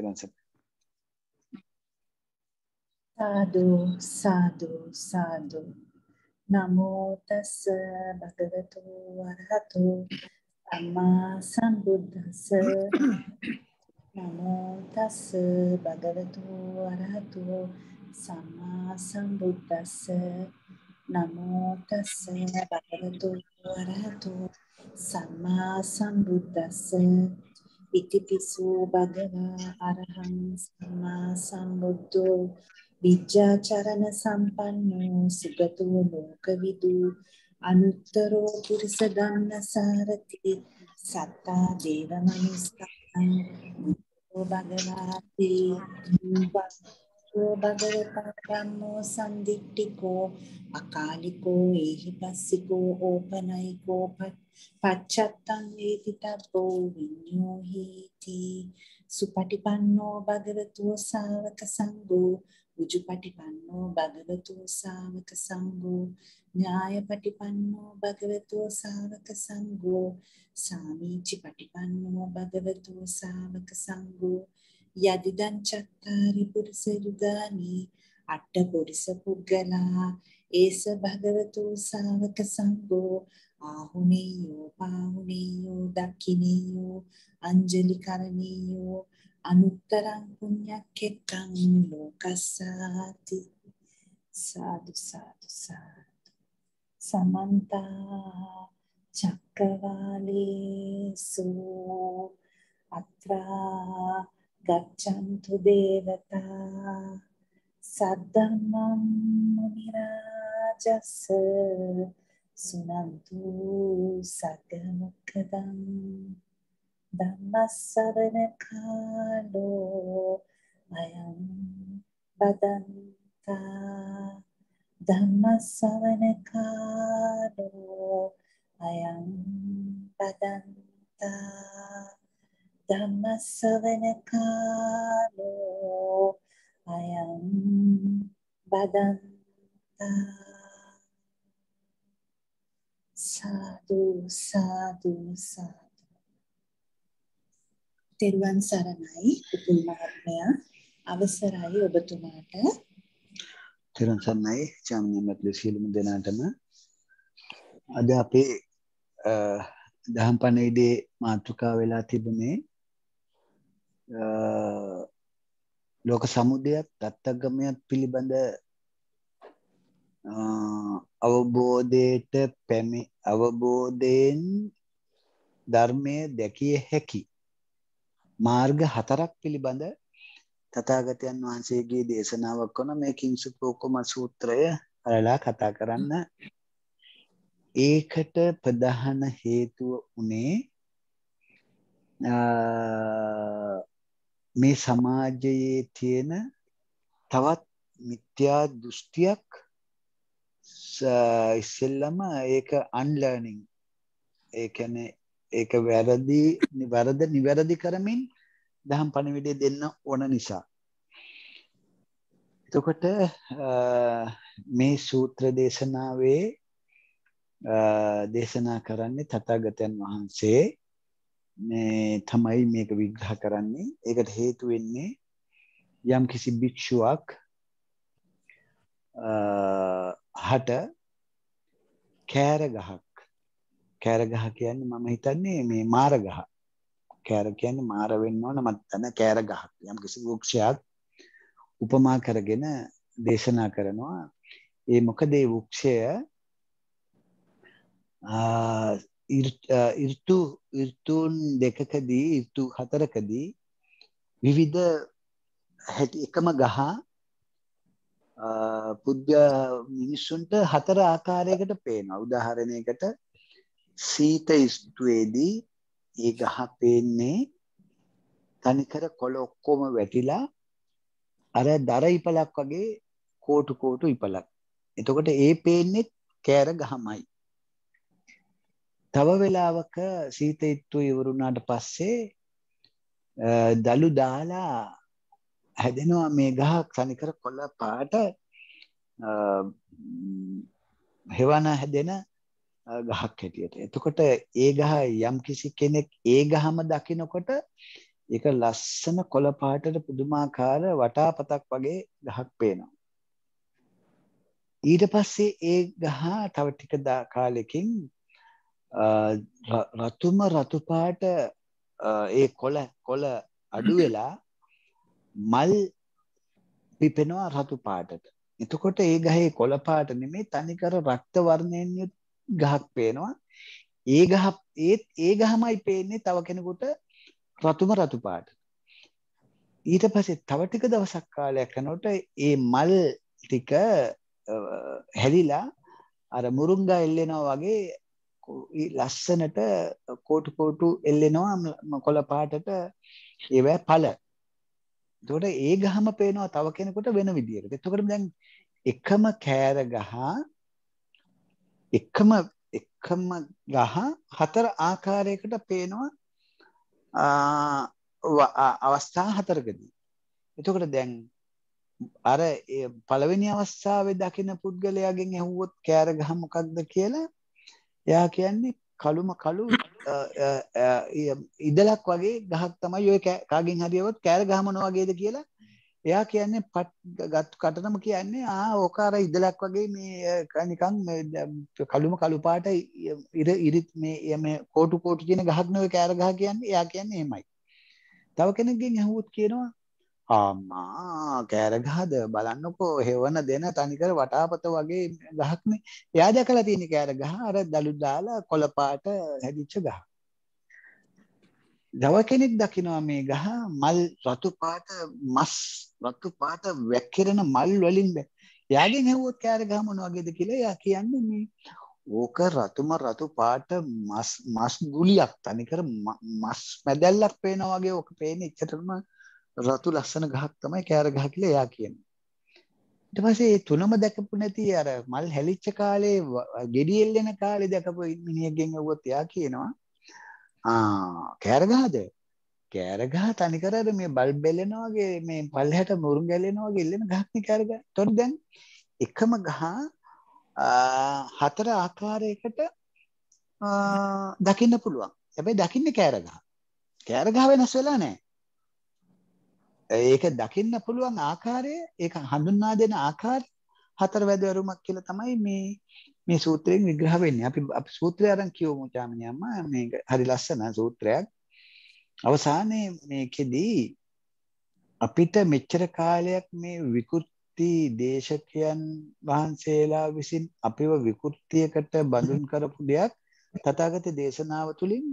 කරන්ස සාදු සාදු සාදු නමෝ තස් භගවතු වරහතු අම්මා සම්බුද්දස්ස නමෝ තස් භගවතු වරහතු සම්මා සම්බුද්දස්ස නමෝ තස් භගවතු වරහතු සම්මා සම්බුද්දස්ස ඉතිපිසෝ භගවා අරහං සම්මා සම්බුද්ධෝ විජ්ජාචරණ සම්පන්නෝ සුගතෝ ලෝකවිදු අනුත්තරෝ පුරිස ධම්මසාරති සත්තා දේව මනුස්සං භගවාති සෝ භගවතා ධම්මෝ සම්දික්ඛිකෝ අකාලිකෝ ඒහි පස්සිකෝ ඕපනයිකෝ පච්චත්තං වේති තබ්බෝ විඤ්ඤෝ හීති සුපටිපන්නෝ භගවතෝ සාවක සංඝෝ උජුපටිපන්නෝ භගවතෝ සාවක සංඝෝ ඥායපටිපන්නෝ භගවතෝ සාවක සංඝෝ සාමීචිපටිපන්නෝ භගවතෝ සාවක සංඝෝ යදිදං චත්තාරි පුරිස යුගානි අට පුරිස පුද්ගලා ඒස භගවතු සාවක සංඝෝ ආහුනේයෝ පාහුනේයෝ දක්ඛිනේයෝ අංජලි කරණීයෝ අනුත්තරං පුඤ්ඤක්ඛෙත්තං ලෝකස්සාති සාදු සාදු සාදු සමන්ත චක්කවාලේසු අත්‍රා ගච්ඡන්තු දේවතා සද්දම්මං මුනිරාජස්ස සුනන්තු සග්ගමුක්ඛදං ධම්මස්සවන කාලෝ අයං බදන්තා ධම්මස්සවන කාලෝ අයං බදන්තා ධම්මස්සවන කාලෝ අයං බදන්තා සාදු සාදු සාදු තෙරුවන් සරණයි උතුම් මහත්මයා අවසරයි ඔබතුමාට තෙරුවන් සරණයි චාම්නියමත් සියලුම දෙනාටම අද අපේ දහම් පණවිඩේ මාතෘකා වෙලා තිබුණේ ලෝක සමුදයක් තත්තගමයක් පිළිබඳ අවබෝධයට පැමි අවබෝධයෙන් ධර්මය දැකිය හැකි මාර්ග හතරක් පිළිබඳ තථාගතයන් වහන්සේගේ දේශනාවක් වන මේ කිංසුකෝකම සූත්‍රය අරලා කතා කරන්න ඒකට ප්‍රධාන හේතුව උනේ මේ සමාජයේ තියෙන තවත් මිත්‍යා දෘෂ්ටියක් ඉස්සෙල්ලම ඒක අන්ලර්නිං ඒ කියන්නේ ඒක වැරදි නිවැරද නිවැරදි කරමින් දහම් පණිවිඩය දෙන්න ඕන නිසා එතකොට මේ සූත්‍ර දේශනාවේ දේශනා කරන්නේ තථාගතයන් වහන්සේ මේ තමයි මේක විග්‍රහ කරන්නේ ඒකට හේතු වෙන්නේ යම් කිසි භික්ෂුවක් හට කෑර ගහක් කෑර ගහ කියන්නේ මම හිතන්නේ මේ මාර ගහ කෑර කියන්නේ මාර වෙන්න ඕන මත්තන කෑර ගහක් යම් කිසි වෘක්ෂයක් උපමා කරගෙන දේශනා කරනවා ඒ මොකද ඒ වෘක්ෂය ඉර්තු ඉර්තුන් දෙකකදී ඉර්තු හතරකදී විවිධ හැටි එකම ගහ පුද්ග මිනිස්සුන්ට හතර ආකාරයකට පේනවා උදාහරණයකට සීත ඉස්තුවේදී ඒ ගහ පේන්නේ තනිකර කොළ ඔක්කොම වැටිලා අර දර ඉපලක් වගේ කෝටු කෝටු ඉපලක් එතකොට ඒ පේන්නේ කෑර ගහමයි තව වෙලාවක සීතයිත්තු ඉවරුණාට පස්සේ දළු දාලා හැදෙනවා මේ ගහක් සනිකර කොල්ල පාට හෙවන හැදෙන ගහක් හැටියට. එතකොට ඒ ගහ යම් කිසි කෙනෙක් ඒ ගහම දකිනකොට එක ලස්සන කොළ පාටට පුදුමාකාර වටාපතක් වගේ ගහක් පේනවා. ඊට පස්සේ ඒ ගහ තව ටික කාලෙකින් රතුම රතු පාට ඒ කොළ කොළ අඩු වෙලා මල් පිපෙනවා රතු පාටට. එතකොට ඒ ගහේ කොළ පාට නෙමෙයි තනිකර රක්ත වර්ණයෙන් යුත් ගහක් පේනවා. ඒ ගහ ඒත් ඒ ගහමයි පේන්නේ තව කෙනෙකුට රතුම රතු පාට. ඊට පස්සේ තව ටික දවසක් කාලයක් යනකොට ඒ මල් ටික හැදිලා අර මුරුංගා එල්ලෙනවා වගේ ලස්සනට කෝටු කෝටු එල්ලෙනවා කොළ පාටට ඒවැ පල තොට ඒ ගහම පේනවා තව කෙනෙකුට වෙන විදිරට එතකට දැන් එකම කෑර ගහා එකම එකම ගහ හතර ආකාරයකට පේනවා අවස්ථා හතරකදී එතකට දැන් අර පළවෙනි අවස්ථාවේ දකින පුද්ගලයාගෙන් ඇහුවොත් කෑර ගහ මොකක්ද කියලා එයා කියන්නේ කළුම කළු ඉදලක් වගේ ගහක් තමයි ඔය කාගෙන් හරියවත් කෑර ගහමනවා වගේද කියලා එයා කියන්නේ පට් කටනම කියන්නේ ආ ඕක අර ඉදලක් වගේ මේ නිකන් කළුම කළු පාට ඉර ඉරිත් මේ මේ කෝටු කෝටු කියන ගහක් නෙවෙයි කෑර ගහ කියන්නේ එයා කියන්නේ එහෙමයි. තව කෙනෙක්ගෙන් අහුවොත් කියනවා ආමා කෑරගහද බලන්නකෝ හෙවන දෙන තනිකර වටාපත වගේ ගහක්නේ එයා දැකලා තියෙන කෑරගහ අර දලු දාලා කොළපාට හැදිච්ච ගහ. දව කෙනෙක් දකිනවා මේ ගහ මල් රතු පාට මස් රතු පාට වැක්කිරෙන මල් වලින් බෑ. එයාගෙන් හෙව්වොත් කෑරගහ මොන වගේද කියලා එයා කියන්නේ මේ ඕක රතුම රතු පාට මස් මස් ගුලියක් තනිකර මස් මැදැල්ලක් පේනවා වගේ ඕක පේන්නේ එච්චරම රතු ලස්සන ගහක් තමයි කෑර ගහ කියලා එයා කියන්නේ. ඊට පස්සේ ඒ තුනම දැකපු නැති අර මල් හැලිච්ච කාලේ ගෙඩියෙල් එන කාලේ දැකපු මිනිහගෙන් ඇහුවොත් එයා කියනවා ආ කෑර ගහද? කෑර ගහ තනිකර අර මේ බල්බ් බැලෙන වගේ මේ පල්හැට මුරුන් ගැලෙන වගේ ඉල්ලෙන ගහක් නේ කෑර ගහ. ඒතකොට දැන් එකම ගහ හතර ආකාරයකට දකින්න පුළුවන්. හැබැයි දකින්නේ කෑර ගහ. කෑර ගහ වෙනස් වෙලා නැහැ. ඒක දකින්න පුළුවන් ආකාරය ඒක හඳුන්වා දෙන ආකාරය හතර වැදවරුමක් කියලා තමයි මේ මේ සූත්‍රයෙන් විග්‍රහ වෙන්නේ. අපි අපි සූත්‍රය අරන් කියවමු චාමිනි අම්මා මේක හරි ලස්සන සූත්‍රයක්. අවසානයේ මේකෙදී අපිට මෙච්චර කාලයක් මේ විකෘති දේශකයන් වහන්සේලා විසින් අපිව විකෘතියකට බඳුන් කරපු දෙයක් තථාගත දේශනාව තුළින්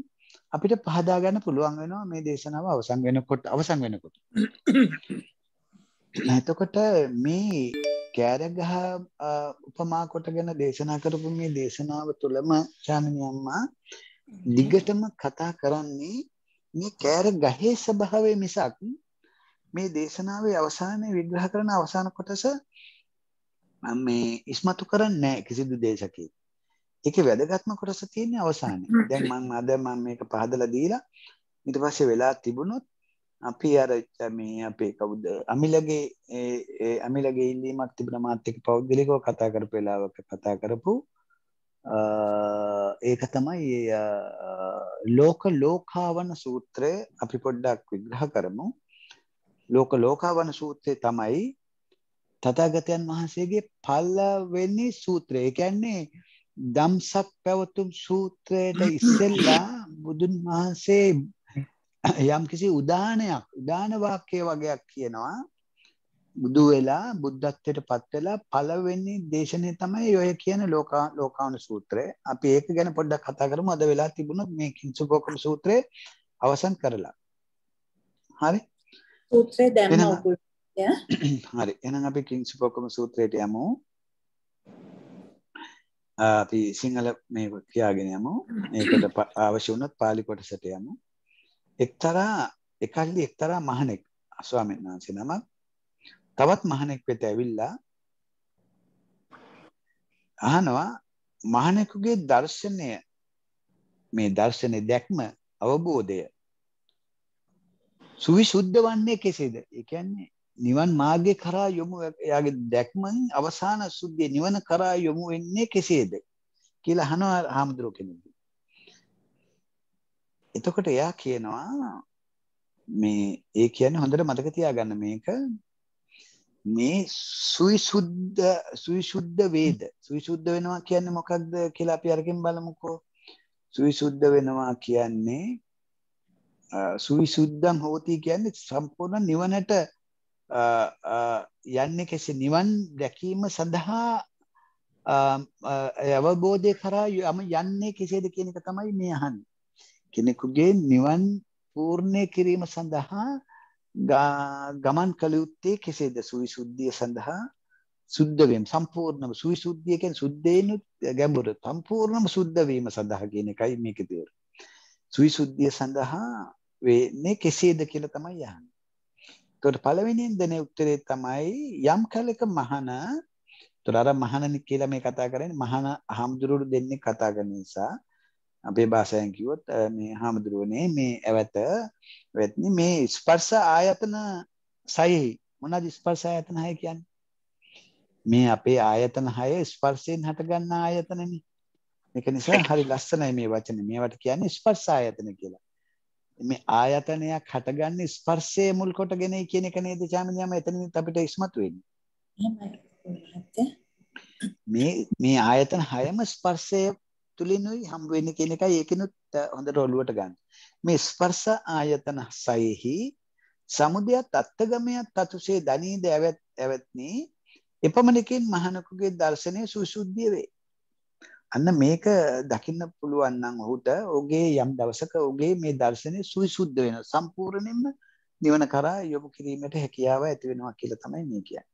අපිට පහදා ගන්න පුළුවන් වෙනවා මේ දේශනාව අවසන් වෙනකොට අවසන් වෙනකොට. එතකොට මේ කෑරගහ උපමා කොටගෙන දේශනා කරපු මේ දේශනාව තුළම ශාමිනී අම්මා දිගටම කතා කරන්නේ මේ කෑර ගහේ ස්වභාවය මිසක් මේ දේශනාවේ අවසානයේ විග්‍රහ කරන අවසාන කොටස මේ ඉස්මතු කරන්නේ නැහැ කිසිදු දේශකෙක. ඒකේ වැදගත්ම කොටස තියෙන්නේ අවසානයේ. දැන් මම අද මම මේක පහදලා දීලා ඊට පස්සේ වෙලා තිබුණොත් අපි අර මේ අපේ කවුද අමිලගේ ඒ අමිලගේ ඉල්ලීමක් තිබුණා මාත් එක්ක පෞද්ගලිකව කතා කරපු වෙලාවක කතා කරපු ඒක තමයි ලෝක ලෝකාවන සූත්‍රය අපි පොඩ්ඩක් විග්‍රහ කරමු. ලෝක ලෝකාවන සූත්‍රය තමයි තථාගතයන් වහන්සේගේ පළවෙනි සූත්‍රය. ඒ කියන්නේ දම්සක් පැවතුම් සූත්‍රයට ඉස්සෙල්ලා බුදුන් වහන්සේ යම්කිසි උදානයක් උදාන වාක්‍ය වගේක් කියනවා බුදු වෙලා බුද්ධත්වයට පත් වෙලා පළවෙනි දේශනේ තමයි ඔය කියන ලෝකා ලෝකාණු සූත්‍රය. අපි ඒක ගැන පොඩ්ඩක් කතා කරමු. අද වෙලා තිබුණොත් මේ කිංසුකෝකම සූත්‍රය අවසන් කරලා. හරි? සූත්‍රය දැම්ම ඔගොල්ලෝ. හරි. එහෙනම් අපි කිංසුකෝකම සූත්‍රයට යමු. අපි සිංහල මේ කියාගෙන යමු ඒකට අවශ්‍ය වුණත් පාලි කොටසට යමු එක්තරා එකල්ලි එක්තරා මහණෙක් ස්වාමීන් වහන්සේ නමක් තවත් මහණෙක් වෙත ඇවිල්ලා අහනවා මහණෙකුගේ දර්ශනය මේ දර්ශනේ දැක්ම අවබෝධය සුවිසුද්ධ වන්නේ කෙසේද? ඒ කියන්නේ නිවන් මාර්ගය කරා යොමු එයාගේ දැක්මෙන් අවසාන සුද්ධිය නිවන කරා යොමු වෙන්නේ කෙසේද කියලා අහනවා හාමුදුරුවෝ කෙනෙක්. එතකොට එයා කියනවා මේ ඒ කියන්නේ හොඳට මතක තියාගන්න මේක මේ සුවිසුද්ධ සුවිසුද්ධ වේද සුවිසුද්ධ වෙනවා කියන්නේ මොකක්ද කියලා අපි අරගෙන බලමුකෝ සුවිසුද්ධ වෙනවා කියන්නේ සුවිසුද්ධං හෝති කියන්නේ සම්පූර්ණ නිවනට යන්නේ කෙසේ නිවන් දැකීම සඳහා අවබෝධය කරා යම යන්නේ කෙසේද කියන එක තමයි මේ අහන්නේ. කෙනෙකුගේ නිවන් පූර්ණය කිරීම සඳහා ගමන් කළ යුත්තේ කෙසේද? සුවිසුද්ධිය සඳහා සුද්ධ වීම සම්පූර්ණම සුවිසුද්ධිය කියන්නේ සුද්ධයෙන් ගැඹුරු සම්පූර්ණම සුද්ධ වීම සඳහා කියන එකයි මේකේ තේරුම. සුවිසුද්ධිය සඳහා වෙන්නේ කෙසේද කියලා තමයි යහන්නේ. තොට පලවෙනිෙන් දෙන උත්තරේ තමයි යම් කලක මහන තුරාර මහණනි කියලා මේ කතා කරන්නේ මහන හාමුදුරුවෝ දෙන්නේ කතා කරන නිසා අපේ භාෂාවෙන් කිව්වොත් මේ හාමුදුරුවනේ මේ ඇවත වෙත්නි මේ ස්පර්ශ ආයතන සයෙහි මොනවාද ස්පර්ශ ආයතන හය කියන්නේ මේ අපේ ආයතන හය ස්පර්ශයෙන් හටගන්න ආයතනනේ ඒක නිසා හරි ලස්සනයි මේ වචනේ මේවට කියන්නේ ස්පර්ශ ආයතන කියලා මේ ආයතනයක් හටගන්නේ ස්පර්ශයේ මුල් කොටගෙනයි කියන එක නේද චාමිනියම එතනින් අපිට ඉස්මතු වෙන්නේ. මේ මේ ආයතන හයම ස්පර්ශය තුලිනුයි හම් වෙන්නේ කියන එකයි ඒකිනුත් හොඳට ඔළුවට ගන්න. මේ ස්පර්ශ ආයතන සයෙහි සමුදයත් අත්ගමයත් අතුසේ දනීද ඇවත් ඇවත්නි එපමණකින් මහණකුගේ දර්ශනය සුසුද්ධිය වේ. අන්න මේක දකින්න පුළුවන් නම් ඔහුට ඔහුගේ යම් දවසක ඔහුගේ මේ දර්ශනය සවිසුද්ධ වෙන සම්පූර්ණයෙන්ම නිවන කරා යොමු කිරීමට හැකියාව ඇති වෙනවා කියලා තමයි මේ කියන්නේ.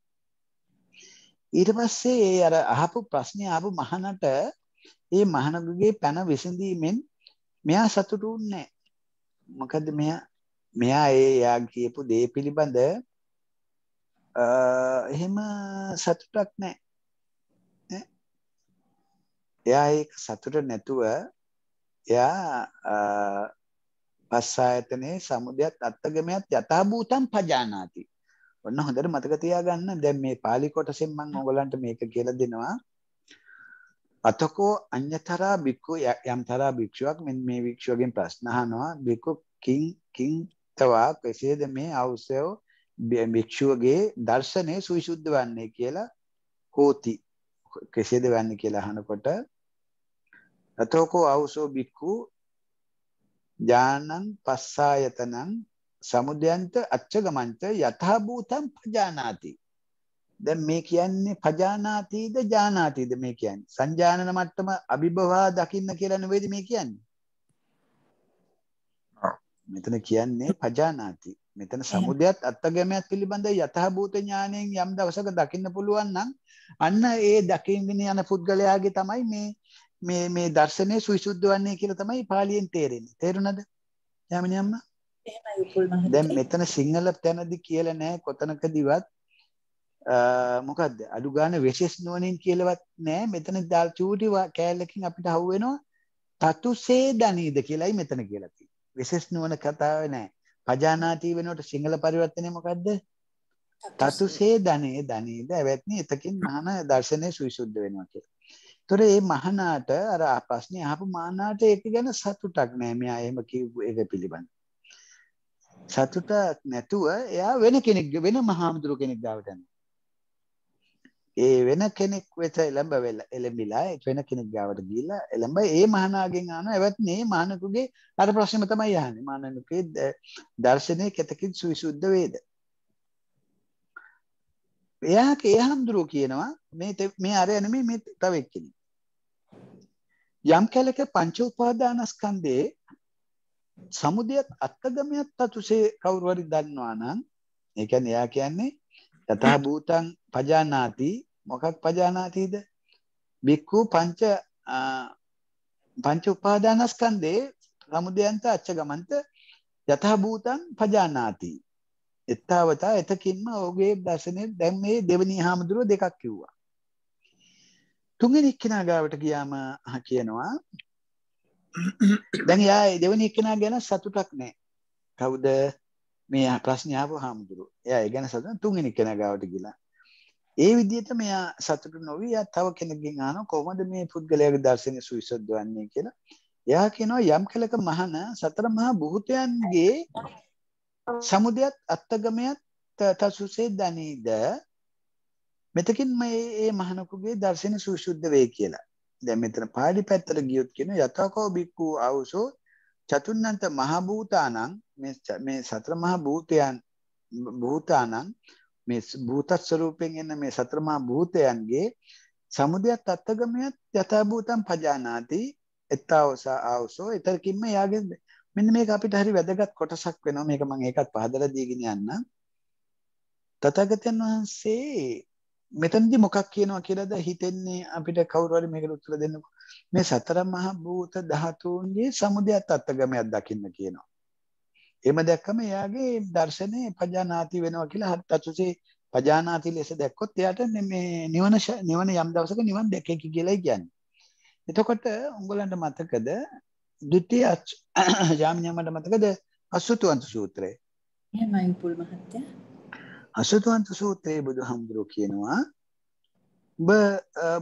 ඊට පස්සේ ඒ අර අහපු ප්‍රශ්නේ ආපු මහනට ඒ මහනගේ පැන විසඳීමෙන් මෙයා සතුටු වෙන්නේ මොකද මෙයා මෙයා ඒ යා කියපු දේ පිළිබඳ එහෙම සතුටක් නැහැ. එයා ඒ සතුට නැතුව එයා පස්සායතනයේ සමුදයත් අත්තගමයත් යථාභූතම් පජානාති. ඔන්න හොඳට මතක තියාගන්න. දැන් මේ pāli කොටසෙන් මම ඔයගලන්ට මේක කියලා දෙනවා. අතකෝ අඤ්‍යතරා බික්කු යම්තරා භික්ෂුවක් මෙන්න මේ භික්ෂුවගෙන් ප්‍රශ්න අහනවා. බික්කු කිං කිං තවා කෙසේද මේ අවශ්‍යව භික්ෂුවගේ දර්ශනේ සවිසුද්ධ වන්නේ කියලා හෝති. කෙසේද වන්නේ කියලා අහනකොට අතෝකෝ අවුසෝ බික්කු ජානං පස්සායතනං සමුදයන්ත අච්චගමන්ත යථාභූතං පජානාති. දැන් මේ කියන්නේ පජානාතිද ජානාතිද මේ කියන්නේ. සංජානන මට්ටම අභිභවා දකින්න කියලා නෙවෙයිද මේ කියන්නේ. මෙතන කියන්නේ පජානාති. මෙතන සමුදයත් අත්ගමයක් පිළිබඳ යථාභූත ඥාණයෙන් යම් දවසක දකින්න පුළුවන් නම් අන්න ඒ දකින්න යන පුද්ගලයාගේ තමයි මේ මේ මේ දර්ශනය සුවිසුද්ධ වන්නේ කියලා තමයි පාලියෙන් තේරෙන්නේ. තේරුණාද? යාමිනී අම්මා? එහෙමයි උපුල් මහත්තයා. දැන් මෙතන සිංහල තැනදී කියලා නැහැ කොතනකදීවත් මොකද්ද? අඩු ගන්න වෙෂස් නෝනින් කියලාවත් නැහැ. මෙතන දාල් චූටි කෑල්ලකින් අපිට හවු වෙනවා තතුසේ දනීද කියලායි මෙතන කියලා තියෙන්නේ. වෙෂස් නෝන කතාව නැහැ. පජානාති වෙනකොට සිංහල පරිවර්තනය මොකද්ද? තතුසේ ධනේ ධනේද ඇවැත්නි එතකින් මහාන දර්ශනය සවිසුද්ධ වෙනවා කියලා. තොර ඒ මහනාට අර ප්‍රශ්නය අහපු මානාට ඒක ගැන සතුටක් නෑ මෙයා එහෙම කිව්ව එක පිළිබඳ. සතුටක් නැතුව එයා වෙන කෙනෙක් වෙන මහාමුදුරු කෙනෙක් ගාවට ඒ වෙන කෙනෙක් වෙත එළඹ වෙලා එළඹිලා වෙන කෙනෙක් ගාවට ගිහිල්ලා එළඹ ඒ මහානාගෙන් ආන එවත් මේ මහානකුගේ අර ප්‍රශ්නෙම තමයි අහන්නේ මහානකුගේ දර්ශනයේ කෙතකින් සවිසුද්ධ වේද එයා ඒ හාමුදුරුව කියනවා මේ මේ අර යන මේ තව එක්කෙනෙක්. යම් කැලක පංච උපාදානස්කන්ධයේ සමුදයත් අත්ගමයත් අතුසේ කවුරු හරි දන්නවා නම් ඒ කියන්නේ එයා කියන්නේ තථා භූතං පජානාති මොකක් පජානාතිද? බික්ඛු පංච පංච උපාදානස්කන්ධේ සමුදයන්ත අච්චගමන්ත යථා භූතං පජානාති එත්තාවතා එතකින්ම ඔගේ දර්ශනය දැම් මේ දෙවනි හාමුදුරුව දෙකක් කිව්වා. තුන්ගෙන එක්කෙනා ගාවට ගියාම කියනවා දැන් යා දෙවනි එක්කෙනා ගැන සතුටක් නෑ කවුද මේ ප්‍රශ්නාව හාමුදුරුව එය ගැන සතුන් තුන්ගෙන එක්කෙන ගාවට ගිලා ඒ විදිහට මෙයා සතුට නොවී තව කෙනකින් ආන කොහොමද මේ පුද්ගලයාගේ දර්ශනය සුවිසද්ද වන්නේ කියලා එයා කියනවා යම් කලක මහන සතර මහා භූතයන්ගේ සමුදයත් අත්තගමයත් තසුසේ දනීද මෙතකින් මේ මහනකුගේ දර්ශන සුශුද්ධ වේ කියලා දැ මෙතන පාඩි පැත්තර ගියුත් කියෙන යතකෝ බික්කු අවුසෝ චතුන්නන්ත මහභූතානං මේ සත්‍ර මහා භූතයන් භූතානං මේ භූතත් ස්වරූපයෙන් එන්න මේ සත්‍රමා භූතයන්ගේ සමුදයත් අත්තගමයත් යථභූතන් පජානාති එත්තාවසා අවසෝ එතරකින්ම යාගෙන්ද මෙන්න මේක අපිට හරි වැදගත් කොටසක් වෙනවා මේක මම ඒකත් පහදලා දීගෙන යන්න. තථාගතයන් වහන්සේ මෙතනදී මොකක් කියනවා කියලාද හිතෙන්නේ අපිට කවුරු හරි මේකට උත්තර දෙන්නකො. මේ සතර මහා භූත ධාතුන්ගේ සමුදයත් අත්ගමයක් දකින්න කියනවා. එහෙම දැක්කම එයාගේ දර්ශනේ පජානාති වෙනවා කියලා හත්තුසේ පජානාති ලෙස දැක්කොත් එයාට මේ නිවන නිවන යම් දවසක නිවන් දැකේ කියලායි කියන්නේ. එතකොට උගලන්ට මතකද දුතිය ජාමිනයමට මතකද අස්සුතුවන්ත සූත්‍රයේ පුල් මහත්ය අසතුවන්ත සූත්‍රයේ බුදු හම්දුරු කියනවා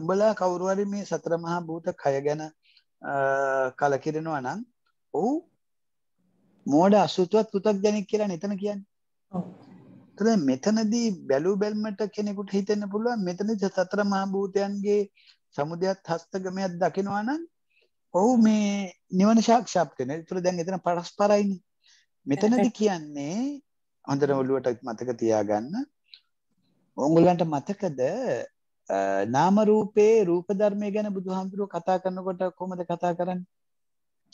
බලා කවුරුවරි මේ සතර මහා භූත කය ගැන කලකිරෙනවා නම් ඔහු මෝඩ අසුතුවත් පුතක් ජැනෙක් කියලා නිතන කියන්න තර මෙතනදී බැලූ බැල්මට කෙනෙකුට හිතෙන්න පුළුවන් මෙතන සතර මහා භූතයන්ගේ සමුදයත් හස්තගමයක් දකිනවා නම් ඔහු මේ නිවන ශක්ෂාත් කරන. ඒතර දැන් එතන පරස්පරයිනේ. මෙතනදි කියන්නේ හොඳට ඔළුවට මතක තියාගන්න. ඕගොල්ලන්ට මතකද නාම රූපේ රූප ධර්මය ගැන බුදුහාමුදුරුවෝ කතා කරනකොට කොහොමද කතා කරන්නේ?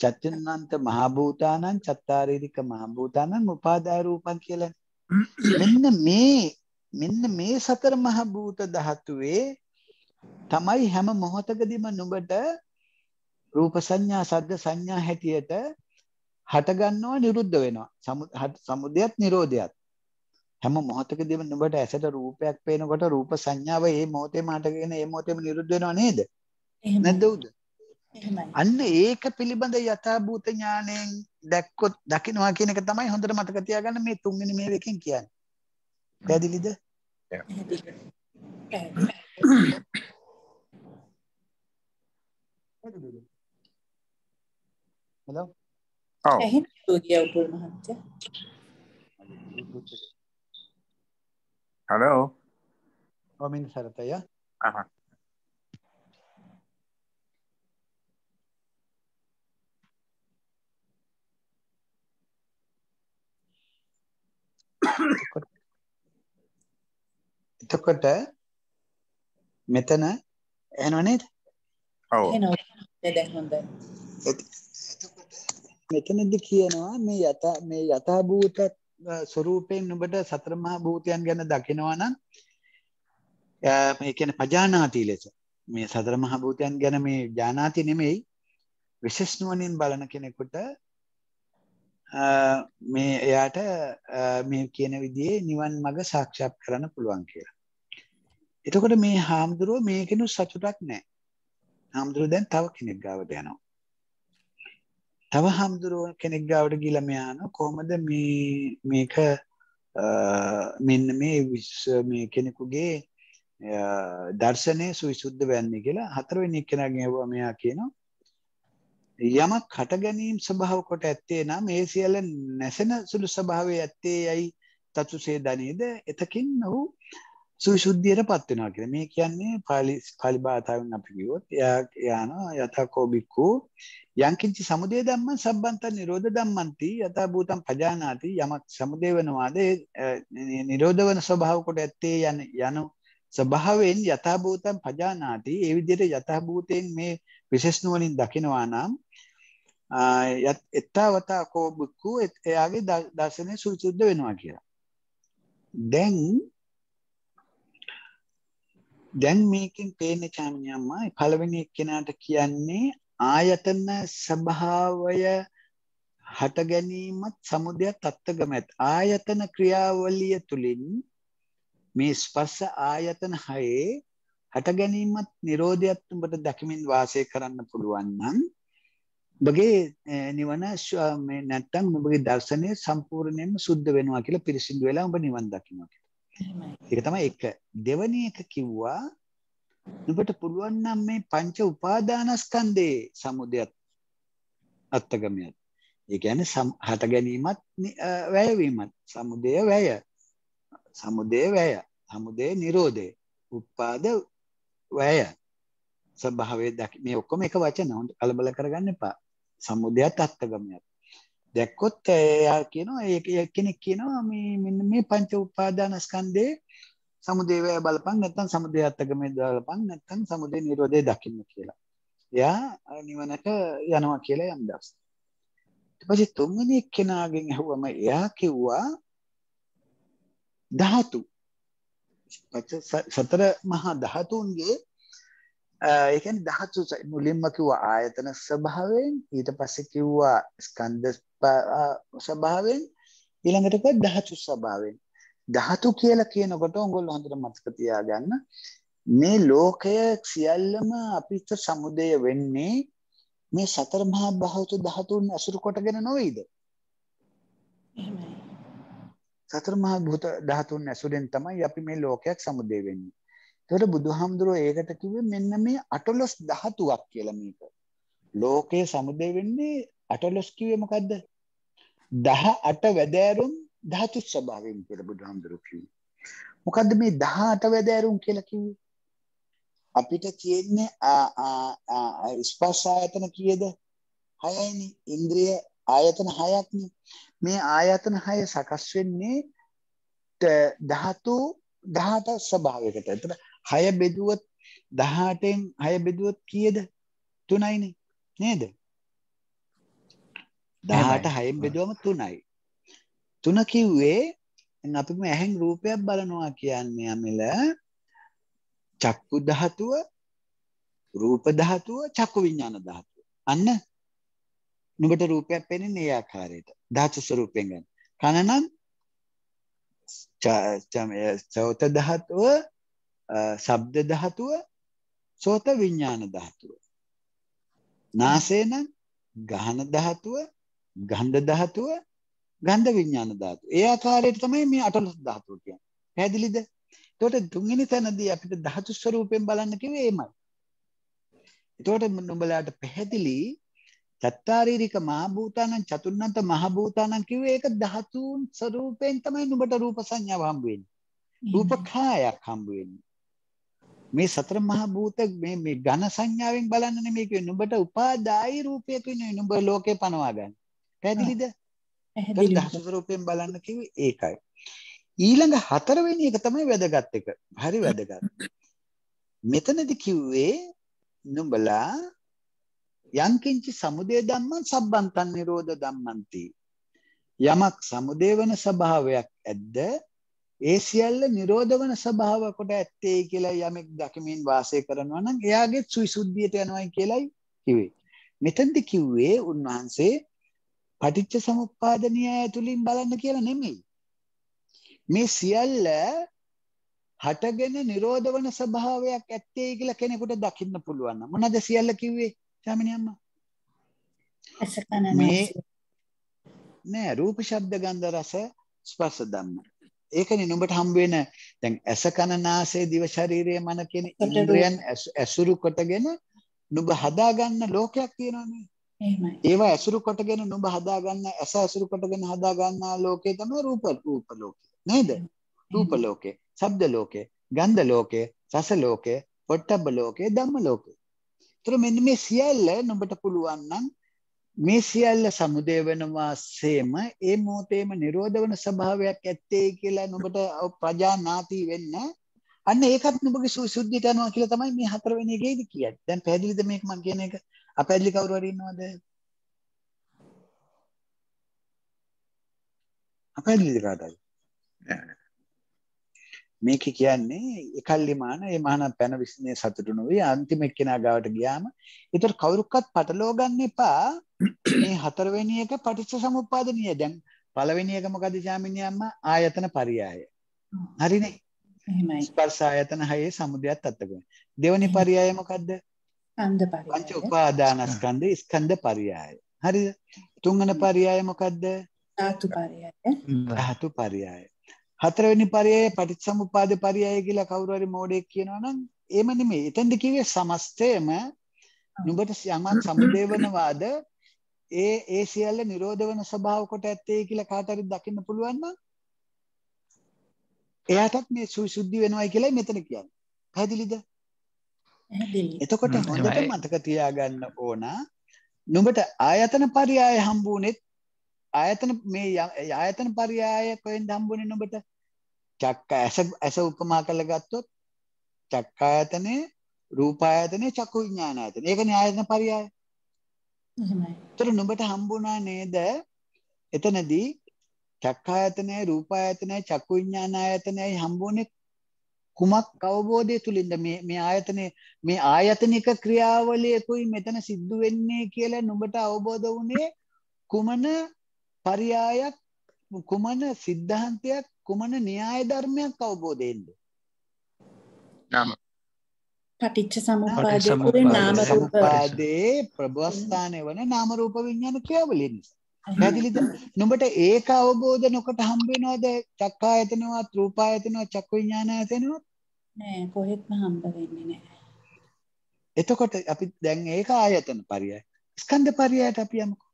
චත්තිනන්ත මහ භූතානං චත්තාරීරික මහ භූතානං උපාදාය රූපං කියලා. මෙන්න මේ මෙන්න මේ සතර මහ භූත ධාතුවේ තමයි හැම මොහොතකදීම නුඹට රූප සංඥා සද්ද සංඥා හැටියට හට ගන්නව නිරුද්ධ වෙනවා සමුදයත් නිරෝධයත් හැම මොහොතකදීම නුඹට ඇසට රූපයක් පේනකොට රූප සංඥාව ඒ මොහොතේම හටගෙන ඒ මොහොතේම නිරුද්ධ වෙනව නේද නැද්ද උද අන්න ඒක පිළිබඳ යථාභූත ඥාණයෙන් දැක්කොත් දකින්නවා කියන එක තමයි හොඳට මතක තියාගන්න මේ තුන්වෙනි මේ එකෙන් කියන්නේ. පැහැදිලිද? පැහැදිලි. හලෝ ඔව් ඇහෙන්නේ උපුල් මහත්තයා හලෝ ඔමින් සරතය අහහ uh-huh. එතකොට මෙතන ඇහෙනව නේද? ඔව්. Oh. ඇහෙනව. දැන් හොඳයි. මෙතනදි කියනවා මේ යත මේ යථාභූත ස්වરૂපයෙන් ඔබට සතර මහා භූතයන් ගැන දකිනවා නම් මේ කියන්නේ පජානාති ලෙස මේ සතර මහා භූතයන් ගැන මේ ඥානාති නෙමෙයි විශේෂ නුවණින් බලන කෙනෙකුට මේ එයාට මේ කියන විදිහේ නිවන් මඟ සාක්ෂාත් කරන්න පුළුවන් කියලා. එතකොට මේ හාමුදුරුව මේකෙනු සතුටක් නැහැ. හාමුදුරුව දැන් තව කෙනෙක් ගාවට යනවා. තව හාමුදුරුව කෙනෙක් ගාවට ගිල මෙයාන කොහොමද මේ මේක මෙන්න මේ විශ් මේ කෙනෙකුගේ දර්ශනය සුවිශුද්ධ වැන්නේ කියලා හතරවෙනි කෙනා ගැහුවා මෙයා කියනවා යමක් කට ගැනීම ස්වභාව කොට ඇත්තේ නම් ඒ සියල්ල නැසෙන සුළු ස්වභාවයේ ඇත්තේ යයි තතුසේ දනේද එතකින් ඔහු සුවිශුද්ධියට පත් වෙනවා කියලා. මේ කියන්නේ පාලි පාලි භාෂාවෙන් අපි කිව්වොත් එයා යනවා යතකෝ බික්කු යංකින්චි සමුදේ ධම්ම සම්බන්ත නිරෝධ ධම්මන්ති යත භූතම් පජානාති යමක් සමුදේ වෙනවාද ඒ නිරෝධ වෙන ස්වභාව කොට ඇත්තේ යන යන ස්වභාවයෙන් යත භූතම් පජානාති ඒ විදිහට යත භූතයෙන් මේ විශේෂ නුවණින් දකිනවා නම් යත් එත්තවත කෝ බික්කු එයාගේ දර්ශනය සුවිසුද්ධ වෙනවා කියලා. දැන් දැන් මේකෙන් පේන්නේ චාමිනි අම්මා පළවෙනි එක්කෙනාට කියන්නේ ආයතන ස්වභාවය හට ගැනීමත් සමුදයත් අත්ගමත් ආයතන ක්‍රියාවලිය තුලින් මේ ස්පර්ශ ආයතන හයේ හට ගැනීමත් නිරෝධයත් උඹට දකිමින් වාසය කරන්න පුළුවන් නම් ඔබගේ නිවන මේ නැත්තම් ඔබගේ දර්ශනය සම්පූර්ණයෙන්ම සුද්ධ වෙනවා කියලා පිරිසිදු වෙලා ඔබ නිවන් දකින්නවා ඒක තමයි එක දෙවැනි එක කිව්වා නුඹට පුළුවන් නම් මේ පංච උපාදානස්කන්ධේ සමුදයත් අත්ගමියත් ඒ කියන්නේ හට ගැනීමත් වැයවීමත් සමුදය වැය සමුදය වැය සමුදය නිරෝධය උපාද වැය ස්වභාවය දකි මේ ඔක්කොම එක වචන හොඳ කලබල කරගන්න එපා සමුදයත් අත්ගමියත් දැක්කොත් එයා කියනවා ඒ කෙනෙක් කියනවා මේ මෙන්න මේ පංච උපාදානස්කන්ධේ සමුදේවය බලපං නැත්නම් සමුදේ අත්ගමේ බලපං නැත්නම් සමුදේ නිරෝධය දකින්න කියලා. එයා නිවනට යනවා කියලා යම් දවසක්. ඊට පස්සේ තුන්වෙනි කෙනාගෙන් ඇහුවම එයා කිව්වා ධාතු සතර මහා ධාතුන්ගේ ඒකන් දහතු මුලින්ම කිව්වා ආයතන ස්වභාවයෙන් ඊට පස්සේ කිව්වා ස්කන්ධ ස්වභාවයෙන් ඊළඟට කිව්වා ධාතු ස්වභාවයෙන් ධාතු කියලා කියනකොට උගොල්ලෝ හොඳට මතක තියාගන්න මේ ලෝකය සියල්ලම අපිට සමුදය වෙන්නේ මේ සතර මහා භෞත ධාතුන් අසුරු කොටගෙන නොවේද එහෙමයි සතර මහා භූත ධාතුන් ඇසුරෙන් තමයි අපි මේ ලෝකයක් සමුදය වෙන්නේ එතකොට බුදුහාමුදුරුවෝ ඒකට කිව්වේ මෙන්න මේ අටලොස් ධාතුවක් කියලා මේක. ලෝකයේ සමුදේ වෙන්නේ අටලොස් කිව්වේ මොකද්ද? 18 වැදෑරුම් ධාතු ස්වභාවයෙන් කියලා බුදුහාමුදුරුවෝ කිව්වේ. මොකද්ද මේ 18 වැදෑරුම් කියලා කිව්වේ? අපිට කියන්නේ ස්පර්ශ ආයතන කීයද? 6යිනේ. ඉන්ද්‍රිය ආයතන 6ක්නේ. මේ ආයතන 6 සකස් වෙන්නේ ධාතු 18 ස්වභාවයකට. එතකොට හය බෙදුවත් දහටෙන් හය බෙදුවත් කියද තුනයිනේ නේද දහට හයෙන් බෙදුවම තුනයි තුන කිව්වේ අපිම ඇහැන් රූපයක් බලනවා කියන්නේ අමිල චක්කු දහතුව රූප දහතුව චක්කු විඤ්ඥාන දහතුව අන්න නුබට රූපයක් පෙනෙන ඒ ආකාරයට ධාතු ස්වරූපයෙන් ගන්න කනනම් චමය සෞත දහතුව ශබ්ද ධාතුව සෝත විඥාන ධාතුව. නාසයෙන් ගහන ධාතුව, ගන්ධ ධාතුව, ගන්ධ විඥාන ධාතුව. ඒ ආකාරයට තමයි මේ 18 ධාතුව කියන්නේ. පැහැදිලිද? එතකොට තුන්වෙනි තැනදී අපිට ධාතු ස්වරූපයෙන් බලන්න කිව්වේ එමය. එතකොට නුඹලාට පැහැදිලි චත්තාරීරික මහ භූතානං චතුර්ණත මහ භූතානං කිව්වේ ඒක ධාතුන් ස්වරූපයෙන් තමයි නුඹට රූප සංඥාව හම්බ වෙන්නේ. රූප කායක් හම්බ වෙන්නේ. මේ සතර මහා භූත මේ මේ ඝන සංඥාවෙන් බලන්න නෙමෙයි කියන්නේ නුඹට උපාදායි රූපය කියන්නේ නුඹ ලෝකේ පනවා ගන්න. පැහැදිලිද? පැහැදිලි. ඝන රූපයෙන් බලන්න කිව්වේ ඒකයි. ඊළඟ හතරවෙනි එක තමයි වැදගත් එක. හරි වැදගත්. මෙතනදි කිව්වේ නුඹලා යංකින්චි සමුදය ධම්මං සම්බන්තන් නිරෝධ ධම්මන්ති. යමක් සමුදේ වෙන ස්වභාවයක් ඇද්ද ඒ සියල්ල නිරෝධ වන ස්වභාව කොට ඇත්තේ කියලා යමෙක් දකමින් වාසය කරනවා නම් එයාගේ සුවිසුද්ධියට යනවායි කියලයි කිව්වේ. මෙතෙන්දි කිව්වේ උන්වහන්සේ පටිච්ච සමුප්පාද න්‍යාය තුලින් බලන්න කියලා නෙමෙයි. මේ සියල්ල හටගෙන නිරෝධ වන ස්වභාවයක් ඇත්තේ කියලා කෙනෙකුට දකින්න පුළුවන්. මොනද සියල්ල කිව්වේ? ස්වාමිනිය අම්මා. මේ නෑ රූප ශබ්ද ගන්ධ රස ස්පර්ශ ධම්ම ඒකනේ නුඹට හම් වෙන දැන් ඇස කන නාසය දිව ශරීරය මන කියන ඉන්ද්‍රයන් ඇසුරු කොටගෙන නුඹ හදාගන්න ලෝකයක් තියෙනවානේ. එහෙමයි. ඒවා ඇසුරු කොටගෙන නුඹ හදාගන්න ඇස ඇසුරු කොටගෙන හදාගන්නා ලෝකේ තමයි රූප රූප ලෝකය. නේද? රූප ලෝකේ, ශබ්ද ලෝකේ, ගන්ධ ලෝකේ, රස ලෝකේ, පොට්ටබ්බ ලෝකේ, ධම්ම ලෝකේ. ඒතර මෙන්න මේ සියල්ල නුඹට පුළුවන් නම් මේ සියල්ල සමුදය වෙනවා සේම ඒ මොහොතේම නිරෝධ වන ස්වභාවයක් ඇත්තේ කියලා නුඹට ප්‍රජා නාති වෙන්න අන්න ඒකත් නුඹගේ සුද්ධියට යනවා කියලා තමයි මේ හතරවෙනි එකේදී කියන්නේ. දැන් පැහැදිලිද මේක මම කියන එක? අපැහැදිලි කවුරු හරි ඉන්නවද? අපැහැදිලිද කාටද? නෑ. මේක කියන්නේ එකල්ලිමාන ඒ මහාන පැන විසිනේ සතුටු නොවේ අන්තිම එක්කෙනා ගාවට ගියාම ඒතර කවුරුකත් පටලව ගන්න එපා මේ හතරවෙනි එක පටිච්චසමුප්පාදනීය දැන් පළවෙනි එක මොකද ජාමිනී අම්මා ආයතන පරියාය හරිනේ එහෙමයි ස්පර්ශ ආයතන හයේ සමුදයත් අත්දැකීම දෙවෙනි පරියාය මොකද්ද ස්කන්ධ පරියාය පංච උපාදානස්කන්ධ ස්කන්ධ පරියාය හරිද තුන්වෙනි පරියාය මොකද්ද ධාතු පරියාය ධාතු පරියාය හතරවෙනි පරයය පටිච්චසමුපාද පරයය කියලා කවුරු හරි මෝඩෙක් කියනවා නම් එහෙම නෙමෙයි. එතෙන්ද කිව්වේ සමස්තයම නුඹට යමක් සමුදේවනවාද ඒ ඒ සියල්ල නිරෝධ වන ස්වභාව කොට ඇත්තේ කියලා කාට හරි දකින්න පුළුවන් නම් එයාටත් මේ සුවිසුද්ධි වෙනවයි කියලා මෙතන කියන්නේ. පැහැදිලිද? පැහැදිලි. එතකොට හොඳට මතක තියාගන්න ඕන නුඹට ආයතන පරයය හම්බුනේත් ආයතන මේ ආයතන පරියාය කොහෙන්ද හම්බුනේ නුඹට? චක්ක ඇස ඇස උපමා කරලා ගත්තොත් චක්ක ආයතනේ රූප ආයතනේ චක්කු විඥාන ආයතනේ. ඒකනේ ආයතන පරියාය. එහෙමයි. ඒතර නුඹට හම්බුණා නේද? එතනදී චක්ක ආයතනේ රූප ආයතනේ චක්කු විඥාන ආයතනේ හම්බුනේ කුමක් අවබෝධය තුළින්ද මේ මේ ආයතනේ මේ ආයතනික ක්‍රියාවලියකුයි මෙතන සිද්ධ වෙන්නේ කියලා නුඹට අවබෝධ වුණේ කුමන පරියායක් කුමන සිද්ධාන්තයක් කුමන න්‍යාය ධර්මයක් අවබෝධයෙන්ද? නාම පටිච්ච සමුප්පාදේ නාම රූප සමුප්පාදේ ප්‍රබවස්ථානේ වන නාම රූප විඥාන ක්‍රියාවලිය නිසා. පැහැදිලිද? නුඹට ඒක අවබෝධ නොකොට හම් වෙනවද? චක්කායතනවත්, රූපායතනවත්, චක්ක විඥානයතනවත්? නෑ කොහෙත්ම හම්බ වෙන්නේ නෑ. එතකොට අපි දැන් ඒක ආයතන පරයය. ස්කන්ධ පරයයට අපි යමුකෝ.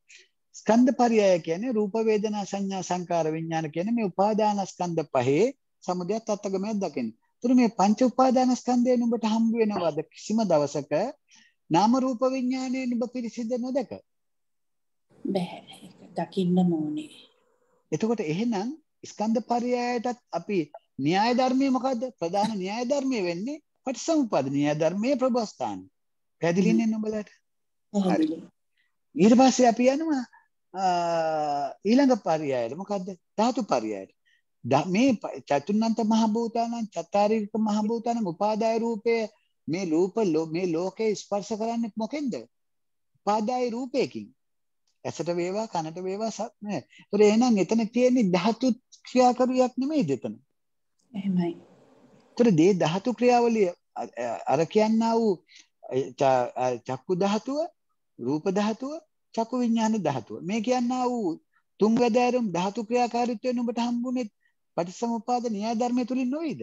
ස්කන්ධ පරියය කියන්නේ රූප වේදනා සංඥා සංකාර විඥාන කියන මේ උපාදාන ස්කන්ධ පහේ සමුදයත් අත්ගමයක් දකින්නේ. ඒතර මේ පංච උපාදාන ස්කන්ධයෙන් ඔබට හම්බ වෙනවද කිසිම දවසක නාම රූප විඥානයෙන් ඔබ පිරිසිදු නොදක? බෑ ඒක දකින්න ඕනේ. එතකොට එහෙනම් ස්කන්ධ පරියායටත් අපි න්‍යාය ධර්මයේ මොකද්ද? ප්‍රධාන න්‍යාය ධර්මයේ වෙන්නේ පටිසමුපාද න්‍යාය ධර්මයේ ප්‍රබස්ථාන. පැහැදිලිනේ ඔබලට? හරි. ඊට පස්සේ අපි යනවා ඊළඟ පරියායට මොකද්ද ධාතු පරියායට මේ චතුන්නන්ත මහ භූතානං චත්තාරීරික මහ භූතානං උපාදාය රූපය මේ රූප මේ ලෝකේ ස්පර්ශ කරන්නේ මොකෙන්ද උපාදාය රූපයකින් ඇසට වේවා කනට වේවා සත් නෑ ඒතර එහෙනම් එතන තියෙන්නේ ධාතු ක්‍රියාකරියක් නෙමෙයි දෙතන එහෙමයි ඒතර දේ ධාතු ක්‍රියාවලිය අර කියන්නා වූ චක්කු ධාතුව රූප ධාතුව චක්කු විඥාන ධාතුව. මේ කියන්නා වූ තුංගදෑරුම් ධාතු ක්‍රියාකාරීත්වයෙන් ඔබට හම්බුනේ පටිසමුපාද න්‍යාය ධර්මය තුලින් නොවේද?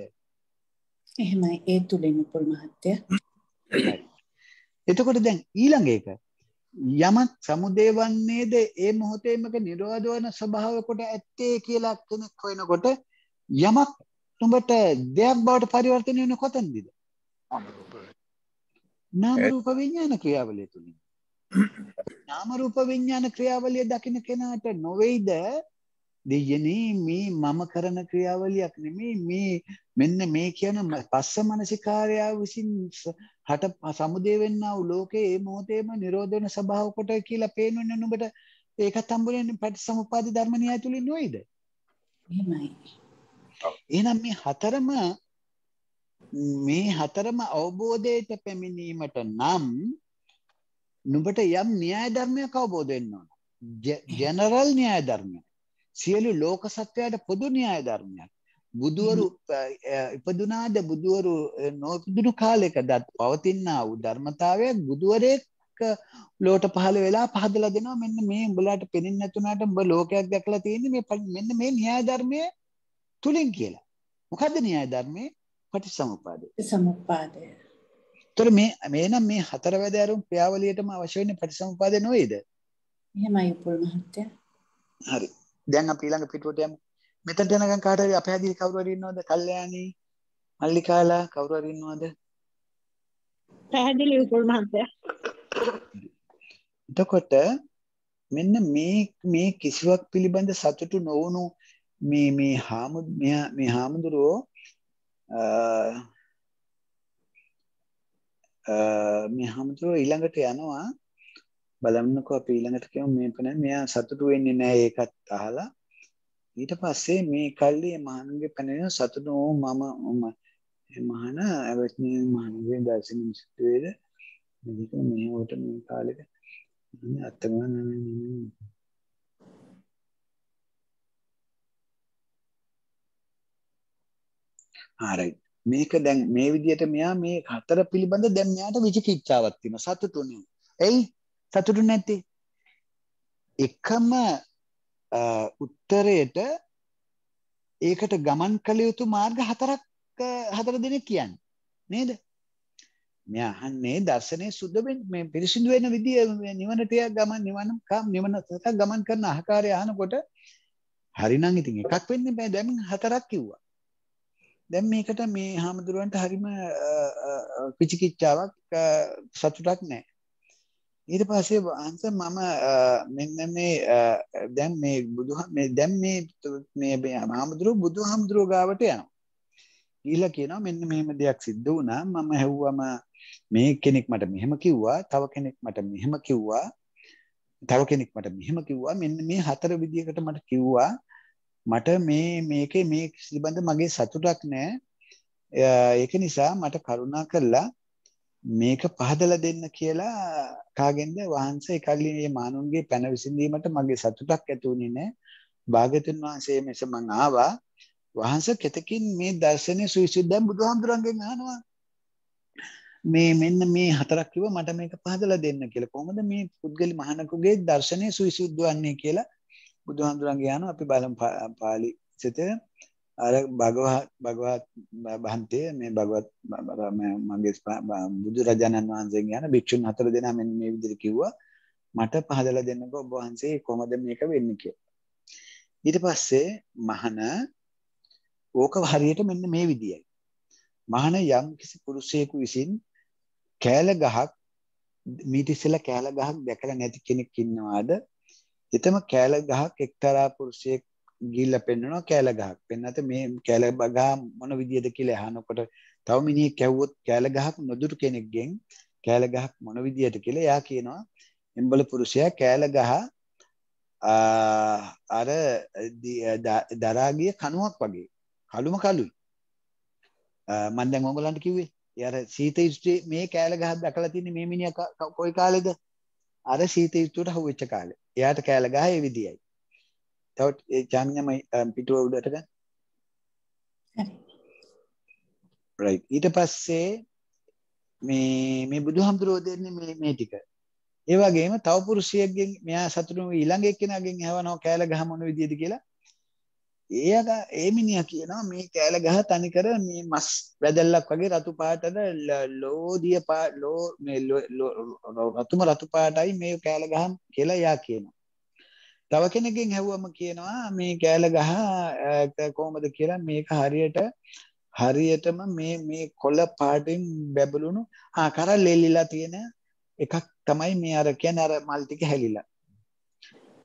එහෙමයි ඒ තුලින් උපුල් මහත්ය. එතකොට දැන් ඊළඟ එක යමක් සමුදේ වන්නේද ඒ මොහොතේමක නිරෝධ වන ස්වභාව කොට ඇත්තේ කියලා කෙනෙක් හොයනකොට යමක් උඹට දෙයක් බවට පරිවර්තනය වෙන කොතනදද? නාම රූප විඥාන ක්‍රියාවලිය තුලින්. නාම රූප විඥාන ක්‍රියාවලිය දකින්න කෙනාට නොවේද දෙයනේ මේ මම කරන ක්‍රියාවලියක් නෙමේ මේ මෙන්න මේ කියන පස්ස මනසිකාරය විසින් හට සමුදේ වෙන්නා වූ ලෝකේ මේ මොහොතේම නිරෝධ වෙන ස්වභාව කොට කියලා පේනුනේ නුඹට ඒකත් හම්බුනේ පටිසමුපාද ධර්ම න්‍යාය තුලින් නොවේද එහෙමයි එහෙනම් මේ හතරම මේ හතරම අවබෝධයට පැමිණීමට නම් නුඹට යම් න්‍යාය ධර්මයක් අවබෝධ වෙන්න ඕන. ජෙනරල් න්‍යාය ධර්මයක්. සියලු ලෝක සත්වයාට පොදු න්‍යාය ධර්මයක්. බුදුවරු ඉපදුනාද බුදුවරු නොපිදුණු කාලයකදත් පවතිනා වූ ධර්මතාවයක් බුදුවරයෙක් ලෝට පහළ වෙලා පහදලා දෙනවා මෙන්න මේ උඹලාට පෙනෙන්නේ නැතුණාට උඹ ලෝකයක් දැකලා තියෙන්නේ මේ මෙන්න මේ න්‍යාය ධර්මයේ තුලින් කියලා. මොකද්ද න්‍යාය ධර්මයේ? පටිසමුපාදය. සමුපාදය. එතකොට මේ මේනම් මේ හතර වැදෑරුම් ක්‍රියාවලියටම අවශ්‍ය වෙන්නේ ප්‍රතිසම්පාදය නොවේද? එහෙමයි උපුල් මහත්තයා. හරි. දැන් අපි ඊළඟ පිටුවට යමු. මෙතනට යනකම් කාට හරි අපේ ඇදී කවුරු හරි ඉන්නවද? කල්යාණී, මල්ලිකාලා කවුරු හරි ඉන්නවද? පැහැදිලි උපුල් මහත්තයා. එතකොට මෙන්න මේ මේ කිසිවක් පිළිබඳ සතුටු නොවුණු මේ මේ හාමු මේ හාමුදුරුවෝ මේ හාමුදුරුව ඊළඟට යනවා බලන්නකෝ අපි ඊළඟට කියමු මේ පණ මෙයා සතුටු වෙන්නේ නැහැ ඒකත් අහලා ඊට පස්සේ මේ කල්ලි මහණන්ගේ පැනගෙන සතුටු මම මම මහණ අවස්නේ මහණගේ දර්ශනින් සිටුවේද මේක මේ වට මේ කාලෙක මම අත්තමන ආරයි මේක දැන් මේ විදිහට මෙයා මේ හතර පිළිබඳ දැන් මෙයාට විචිකිච්ඡාවක් තියෙනවා සතුටුනේ. එයි සතුටු නැති. එකම උත්තරයට ඒකට ගමන් කළ යුතු මාර්ග හතරක් හතර දෙනෙක් කියන්නේ. නේද? මෙයා අහන්නේ දර්ශනයේ සුද්ධ මේ පිරිසිදු වෙන විදිය නිවනට ගමන් නිවන කම් නිවන ගමන් කරන ආකාරය අහනකොට හරිනම් ඉතින් එකක් වෙන්නේ බෑ දැන් හතරක් කිව්වා. දැන් මේකට මේ හාමුදුරුවන්ට හරිම පිචිකිච්චාවක් සතුටක් නෑ. ඊට පස්සේ වහන්ස මම මෙන්න මේ දැන් මේ බුදු මේ දැන් මේ මේ හාමුදුරුව බුදු හාමුදුරුව ගාවට යනවා. ගිහිල්ලා කියනවා මෙන්න මෙහෙම දෙයක් සිද්ධ වුණා මම හෙව්වම මේ කෙනෙක් මට මෙහෙම කිව්වා තව කෙනෙක් මට මෙහෙම කිව්වා තව කෙනෙක් මට මෙහෙම කිව්වා මෙන්න මේ හතර විදියකට මට කිව්වා මට මේ මේකේ මේ පිළිබඳ මගේ සතුටක් නෑ ඒක නිසා මට කරුණා කරලා මේක පහදලා දෙන්න කියලා කාගෙන්ද වහන්සේ එකල්ලි මේ මානුන්ගේ පැන විසඳීමට මගේ සතුටක් ඇති වුණේ නෑ භාග්‍යතුන් වහන්සේ මෙස මං ආවා වහන්සේ කෙතකින් මේ දර්ශනය සුවිසුද්ධම් බුදුහාමුදුරන්ගෙන් අහනවා මේ මෙන්න මේ හතරක් කිව්ව මට මේක පහදලා දෙන්න කියලා කොහොමද මේ පුද්ගලි මහණකුගේ දර්ශනය සුවිසුද්ධ වන්නේ කියලා බුදුහාමුදුරන්ගේ යන අපි බලමු පාලි සිත අර භගවත් භගවත් බහන්තේ මේ භගවත් මගේ බුදුරජාණන් වහන්සේගෙන් යන භික්ෂුන් හතර දෙනා මෙන්න මේ විදිහට කිව්වා මට පහදලා දෙන්නකෝ ඔබ වහන්සේ කොහොමද මේක වෙන්නේ කියලා. ඊට පස්සේ මහන ඕක හරියට මෙන්න මේ විදියයි. මහන යම් කිසි පුරුෂයෙකු විසින් කෑල ගහක් මීට ඉස්සෙල්ලා කෑල ගහක් දැකලා නැති කෙනෙක් ඉන්නවාද එතම කෑල ගහක් එක්තරා පුරුෂයෙක් ගිල්ල පෙන්නවා කෑල ගහක් පෙන්නත මේ කෑල ගහ මොන විදියද කියලා අහනකොට තව මිනිහෙක් කැව්වොත් කෑල ගහක් නොදුරු කෙනෙක්ගෙන් කෑල ගහක් මොන විදියට කියලා එයා කියනවා එම්බල පුරුෂයා කෑල ගහ අර දරාගිය කණුවක් වගේ කළුම කළුයි මම දැන් ඕගලන්ට කිව්වේ යාර සීත යුද්ධයේ මේ කෑල ගහක් දැකලා තින්නේ මේ මිනිහා කොයි කාලෙද අර සීත යුද්ධයට හුවෙච්ච කාලේ එයාට කෑල ගහ ඒ විදියයි. තවත් ඒ චාමිනම පිටුව උඩට ගන්න. right ඊට පස්සේ මේ මේ බුදුහාමුදුරුවෝ දෙන්නේ මේ මේ ටික. ඒ වගේම තව පුරුෂයෙක්ගෙන් මෙයා සතුටු ඊළඟ එක්කෙනාගෙන් ඇහවනවා කෑල ගහ මොන විදියද කියලා ඒක ඒ මිනිහා කියනවා මේ කෑල ගහ තනිකර මේ මස් වැදල්ලක් වගේ රතු පාටද ලෝදිය පා ලෝ මේ රතුම රතු පාටයි මේ කෑල ගහම් කියලා එයා කියනවා. තව කෙනකින් ඇහුවම කියනවා මේ කෑල ගහ කොහොමද කියලා මේක හරියට හරියටම මේ මේ කොළ පාටින් බැබළුණු ආ කරල් ලෙලිලා තියෙන එකක් තමයි මේ අර කියන්නේ අර මල් ටික හැලිලා.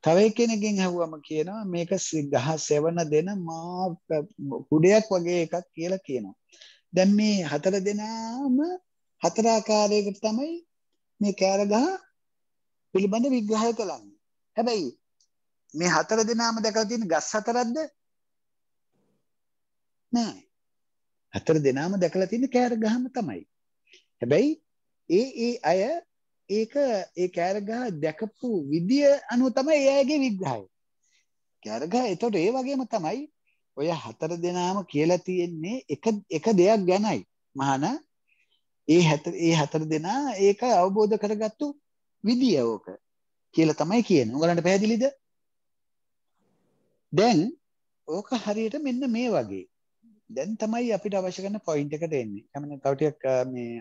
තව කෙනකින් ඇහුවම කියනවා මේක ගහ සෙවන දෙන මා කුඩයක් වගේ එකක් කියලා කියනවා. දැන් මේ හතර දෙනාම හතර ආකාරයකට තමයි මේ කෑර ගහ පිළිබඳ විග්‍රහය කළන්නේ. හැබැයි මේ හතර දෙනාම දැකලා තියෙන ගස් හතරක්ද? නෑ. හතර දෙනාම දැකලා තියෙන කෑර ගහම තමයි. හැබැයි ඒ ඒ අය ඒක ඒ කෑරගහ දැකපු විදිය අනුව තමයි එයාගේ විග්‍රහය. කෑරගහ එතකොට ඒ වගේම තමයි ඔය හතර දෙනාම කියලා තියෙන්නේ එක එක දෙයක් ගැනයි. මහාන ඒ හතර ඒ හතර දෙනා ඒක අවබෝධ කරගත්තු විදිය ඕක කියලා තමයි කියන්නේ. උගලන්ට පැහැදිලිද? දැන් ඕක හරියට මෙන්න මේ වගේ. දැන් තමයි අපිට අවශ්‍ය කරන පොයින්ට් එකට එන්නේ. කමන කවටියක් මේ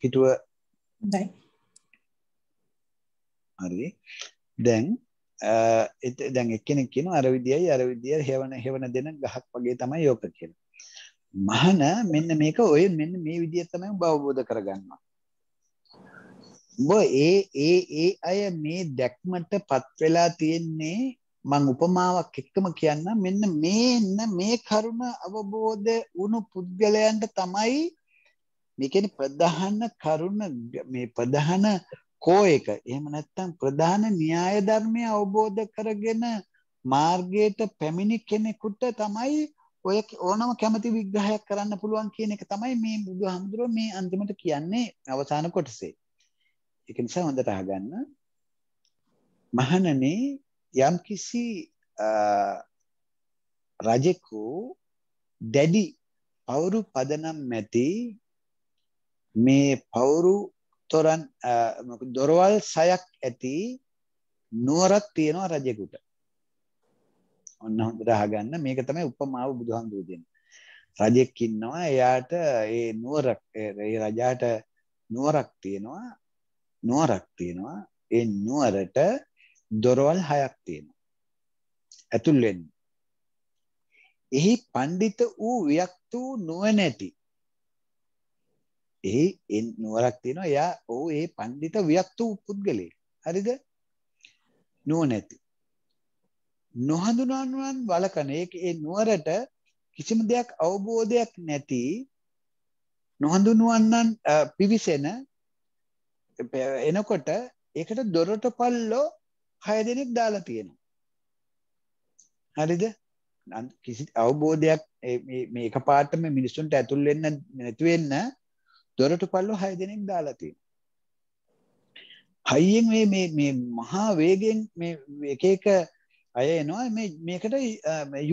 පිටුව දැන් හරි දැන් දැන් එක්කෙනෙක් කියනවා අර විදියයි අර විදිය හේවන හේවන දෙන ගහක් වගේ තමයි යෝක කියලා. මහන මෙන්න මේක ඔය මෙන්න මේ විදිය තමයි ඔබ අවබෝධ කරගන්නවා. ඔබ ඒ ඒ ඒ අය මේ දැක්මටපත් වෙලා තියෙන්නේ මං උපමාවක් එක්කම කියන්න මෙන්න මේන්න මේ කරුණ අවබෝධ වුණු පුද්ගලයන්ට තමයි මේ කියන්නේ ප්‍රධාන කරුණ මේ ප්‍රධාන කෝ එක එහෙම නැත්නම් ප්‍රධාන න්‍යාය ධර්මය අවබෝධ කරගෙන මාර්ගයට පැමිණි කෙනෙකුට තමයි ඔය ඕනම කැමති විග්‍රහයක් කරන්න පුළුවන් කියන එක තමයි මේ බුදුහාමුදුරුවෝ මේ අන්තිමට කියන්නේ අවසාන කොටසේ. ඒක නිසා හොඳට අහගන්න. මහණනි යම්කිසි රජෙකු දැඩි පවුරු පදනම් ඇති මේ පවුරු තොරන් දොරවල් සයක් ඇති නුවරක් තියෙනවා රජෙකුට. ඔන්න හොඳට අහගන්න මේක තමයි උපමාව බුදුහාමුදුරු දෙන්නේ. රජෙක් ඉන්නවා එයාට ඒ නුවරක් ඒ රජාට නුවරක් තියෙනවා නුවරක් තියෙනවා ඒ නුවරට දොරවල් හයක් තියෙනවා. ඇතුල් වෙන්න. එහි පඬිත වූ වික්තු නොවැ නැති එහි නුවරක් තියෙනවා එයා ඔව් ඒ පඬිත වියත් වූ පුද්ගලයෙක් හරිද නුවණැති නොහඳුනානුවන් වලකන ඒක ඒ නුවරට කිසිම දෙයක් අවබෝධයක් නැති නොහඳුනුවන්නන් පිවිසෙන එනකොට ඒකට දොරටපල්ලෝ හය දෙනෙක් දාලා තියෙනවා හරිද කිසි අවබෝධයක් මේක පාටම මිනිස්සුන්ට ඇතුල් වෙන්න නැති වෙන්න දොරටු පල්ලෝ හය දෙනෙක් දාලා තියෙනවා හයියෙන් මේ මේ මේ මහා වේගෙන් මේ එක එක අය එනවා මේ මේකට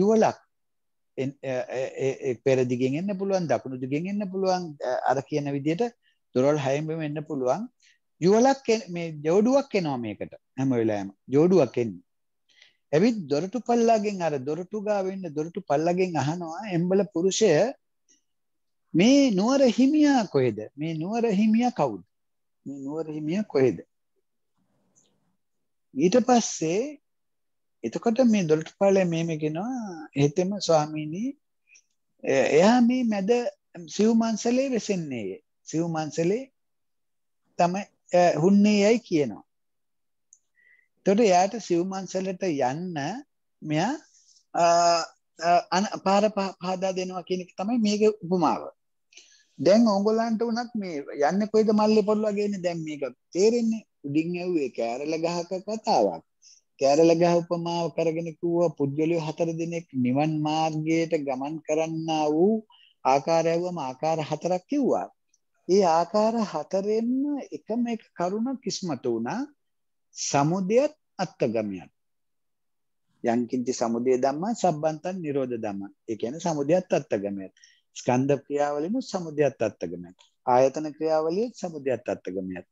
යුවලක් පෙර දිගෙන් එන්න පුළුවන් දකුණු දිගෙන් එන්න පුළුවන් අර කියන විදිහට දොරවල් හයෙන් බෙම එන්න පුළුවන් යුවලක් මේ ජෝඩුවක් එනවා මේකට හැම වෙලාවෙම ජෝඩුවක් එන්නේ ඇවිත් දොරටු පල්ලාගෙන් අර දොරටු ගාවෙන්න දොරටු පල්ලාගෙන් අහනවා එම්බල පුරුෂය මේ නුවර හිමියා කොහෙද? මේ නුවර හිමියා කවුද? මේ නුවර හිමියා කොහෙද? ඊට පස්සේ එතකොට මේ දොළටපාලේ මෙහෙම කියනවා එහෙතෙම ස්වාමීනි එයා මේ මැද සිව් මන්සලේ වෙසෙන්නේ. සිව් මන්සලේ තමයි හුන්නේ යයි කියනවා. එතකොට එයාට සිව් මන්සලට යන්න මෙයා පාර පාදා දෙනවා කියන එක තමයි මේකේ උපමාව. දැන් ඕගොල්ලන්ට උනත් මේ යන්න කොයිද මල්ලේ පොල්ලවා ගේන්නේ දැන් මේක තේරෙන්නේ උඩින් ඇව්වේ කෑරළ ගහක කතාවක් කෑරළ ගහ උපමාව කරගෙන කිව්වා පුජ්‍යලිය හතර දිනක් නිවන් මාර්ගයට ගමන් කරන්නා වූ ආකාරයවම ආකාර හතරක් කිව්වා ඒ ආකාර හතරෙන්ම එකම එක කරුණ කිස්මතු වුණා සමුදයත් අත්ගමයත් යංකින්ති සමුදය ධම්මා සබ්බන්තං නිරෝධ ධම්මා ඒ කියන්නේ සමුදයත් අත්ගමයත් ස්කන්ධ ක්‍රියාවලියම සමුදයත් අත්ගමයක්. ආයතන ක්‍රියාවලිය සමුදයත් අත්ගමයක්.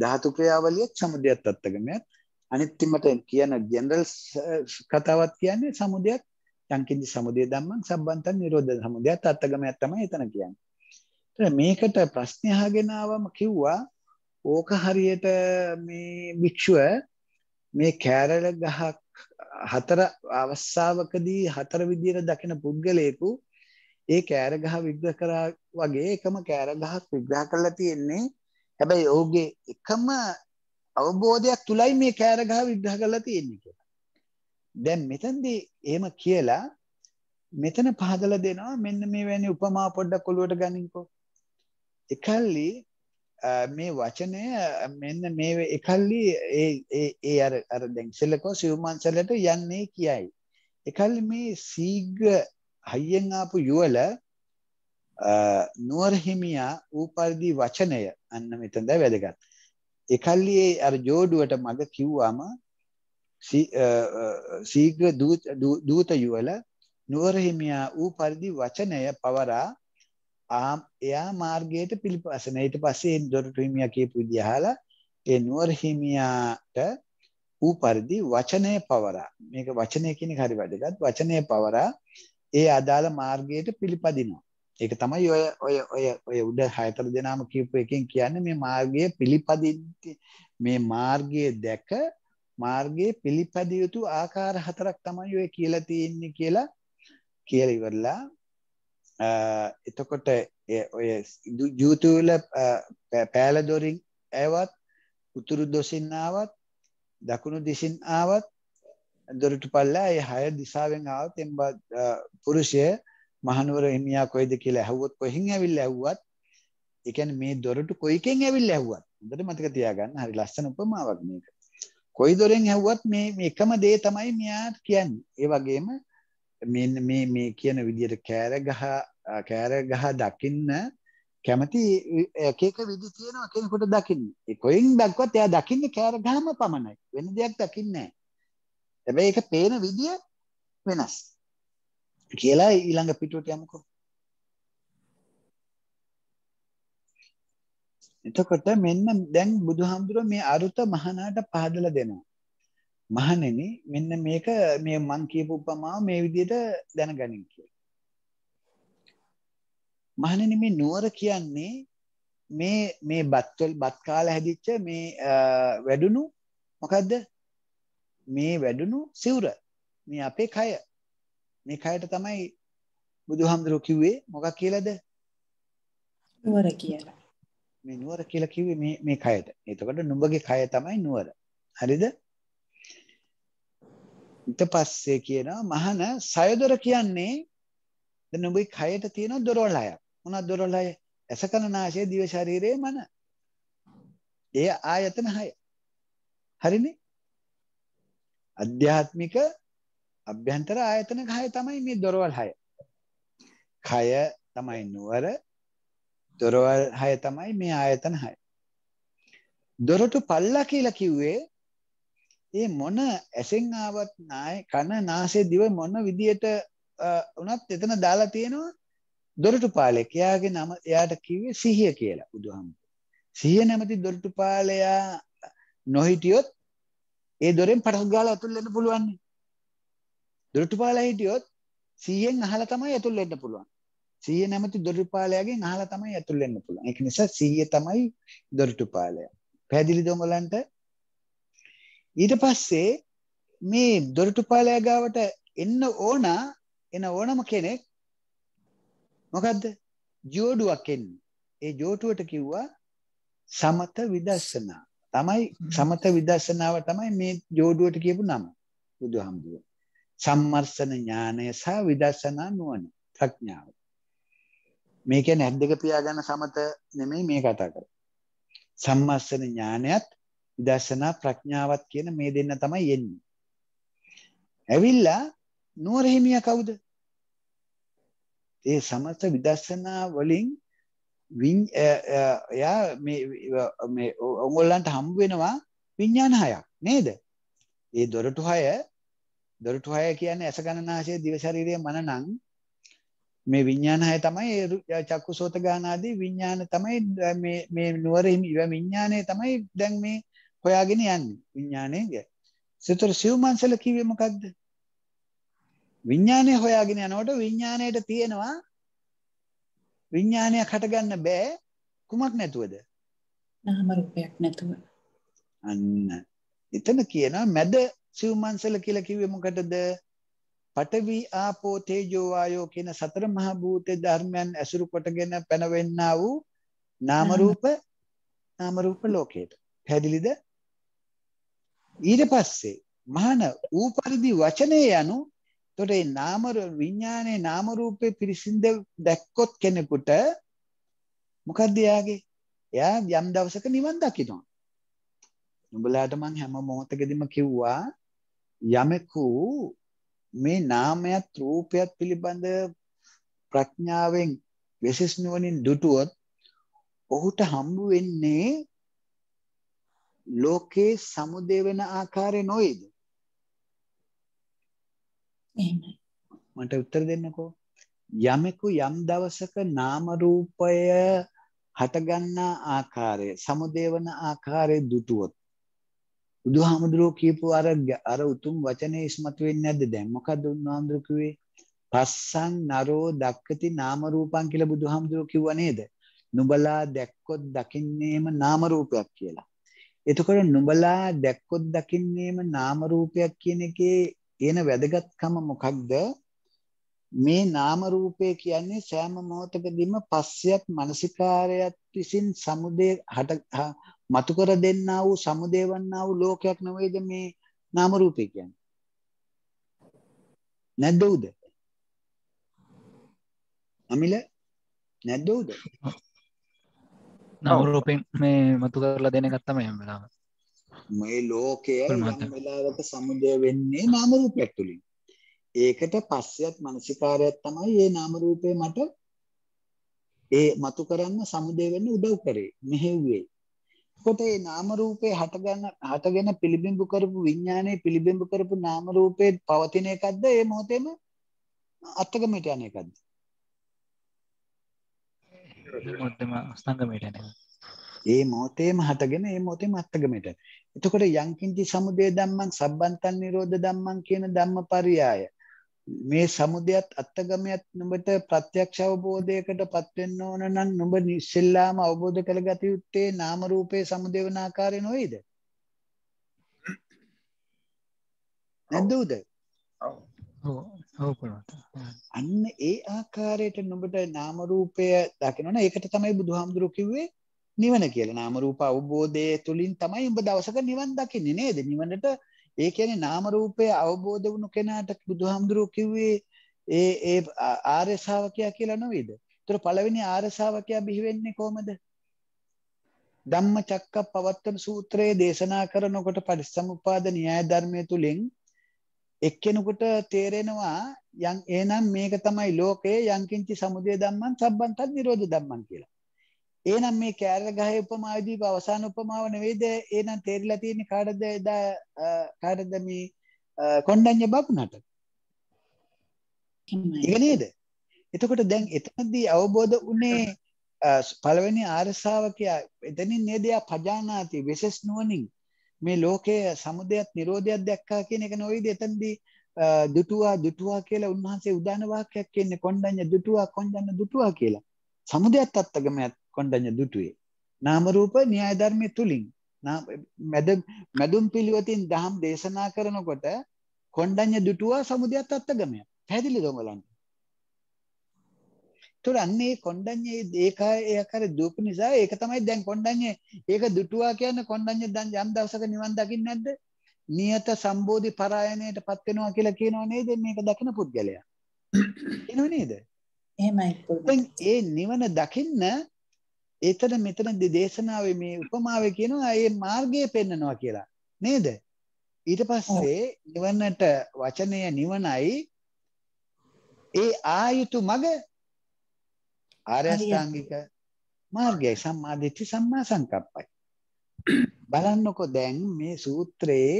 ධාතු ක්‍රියාවලිය සමුදයත් අත්ගමයක්. අනිත්‍යමට කියන ජෙනරල් කතාවක් කියන්නේ සමුදයත් යංකින්දි සමුදය ධම්මං සම්බන්තං නිරෝධ සමුදයත් අත්ගමයක් තමයි එතන කියන්නේ. මේකට ප්‍රශ්නය අහගෙන ආවම කිව්වා ඕක හරියට මේ භික්ෂුව මේ කෑරල ගහක් හතර අවස්ථාවකදී හතර විදියට දකින පුද්ගලයෙකු ඒ කෑර ගහ විග්‍රහ කරා වගේ එකම කෑර ගහක් විග්‍රහ කරලා තියෙන්නේ හැබැයි ඔහුගේ එකම අවබෝධයක් තුලයි මේ කෑර ගහ විග්‍රහ කරලා තියෙන්නේ කියලා. දැන් මෙතනදී එහෙම කියලා මෙතන පහදලා දෙනවා මෙන්න මේ වැනි උපමා පොඩ්ඩක් ඔලුවට ගනින්කෝ. එකල්ලි මේ වචනය මෙන්න මේ එකල්ලි ඒ ඒ අර අර දැන් සෙලකෝ සිව්මන්සලට යන්නේ කියයි. එකල්ලි මේ සීඝ්‍ර හයියෙන් ආපු යුවල නුවර හිමියා ඌ පරිදි වචනය අන්න මෙතනද වැදගත්. එකල්ලි ඒ අර جوړුවට මග කිව්වම ශීඝ්‍ර දූත යුවල නුවර හිමියා ඌ පරිදි වචනය පවරා ආ එයා මාර්ගයට පිළිපසන. ඊට පස්සේ දොරටු හිමියා කියපු විදිහ අහලා ඒ නුවර හිමියාට ඌ පරිදි වචනය පවරා මේක වචනය කියන එක හරි වැදගත් වචනය පවරා ඒ අදාළ මාර්ගයට පිළිපදිනවා. ඒක තමයි ඔය ඔය ඔය ඔය උඩ හතර දෙනාම කියපු එකෙන් කියන්නේ මේ මාර්ගය පිළිපදින්න මේ මාර්ගය දැක මාර්ගයේ පිළිපදිය යුතු ආකාර හතරක් තමයි ඔය කියලා තියෙන්නේ කියලා කියලා ඉවරලා එතකොට ඔය YouTube වල පෑල දොරින් ඇවත් උතුරු දොසින් ආවත් දකුණු දිසින් ආවත් දොරටු පල්ලා ඒ හය දිසාවෙන් ආවත් එම්බා පුරුෂය මහනුවර හිමියා කොයිද කියලා ඇහුවොත් කොහෙන් ඇවිල්ලා ඇහුවත් ඒ කියන්නේ මේ දොරටු කොයිකෙන් ඇවිල්ලා ඇහුවත් හොඳට මතක තියාගන්න හරි ලස්සන උපමාවක් මේක. කොයි දොරෙන් ඇහුවත් මේ එකම දේ තමයි මෙයා කියන්නේ. ඒ වගේම මේ මේ මේ කියන විදිහට කෑර ගහ කෑර ගහ දකින්න කැමති එක එක විදි තියෙනවා කෙනෙකුට දකින්න. ඒ කොයින් දක්වත් එයා දකින්නේ කෑර ගහම පමණයි. වෙන දෙයක් දකින්නේ නැහැ. හැබැයි ඒක පේන විදිය වෙනස් කියලා ඊළඟ පිටුවට යමුකෝ එතකොට මෙන්න දැන් බුදුහාමුදුරුව මේ අරුත මහානාට පහදලා දෙනවා. මහණෙනි මෙන්න මේක මේ මං කියපු උපමාව මේ විදිහට දැනගනින් කියලා. මහණෙනි මේ නුවර කියන්නේ මේ මේ බත්වල බත් කාලා හැදිච්ච මේ වැඩුණු මොකද්ද? මේ වැඩුණු සිවුර මේ අපේ කය මේ කයට තමයි බුදුහාමුදුරුවෝ කිව්වේ මොකක් කියලාද? නුවර කියලා. මේ නුවර කියලා කිව්වේ මේ මේ කයට. එතකොට නුඹගේ කය තමයි නුවර. හරිද? ඊට පස්සේ කියනවා මහන සයදොර කියන්නේ දැන් නුඹේ කයට තියෙන දොරවල් හයක්. මොනවද දොරවල් හය? ඇස කන නාසය දිව ශරීරය මන. ඒ ආයතන හය. හරිනේ? අධ්‍යාත්මික අභ්‍යන්තර ආයතන කය තමයි මේ දොරවල් හය. කය තමයි නුවර දොරවල් හය තමයි මේ ආයතන හය. දොරටු පල්ලා කියලා කිව්වේ ඒ මොන ඇසෙන් ආවත් නාය කන නාසය දිව මොන විදියට වුණත් එතන දාලා තියෙනවා දොරටු පාලේ. එයාගේ නම එයාට කිව්වේ සිහිය කියලා බුදුහාමුදුරුවෝ. සිහිය නැමැති දොරටු පාලයා නොහිටියොත් ඒ දොරෙන් පටක් ගාලා ඇතුල් වෙන්න පුළුවන්. දොරටුපාලයා හිටියොත් 100න් අහලා තමයි ඇතුල් වෙන්න පුළුවන්. 100 නැමැති දොරටුපාලයාගෙන් අහලා තමයි ඇතුල් වෙන්න පුළුවන්. ඒක නිසා 100 තමයි දොරටුපාලයා. පැහැදිලිද උඹලන්ට? ඊට පස්සේ මේ දොරටුපාලයා ගාවට එන්න ඕන එන ඕනම කෙනෙක් මොකද්ද? ජෝඩුවක් එන්නේ. ඒ ජෝටුවට කිව්වා සමත විදර්ශනා. තමයි සමත විදර්ශනාව තමයි මේ ජෝඩුවට කියපු නම බුදුහාමුදුරුවෝ සම්මර්සන ඥානය සහ විදර්ශනා නුවණ ප්‍රඥාව මේ කියන්නේ ඇස් දෙක පියාගන්න සමත නෙමෙයි මේ කතා කරන්නේ සම්මර්සන ඥානයත් විදර්ශනා ප්‍රඥාවත් කියන මේ දෙන්න තමයි එන්නේ ඇවිල්ලා නුවර හිමියා කවුද ඒ සමත විදර්ශනා වලින් එයා මේ ඔගොල්ලන්ට හම් වෙනවා විඤ්ඥාන හයක් නේද ඒ දොරටු හය දොරටු හය කියන්න ඇස ගණනාශය දිවශරීරය මන නං මේ විඤ්ඥාන හය තමයි චක්කු සෝත ගානාදී විඤ්ඥාන තමයි මේ නුවරම ඉව විඤ්ඥානය තමයි දැන් මේ හොයාගෙන යන්න විඤ්ඥානයග සිතුර සිව්මන්සල කිවමකක්ද විඤ්ඥානය හොයාගෙන යනවට විඤ්ඥානයට තියෙනවා විඥානයක් හටගන්න බෑ කුමක් නැතුවද? නාම රූපයක් නැතුව. අන්න. එතන කියනවා මැද සිව්මන්සල කියලා කිව්වේ මොකටද? පඨවි ආපෝ තේජෝ වායෝ කියන සතර මහා භූත ධර්මයන් ඇසුරු කොටගෙන පැනවෙන්නා වූ නාම රූප නාම රූප ලෝකයට. පැහැදිලිද? ඊට පස්සේ මහාන ඌ පරිදි වචනේ යනු එතකොට මේ නාම විඥානයේ නාම රූපේ පිරිසිඳ දැක්කොත් කෙනෙකුට මොකද්ද යාගේ? එයා යම් දවසක නිවන් දකිනවා. නුඹලාට මම හැම මොහොතකදීම කිව්වා යමෙකු මේ නාමයත් රූපයත් පිළිබඳ ප්‍රඥාවෙන් විශේෂ නුවණින් දුටුවොත් ඔහුට හම්බ වෙන්නේ ලෝකේ සමුදේ වෙන ආකාරය නොවේද? එහෙමයි. මට උත්තර දෙන්නකෝ. යමෙකු යම් දවසක නාම රූපය හටගන්නා ආකාරය, සමුදේවන ආකාරය දුටුවොත් බුදුහාමුදුරුවෝ කියපු අර අර උතුම් වචනේ ඉස්මතු වෙන්නේ නැද්ද දැන්? මොකද්ද උන්වහන්සේ කිව්වේ? පස්සං නරෝ දක්කති නාම රූපං කියලා බුදුහාමුදුරුවෝ කිව්වා නේද? නුඹලා දැක්කොත් දකින්නේම නාම රූපයක් කියලා. එතකොට නුඹලා දැක්කොත් දකින්නේම නාම රූපයක් කියන එකේ එන වැදගත්කම මොකක්ද? මේ නාම රූපය කියන්නේ සෑම මොහොතකදීම පස්සයක් මානසිකාරයත් විසින් සමුදේ හට මතු කර දෙන්නා වූ සමුදේවන්නා වූ ලෝකයක් නෙවෙයිද මේ නාම රූපය කියන්නේ නැද්ද උද අමිල නැද්ද උද නාම රූපෙන් මේ මතු කරලා දෙන එකක් තමයි හැම වෙලාවෙම මේ ලෝකය වෙලාවට සමුදය වෙන්නේ නාම රූපයක් තුලින්. ඒකට පස්සෙත් මානසිකාරයක් තමයි මේ නාම රූපේ මට ඒ මතු කරන්න සමුදය වෙන්න උදව් කරේ මෙහෙව්වේ. එතකොට මේ නාම රූපේ හටගන්න හටගෙන පිළිබිඹු කරපු විඥානයේ පිළිබිඹු කරපු නාම රූපේ පවතින එකක්ද ඒ මොහොතේම අත්ගමයට යන එකක්ද? මධ්‍යම ස්තංගමයට යන එකක්ද? ඒ මොහොතේම හටගෙන ඒ මොහොතේම අත්ගමයට. එතකොට යංකින්ති සමුදය ධම්මං සබ්බන්තන් නිරෝධ ධම්මං කියන ධම්මපරියාය. මේ සමුදයත් අත්ගමයත් නුඹට ප්‍රත්‍යක්ෂ අවබෝධයකටපත් වෙන්න ඕන නම් නුඹ ඉස්සෙල්ලාම අවබෝධ කරගත යුත්තේ නාම රූපේ සමුදය වන ආකාරය නොවේද? නැද්ද උදේ? ඔව්. අන්න ඒ ආකාරයට නුඹට නාම රූපය දකිනවනේ ඒකට තමයි බුදුහාමුදුරු කිව්වේ නිවන කියලා නාම රූප අවබෝධය තුලින් තමයි ඔබ දවසක නිවන් දකින්නේ නේද? නිවනට ඒ කියන්නේ නාම රූපය අවබෝධ වුණු කෙනාට බුදුහාමුදුරුවෝ කිව්වේ ඒ ඒ ආර්ය ශාවකයා කියලා නෙවෙයිද? ඒතර පළවෙනි ආර්ය ශාවකයා බිහි වෙන්නේ කොහමද? ධම්මචක්කප්පවත්තන සූත්‍රයේ දේශනා කරනකොට පරිසම්පාද න්‍යාය ධර්මයේ තුලින් එක්කෙනෙකුට තේරෙනවා යම් එහෙනම් මේක තමයි ලෝකයේ යම්කින්චි සමුදය ධම්මං සම්බන්තත් නිරෝධ ධම්මං කියලා. එහෙනම් මේ කෑල්ල ගහේ උපමාව දීප අවසාන උපමාව නෙවෙයිද? එහෙනම් තේරිලා තියෙන්නේ කාටද එදා කාටද මේ කොණ්ඩඤ්ඤ බපුණට? ඒක නේද? එතකොට දැන් එතනදී අවබෝධ උනේ පළවෙනි ආරසාවකයා එතනින් නේද යා පජානාති විශේෂ නුවණින් මේ ලෝකයේ සමුදයත් නිරෝධයත් දැක්කා කියන එක නෙවෙයිද එතනදී දුටුවා දුටුවා කියලා උන්වහන්සේ උදාන වාක්‍යයක් කියන්නේ කොණ්ඩඤ්ඤ දුටුවා කොණ්ඩඤ්ඤ දුටුවා කියලා. සමුදයත් අත්ගමයක් කොණ්ඩඤ්ඤ දුටුවේ. නාම රූප න්‍යාය ධර්මයේ තුලින් මැද මැදුම් පිළිවෙතින් දහම් දේශනා කරනකොට කොණ්ඩඤ්ඤ දුටුවා සමුදියත් අත්ගමය. පැහැදිලිද ඔයගලන්ට? තුර අන්නේ කොණ්ඩඤ්ඤේ ඒක ඒකර දුක නිසා ඒක තමයි දැන් කොණ්ඩඤ්ඤේ ඒක දුටුවා කියන්නේ කොණ්ඩඤ්ඤ දැන් යම් දවසක නිවන් දකින්නේ නැද්ද? නියත සම්බෝධි පරායණයටපත් වෙනවා කියලා කියනෝ නේද මේක දකින පුද්ගලයා. එනව නේද? එහෙමයි. ඒ නිවන දකින්න ඒතර මෙතන දේශනාවේ මේ උපමාවේ කියනවා ඒ මාර්ගය පෙන්නනවා කියලා. නේද? ඊට පස්සේ නිවනට වචනය නිවනයි ඒ ආයුතු මග ආරියස්ථාංගික මාර්ගයයි සම්මාදිට්ඨි සම්මා සංකප්පයි. බලන්නකො දැන් මේ සූත්‍රයේ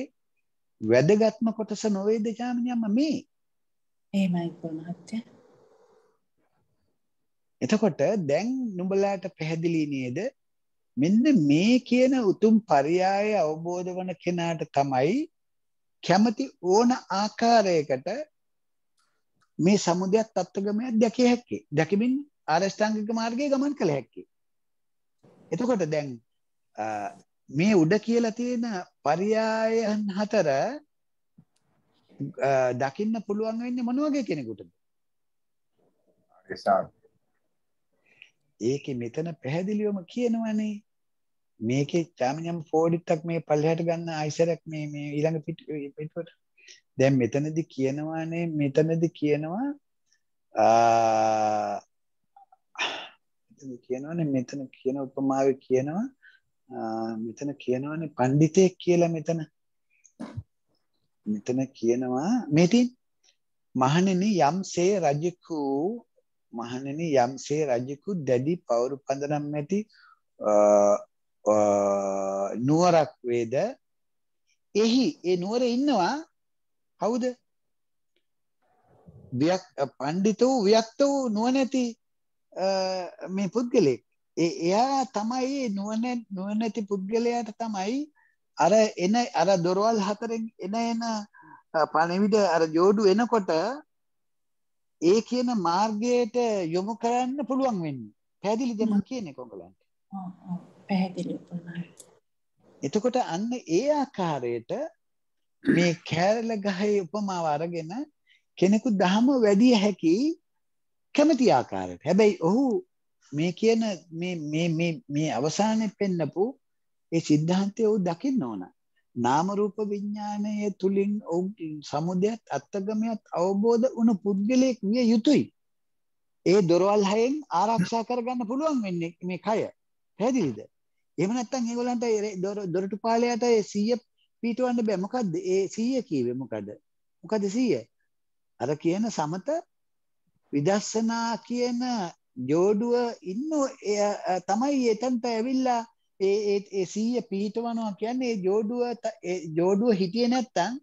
වැදගත්ම කොටස නොවේද ජාමිනියම්ම මේ. එහෙමයි කොහොමද? එතකොට දැන් නුඹලාට පැහැදිලි නේද? මෙන්න මේ කියන උතුම් පරයය අවබෝධ වන කෙනාට තමයි කැමති ඕන ආකාරයකට මේ සමුදය තත්ත්වගමයක් දැකිය හැක්කේ. දැකමින් ආරෂ්ඨාංගික මාර්ගයේ ගමන් කළ හැක්කේ. එතකොට දැන් මේ උඩ කියලා තියෙන පරයයන් හතර දකින්න පුළුවන් වෙන්නේ මොන වගේ කෙනෙකුටද? ඒසාර ඒකේ මෙතන පැහැදිලිවම කියනවනේ මේකේ චාමිනියම් ෆෝඩිට්ටක් මේ පල්ලෙහාට ගන්න ආයිසරක් මේ මේ ඊළඟ පිටුවට දැන් මෙතනදි කියනවානේ මෙතනදි කියනවා මෙතන කියනවනේ මෙතන කියන උපමාවේ කියනවා මෙතන කියනවනේ පඬිතෙක් කියලා මෙතන මෙතන කියනවා මේටි මහණෙනි යම්සේ රජෙකු මහණෙනි යම්සේ රජෙකු දැඩි පවුරු පදනම් ඇති නුවරක් වේද එහි ඒ නුවර ඉන්නවා කවුද වියක් පඬිත වූ වියක්ත වූ නුවණැති මේ පුද්ගලෙක් ඒ එයා තමයි නුවණ නුවණැති පුද්ගලයාට තමයි අර එන අර දොරවල් හතරෙන් එන එන පණිවිඩ අර جوړු එනකොට ඒ කියන මාර්ගයට යොමු කරන්න පුළුවන් වෙන්නේ. පැහැදිලිද මම කියන්නේ කොංගලන්ට? පැහැදිලි එතකොට අන්න ඒ ආකාරයට මේ කෑරළ ගහේ උපමාව අරගෙන කෙනෙකු දහම වැඩි හැකි කැමති ආකාරයට. හැබැයි ඔහු මේ කියන මේ මේ මේ මේ අවසානයේ පෙන්නපු ඒ સિદ્ધාන්තය ඔහු දකින්න ඕනයි. නාම රූප විඥානය තුලින් සමුදයත් අත්ගමයත් අවබෝධ වුණු පුද්ගලයෙක් විය යුතුයි. ඒ දොරවල් හයෙන් ආරක්ෂා කරගන්න පුළුවන් වෙන්නේ මේ කය. පැහැදිලිද? එහෙම නැත්නම් ඒගොල්ලන්ට දොරටු පාලයට ඒ 100 පීටවන්න බෑ. මොකද්ද? ඒ 100 කියවේ මොකද? මොකද 100? අර කියන සමත විදර්ශනා කියන جوړුව ඉන්න තමයි එතනට ඇවිල්ලා ඒ එසීය පිහිටවනවා කියන්නේ ජෝඩුව ජෝඩුව හිටිය නැත්තං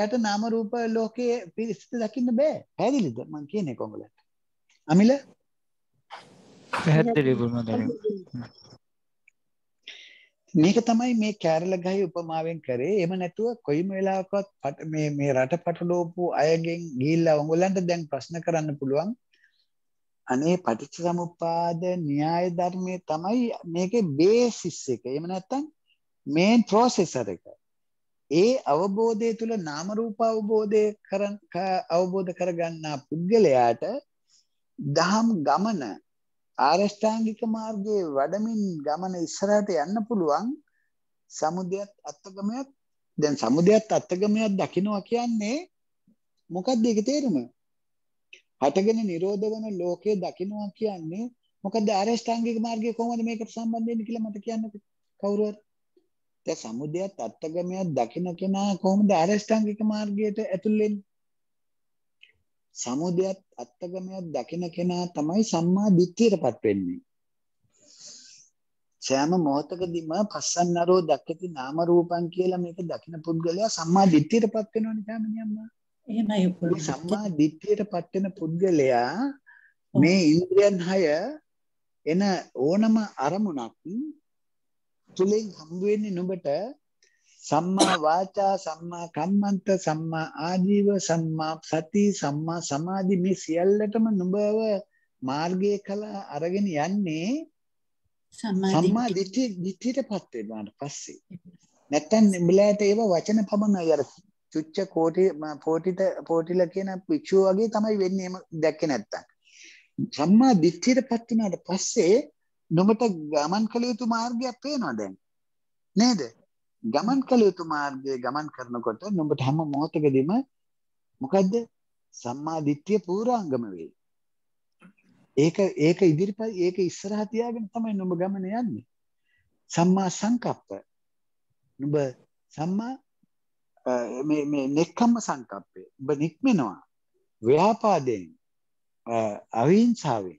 එයට නාම රූප ලෝකයේ පිරිසිත දකින්න බෑ පැදිලිද මං කියන්නේ කොඟලට අමිල පැහැදිලි මේක තමයි මේ කෑරල ගහේ උපමාවෙන් කරේ එහෙම නැතුව කොයිම වෙලාවකවත් මේ මේ රට පටලෝපු අයගෙන් ගිහිල්ලා ඔයගොල්ලන්ට දැන් ප්‍රශ්න කරන්න පුළුවන් අනේ පටිච්ච සමුප්පාද න්‍යාය ධර්මයේ තමයි මේකේ බේසිස් එක. එහෙම නැත්නම් මේන් ප්‍රොසෙසර් එක. ඒ අවබෝධය තුල නාම රූප අවබෝධය කරන් අවබෝධ කරගන්නා පුද්ගලයාට දහම් ගමන ආරෂ්ඨාංගික මාර්ගයේ වඩමින් ගමන ඉස්සරහට යන්න පුළුවන් සමුදයත් අත්ගමයක් දැන් සමුදයත් අත්ගමයක් දකිනවා කියන්නේ මොකක්ද ඒකේ තේරුම? හටගෙන නිරෝධ වන ලෝකය දකිනවා කියන්නේ මොකද ආරෂ්ඨාංගික මාර්ගය කොහොමද මේකට සම්බන්ධ වෙන්නේ කියලා මට කියන්නකෝ කවුරුහරි දැන් සමුදයත් අත්ගමයක් දකින කෙනා කොහොමද ආරෂ්ඨාංගික මාර්ගයට ඇතුල් වෙන්නේ සමුදයත් අත්ගමයක් දකින කෙනා තමයි සම්මා දිට්ඨියටපත් වෙන්නේ සෑම මොහොතකදීම පස්සන්නරෝ දක්කති නාම රූපං කියලා මේක දකින පුද්ගලයා සම්මා දිට්ඨියටපත් වෙනවනේ සාමාන්‍යයෙන්ම එහෙමයි ඔක්කොම සම්මා දිට්ඨියටපත් වෙන පුද්ගලයා මේ ඉන්ද්‍රියන් 6 එන ඕනම අරමුණක් තුලින් හම්බ වෙන්නේ නුඹට සම්මා වාචා සම්මා කම්මන්ත සම්මා ආජීව සම්මා සති සම්මා සමාධි මේ සියල්ලටම නුඹව මාර්ගය කළා අරගෙන යන්නේ සම්මා දිට්ඨියටපත් වෙනාට පස්සේ නැත්තම් නුඹලාට ඒව වචන පමණයි අර චුච්ච කෝටි පෝටිත පෝටිල කියන භික්ෂුව වගේ තමයි වෙන්නේ එම දැක්කේ නැත්තම්. සම්මා දිට්ඨියට පත් වුණාට පස්සේ නොමට ගමන් කළ යුතු මාර්ගයක් පේනවා දැන්. නේද? ගමන් කළ යුතු මාර්ගයේ ගමන් කරනකොට නොඹට හැම මොහොතකදීම මොකද්ද? සම්මා දිට්ඨිය පූර්වාංගම වේ. ඒක ඒක ඉදිරිපත් ඒක ඉස්සරහ තියාගෙන තමයි නොඹ ගමන යන්නේ. සම්මා සංකප්ප. නොඹ සම්මා මේ නෙක්කම්ම සංකප්පය ඔබ නික්මෙනවා ව්‍යාපාදයෙන් අවිංසාාවෙන්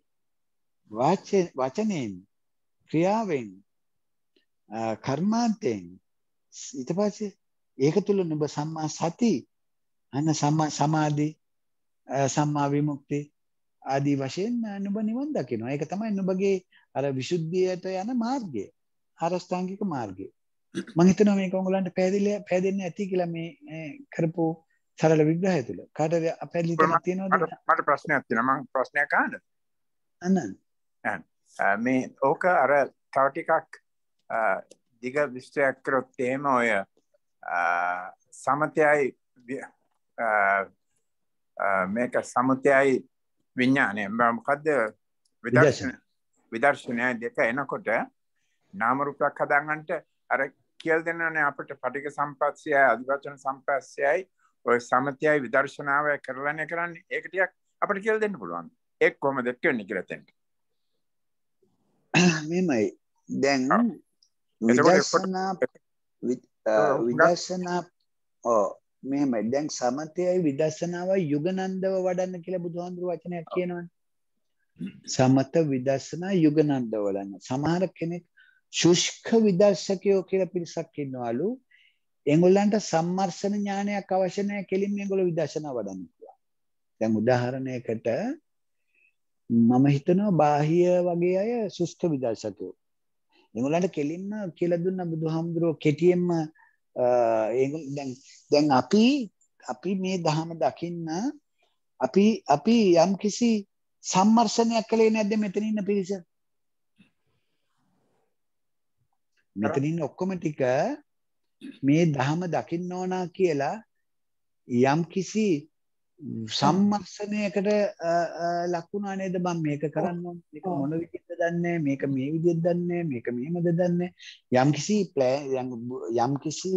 වචනයෙන් ක්‍රියාවෙන් කර්මාන්තයෙන් ඊට පස්සේ ඒක තුල නුඹ සම්මා සති අන්න සම්මා සමාධි සම්මා විමුක්ති ආදී වශයෙන් නුඹ නිවන් දකිනවා. ඒක තමයි නුඹගේ අර විසුද්ධියට යන මාර්ගය. අරස්ථාංගික මාර්ගය. මං හිතනවා මේක ඔයගලන්ට පැහැදිලි පැහැදෙන්න ඇති කියලා මේ කරපු සරල විග්‍රහය තුල. කාටද අපැහැදිලි තැනක් තියෙනවද? මට ප්‍රශ්නයක් තියෙනවා. මං ප්‍රශ්නයක් අහන්න. අන්න. මේ ඕක අර තව ටිකක් දිග විස්තරයක් කරොත් එහෙම ඔය සමතයයි මේක සමතයයි විඥානය මොකද්ද විදර්ශන විදර්ශනය දෙක එනකොට නාම රූපයක් හදාගන්නට අර කියල් දෙන්නන අපට පටික සම්පත්සයයි අධිවචන සම්පස්සයයි ඔය සමතියයි විදර්ශනාවය කරලනය කරන්න ඒකටයක් අපට කියල් දෙන්න පුළුවන් එක් කොම දෙක්ක නිකරතෙන්ට මෙමයි දැන් විදර්ශනා ඕ මෙමයි දැන් සමතයයි විදර්ශනාව යුගනන්දව වඩන්න කියලා බුදුහන්දුර වචනයක් කියනවා සමත විදර්ශනා යුගනන්ද වඩන්න සමහර කෙනෙක් ශුෂ්ක විදර්ශකයෝ කියලා පිරිසක් ඉන්නවලු. එංගොල්ලන්ට සම්මර්ෂණ ඥානයක් අවශ්‍ය නැහැ කෙලින්ම ඒගොල්ලෝ විදර්ශනා වඩන්න පුළුවන්. දැන් උදාහරණයකට මම හිතනවා බාහිය වගේ අය සුෂ්ක විදර්ශකයෝ. ඒගොල්ලන්ට කෙලින්ම කියලා දුන්න බුදුහාමුදුරුවෝ කෙටියෙන්ම දැන් දැන් අපි අපි මේ ධහම දකින්න අපි අපි යම්කිසි සම්මර්ෂණයක් කළේ නැද්ද මෙතන ඉන්න පිරිස? මෙතනින් ඔක්කොම ටික මේ දහම දකින්න ඕනා කියලා යම් කිසි සම්මස්සනයකට ලක්ුණා නේද බම් මේක කරන්න එක මොන විදිද දන්නේ මේක මේ විදිත් දන්නේ මේක මෙහෙමද දන්නේ යම් කිසි ප්ලෑ යම් කිසි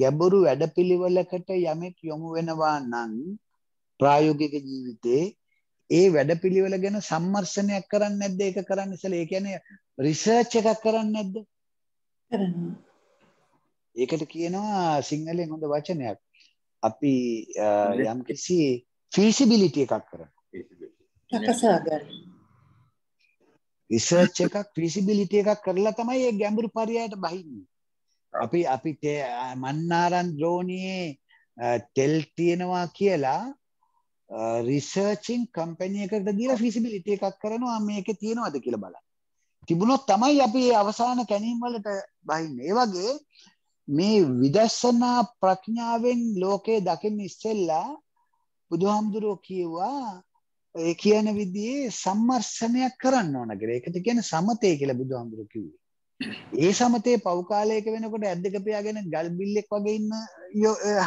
ගැඹුරු වැඩ පිළිවලකට යමෙක් යොමු වෙනවා නම් ප්‍රායෝගික ජීවිතේ ඒ වැඩ පිළිවෙල ගැන සම්මර්ෂණයක් කරන්න නැද්ද ඒක කරන්න ඉසල ඒ කියන්නේ රිසර්ච් එකක් කරන්න නැද්ද ඒකට කියනවා සිංහලෙන් හොඳ වචනයක් අපි යම් කිසි ෆීසිබිලිටි එකක් කරන රිසර්ච් එකක් ෆීසිබිලිටි එකක් කරලා තමයි ඒ ගැඹුරු පරයයට බහින්නේ අපි අපි මන්නාරන් ද්‍රෝණියේ තෙල් තියෙනවා කියලා රිසර්චින් කම්පැනි එකකට දීලා ෆීසිබිලිටි එකක් කරනවා මේකේ තියෙනවද කියලා බලන්න තිබුණොත් තමයි අපි අවසාන කැනීම් වලට බහින්නේ. ඒ වගේ මේ විදර්ශනා ප්‍රඥාවෙන් ලෝකේ දකින්න ඉස්සෙල්ලා බුදුහාමුදුරුවෝ කියුවා ඒ කියන විදිහේ සම්මර්ෂණයක් කරන්න ඕන කියලා. ඒකට කියන්නේ සමතේ කියලා බුදුහාමුදුරුවෝ කිව්වේ. ඒ සමතේ පව් කාලයක වෙනකොට ඇද්දක පියාගෙන ගල් බිල්ලෙක් වගේ ඉන්න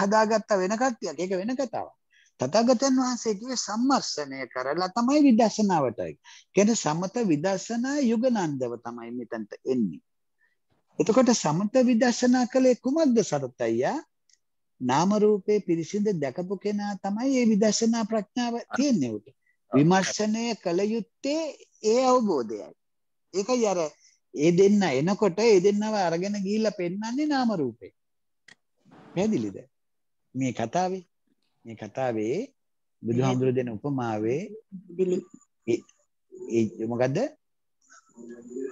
හදාගත්ත වෙන කට්ටියක්. ඒක වෙන කතාවක්. තථාගතයන් වහන්සේ කිව්වේ සම්මර්ෂණය කරලා තමයි විදර්ශනාවට. කියන්නේ සමත විදර්ශනා යුගනන්දව තමයි මෙතනට එන්නේ. එතකොට සමත විදර්ශනා කලේ කුමක්ද සරතయ్యා? නාම රූපේ පිරිසිඳ දැකපු කෙනා තමයි මේ විදර්ශනා ප්‍රඥාව තියන්නේ උට. විමර්ශනය කල යුත්තේ ඒ අවබෝධයයි. ඒකයි අර ඒ දෙන්න එනකොට ඒ දෙන්නව අරගෙන ගිහිල්ලා පෙන්වන්නේ නාම රූපේ. පැහැදිලිද? මේ කතාවේ මේ කතාවේ බුදුහාමුදුරු දෙන උපමාවේ දිලි ඒ මොකද්ද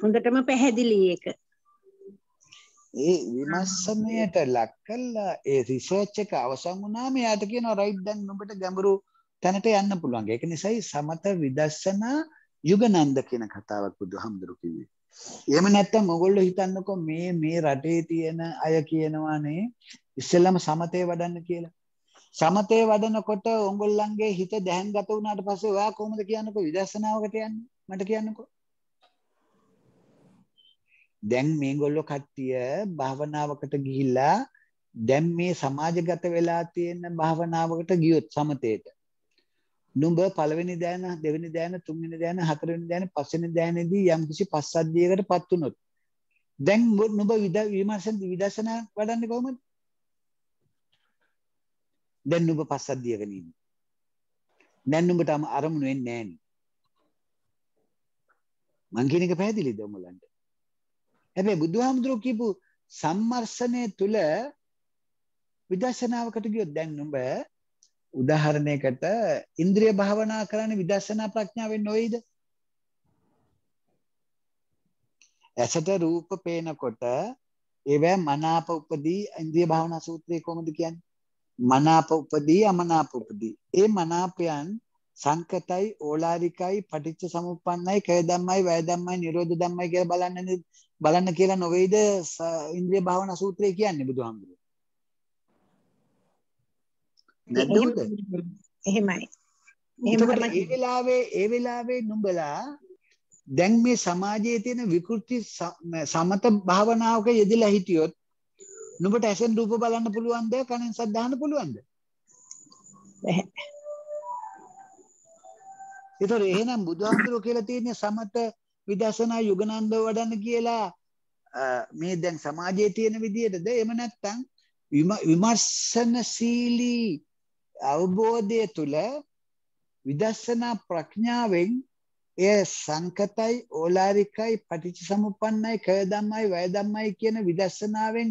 හොඳටම පැහැදිලි ඒක ඒ විමර්ශනයට ලක් කළා ඒ රිසර්ච් එක අවසන් වුණාම එයාට කියනවා රයිට් දැන් නුඹට ගැඹුරු තැනට යන්න පුළුවන්. ඒක නිසායි සමත විදර්ශනා යුගනන්ද කියන කතාවක් බුදුහාමුදුරු කිව්වේ. එහෙම නැත්නම් ඔයගොල්ලෝ හිතන්නකෝ මේ මේ රටේ තියෙන අය කියනවානේ ඉස්සෙල්ලම සමතේ වඩන්න කියලා. සමතේ වඩනකොට ඕගොල්ලන්ගේ හිත දැහැන්ගත වුණාට පස්සේ ඔයා කොහොමද කියන්නකෝ විදර්ශනාවකට යන්නේ මට කියන්නකෝ දැන් මේගොල්ලෝ කට්ටිය භාවනාවකට ගිහිල්ලා දැන් මේ සමාජගත වෙලා තියෙන භාවනාවකට ගියොත් සමතේට නුඹ පළවෙනි දෑන දෙවෙනි දෑන තුන්වෙනි දෑන හතරවෙනි දෑන පස්වෙනි දෑනේදී යම්කිසි පස්සද්ධියකටපත් වුනොත් දැන් නුඹ විද විමර්ශන විදර්ශනා වඩන්නේ කොහොමද දැන් නුඹ පස්සද්ධිය වෙනින්. දැන් නුඹට අරමුණු වෙන්නේ නැහෙනි. මං කියන එක පැහැදිලිද ඔයගලන්ට? හැබැයි බුදුහාමුදුරුවෝ කියපු සම්මර්ෂණය තුල විදර්ශනාවකට ගියොත් දැන් නුඹ උදාහරණයකට ඉන්ද්‍රිය භාවනා කරන්නේ විදර්ශනා ප්‍රඥාවෙන් නොවේද? ඇසට රූප පේනකොට ඒවැ මනාප උපදී ඉන්ද්‍රිය භාවනා සූත්‍රය කොහොමද කියන්නේ? මනාප උපදී අමනාප උපදී. ඒ මනාපයන් සංකතයි ඕලාරිකයි පටිච්ච සමුප්පන්නයි කය ධම්මයි වය ධම්මයි නිරෝධ ධම්මයි කියලා බලන්න බලන්න කියලා නොවේද ඉන්ද්‍රිය භාවනා සූත්‍රය කියන්නේ බුදුහාමුදුරුවෝ. නැද්ද උද? එහෙමයි. එහෙම ඒ වෙලාවේ ඒ වෙලාවේ නුඹලා දැන් මේ සමාජයේ තියෙන විකෘති සමත භාවනාවක යෙදලා හිටියොත් නුඹට ඇසෙන් රූප බලන්න පුළුවන්ද? කනෙන් සද්ද අහන්න පුළුවන්ද? නැහැ. ඒතර එහෙනම් බුදුහාමුදුරුවෝ කියලා තියෙන සමත විදර්ශනා යුගනන්ද වඩන්න කියලා මේ දැන් සමාජයේ තියෙන විදියටද එහෙම නැත්නම් විමර්ශනශීලී අවබෝධය තුළ විදර්ශනා ප්‍රඥාවෙන් එය සංකතයි ඕලාරිකයි පටිච්චසමුප්පන්නයි කය ධම්මයි වය ධම්මයි කියන විදර්ශනාවෙන්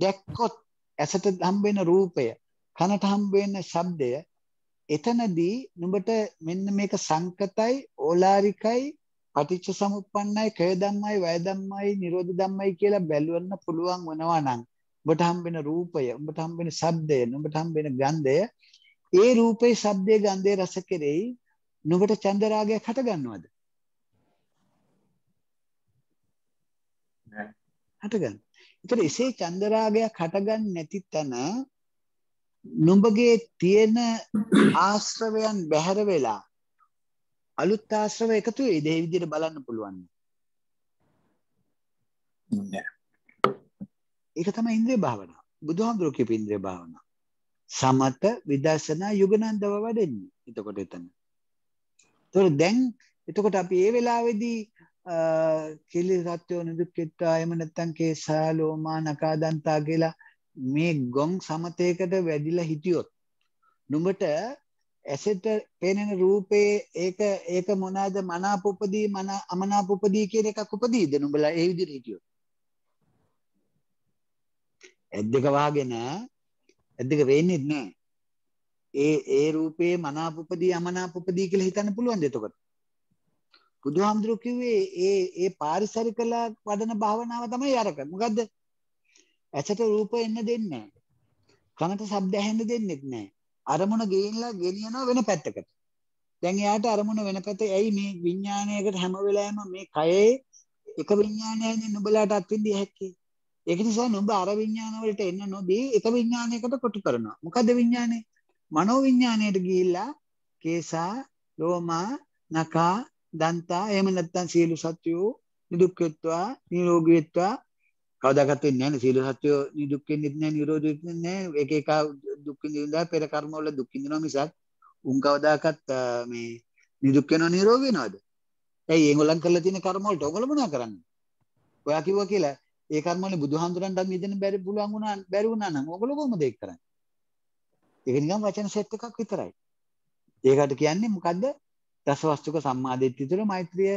දැක්කොත් ඇසට හම්බෙන රූපය කනට හම්බෙන ශබ්දය එතනදී නුඹට මෙන්න මේක සංකතයි ඕලාරිකයි පටිච්ච සමුප්පන්නයි කය ධම්මයි වය ධම්මයි නිරෝධ ධම්මයි කියලා බැලුවන්න පුළුවන් වෙනවා නම් ඔබට හම්බෙන රූපය ඔබට හම්බෙන ශබ්දය ඔබට හම්බෙන ගන්ධය ඒ රූපේ ශබ්දයේ ගන්ධයේ රස කෙරෙහි නුඹට චන්ද රාගයක් හට ගන්නවද හට ගන්නවා ඒතර එසේ චන්දරාගයක් හටගන්නේ නැති තැන නුඹගේ තියෙන ආශ්‍රවයන් බැහැර වෙලා අලුත් ආශ්‍රව එකතු වෙයිද ඒ විදිහට බලන්න පුළුවන් නෑ ඒක තමයි ඉන්ද්‍රිය භාවනාව බුදුහාමුදුරුවෝ කියපු ඉන්ද්‍රිය භාවනාව සමත විදර්ශනා යුගනන්දව වැඩෙන්නේ එතකොට එතන එතකොට දැන් එතකොට අපි ඒ වෙලාවේදී කෙලි සත්‍යෝ නිදුක්කෙත්වා එහෙම නැත්නම් කේසා ලෝමා නකා දන්තා කියලා මේ ගොන් සමතේකට වැඩිලා හිටියොත් නුඹට ඇසෙට පේනෙන රූපේ ඒක ඒක මොනවාද මනාප උපදී මන අමනාප උපදී කියන එකක් උපදීද නුඹලා ඒ විදිහට හිටියොත් ඇද්දක වහගෙන ඇද්දක වෙන්නේ නැහැ ඒ ඒ රූපේ මනාප උපදී අමනාප උපදී කියලා හිතන්න පුළුවන්ද එතකොට බුදුහාමුදුරු කිව්වේ ඒ ඒ පාරිසරිකලා වඩන භාවනාව තමයි අරක. මොකද්ද? ඇසට රූප එන්න දෙන්නේ නැහැ. කනට ශබ්ද ඇහෙන්න දෙන්නේත් නැහැ. අරමුණ ගෙනියලා ගෙනියනවා වෙන පැත්තකට. දැන් එයාට අරමුණ වෙන පැත්තේ ඇයි මේ විඥානයකට හැම වෙලාවෙම මේ කයේ එක විඥානයයි නුඹලාට අත්විඳිය හැක්කේ. ඒක නිසා නුඹ අර විඥාන වලට එන්න නොදී එක විඥානයකට කොටු කරනවා. මොකද විඥානේ? මනෝ විඥාණයට ගිහිල්ලා කේසා, ලෝමා, නකා දන්තා එහෙම නැත්නම් සියලු සත්වෝ නිදුක්කත්වා නිරෝගීත්වා කවදාකවත් වෙන්නේ නැහැ සියලු සත්වෝ නිදුක් වෙන්නේ නැහැ නිරෝධ වෙන්නේ නැහැ එක එක දුක් විඳිනවා පෙර කර්ම වල දුක් විඳිනවා මිසක් උන් කවදාකවත් මේ නිදුක් වෙනව නිරෝග වෙනවද ඇයි ඒගොල්ලන් කරලා තියෙන කර්ම වලට ඔයගොල්ලෝ මොනවා කරන්නේ ඔයා කිව්වා කියලා ඒ කර්ම වලින් බුදුහාමුදුරන්ට මිදෙන්න බැරි පුළුවන් වුණා බැරි වුණා නම් ඔයගොල්ලෝ කොහොමද ඒක කරන්නේ ඒක නිකන් වචන සෙට් එකක් විතරයි ඒකට කියන්නේ මොකද්ද දසවස්තුක සම්මාධිත්‍ය තුළ මෛත්‍රිය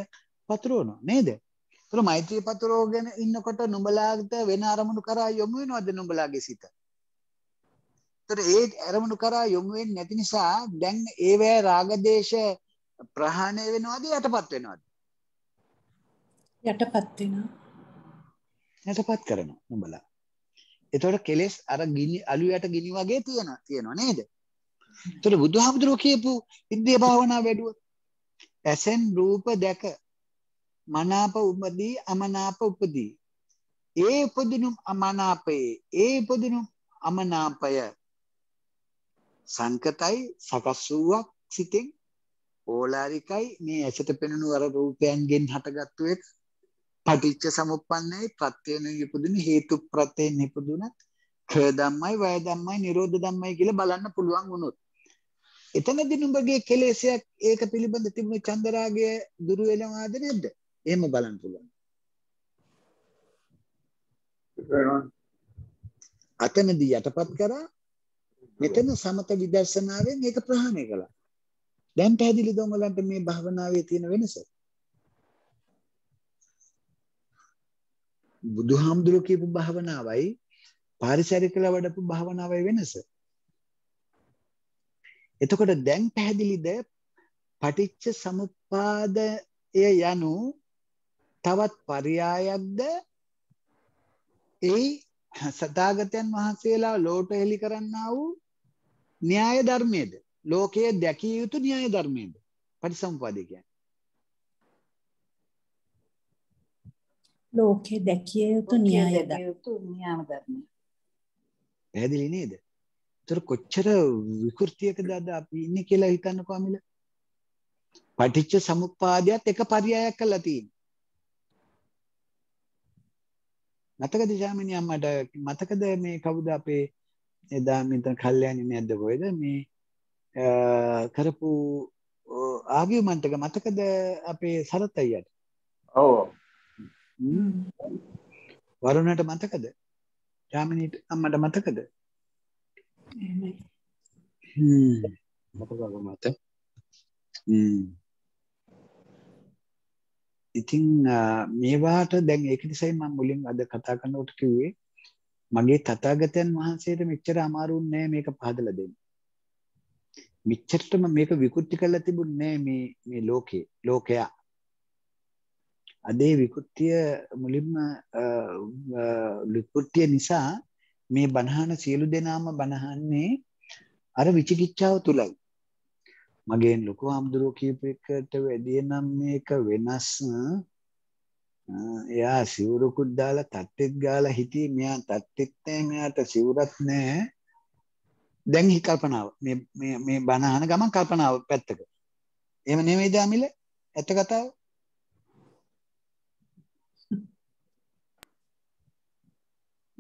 පතුරුවන නේද තුළ මෛත්‍රී පතුරෝගෙන ඉන්නකොට නුඹලාගත වෙන අරමුණු කරා යොමු වෙනවද නුඹලාගේ සිත තොට ඒ ඇරමුණු කරා යොමුුවෙන් නැති නිසා දැන් ඒවෑ රාගදේශ ප්‍රහණය වෙනවාද යටපත් වෙනවාද යටපත්වෙන යටපත් කරන නුඹලා එතොට කෙලෙස් අර ගිනි අලු යට ගිනි වගේ තියෙන තියෙනවා නේද තොට බුදු හාමුදුරුව කියපු ඉද්‍ය භාවනා වැඩුවත් ඇසෙන් රූප දැක මනාප උපදී අමනාප උපදී ඒ උපදිනු අමනාපයේ ඒ උපදිනු අමනාපය සංකතයි සකස් වූවක් සිතෙන් ඕලාරිකයි මේ ඇසට පෙනුණු අර රූපයන්ගෙන් හටගත්තු එක පටිච්ච සමුප්පන්නයි ප්‍රත්‍යයෙන් උපදින හේතු ප්‍රත්‍යයෙන් උපදුන ඛය ධම්මයි වය ධම්මයි නිරෝධ ධම්මයි කියලා බලන්න පුළුවන් වුණොත් එතනදී නුඹගේ කෙලෙසයක් ඒක පිළිබඳ තිබුණු චන්දරාගය දුරු වෙනවාද නැද්ද? එහෙම බලන්න පුළුවන්. අතනදී යටපත් කරා මෙතන සමත විදර්ශනාවෙන් ඒක ප්‍රහාණය කළා. දැන් පැහැදිලිද ඔයාලන්ට මේ භවනාවේ තියෙන වෙනස? බුදුහාමුදුරුවෝ කියපු භවනාවයි පාරිසරිකල වඩපු භවනාවයි වෙනස. එතකොට දැන් පැහැදිලිද පටිච්ච සමුපාදය යනු තවත් පරියායක්ද ඒ සතාගතයන් වහන්සේලා ලෝට හෙළි කරන්න වූ න්‍යාය ධර්මයද ලෝකයේ දැකිය යුතු න්‍යාය ධර්මයද පටිසම්පාදය කියන්නේ ලෝකයේ දැකිය යුතු න්‍යාය ධර්ම පැහැදිලි නේද ඒතර කොච්චර විකෘතියකද අද අපි ඉන්නේ කියලා හිතන්නකෝ අමිල. පටිච්ච සමුප්පාදයට එක පරයයක් කළා තියෙන්නේ. මතකද ශාමිනී අම්මට මතකද මේ කවුද අපේ එදා මෙතන කල්යاني නැද්ද කොහෙද මේ කරපු ආගියුමන්ට් එක මතකද අපේ සරත් අයියට? ඔව්. වරුණට මතකද? ශාමිනී අම්මට මතකද? Hmm. මොකද මත hmm. ඉතින් මේවාට දැන් ඒක නිසයි මම මුලින් අද කතා කරනකොට කිව්වේ මගේ තථාගතයන් වහන්සේට මෙච්චර අමාරුන්නේ නැහැ මේක පහදලා දෙන්න. මෙච්චරටම මේක විකෘති කරලා තිබුණේ මේ මේ ලෝකේ ලෝකයා. අදේ විකෘතිය මුලින්ම විකෘතිය නිසා මේ බණහන සියලු දෙනාම බණහන්නේ අර විචිකිච්ඡාව තුලයි. මගෙන් ලොකු හාමුදුරුව කීප එකට වැඩිය නම් මේක වෙනස් එයා සිවුරකුත් දාලා තත්තෙත් ගාලා හිටියේ මෙයා තත්තෙත් නැහැ මෙයාට සිවුරක් නැහැ දැන් හි කල්පනාව මේ මේ මේ බණහන ගමන් කල්පනාව පැත්තක එහෙම නෙමෙයි දාමිල ඇත්ත කතාව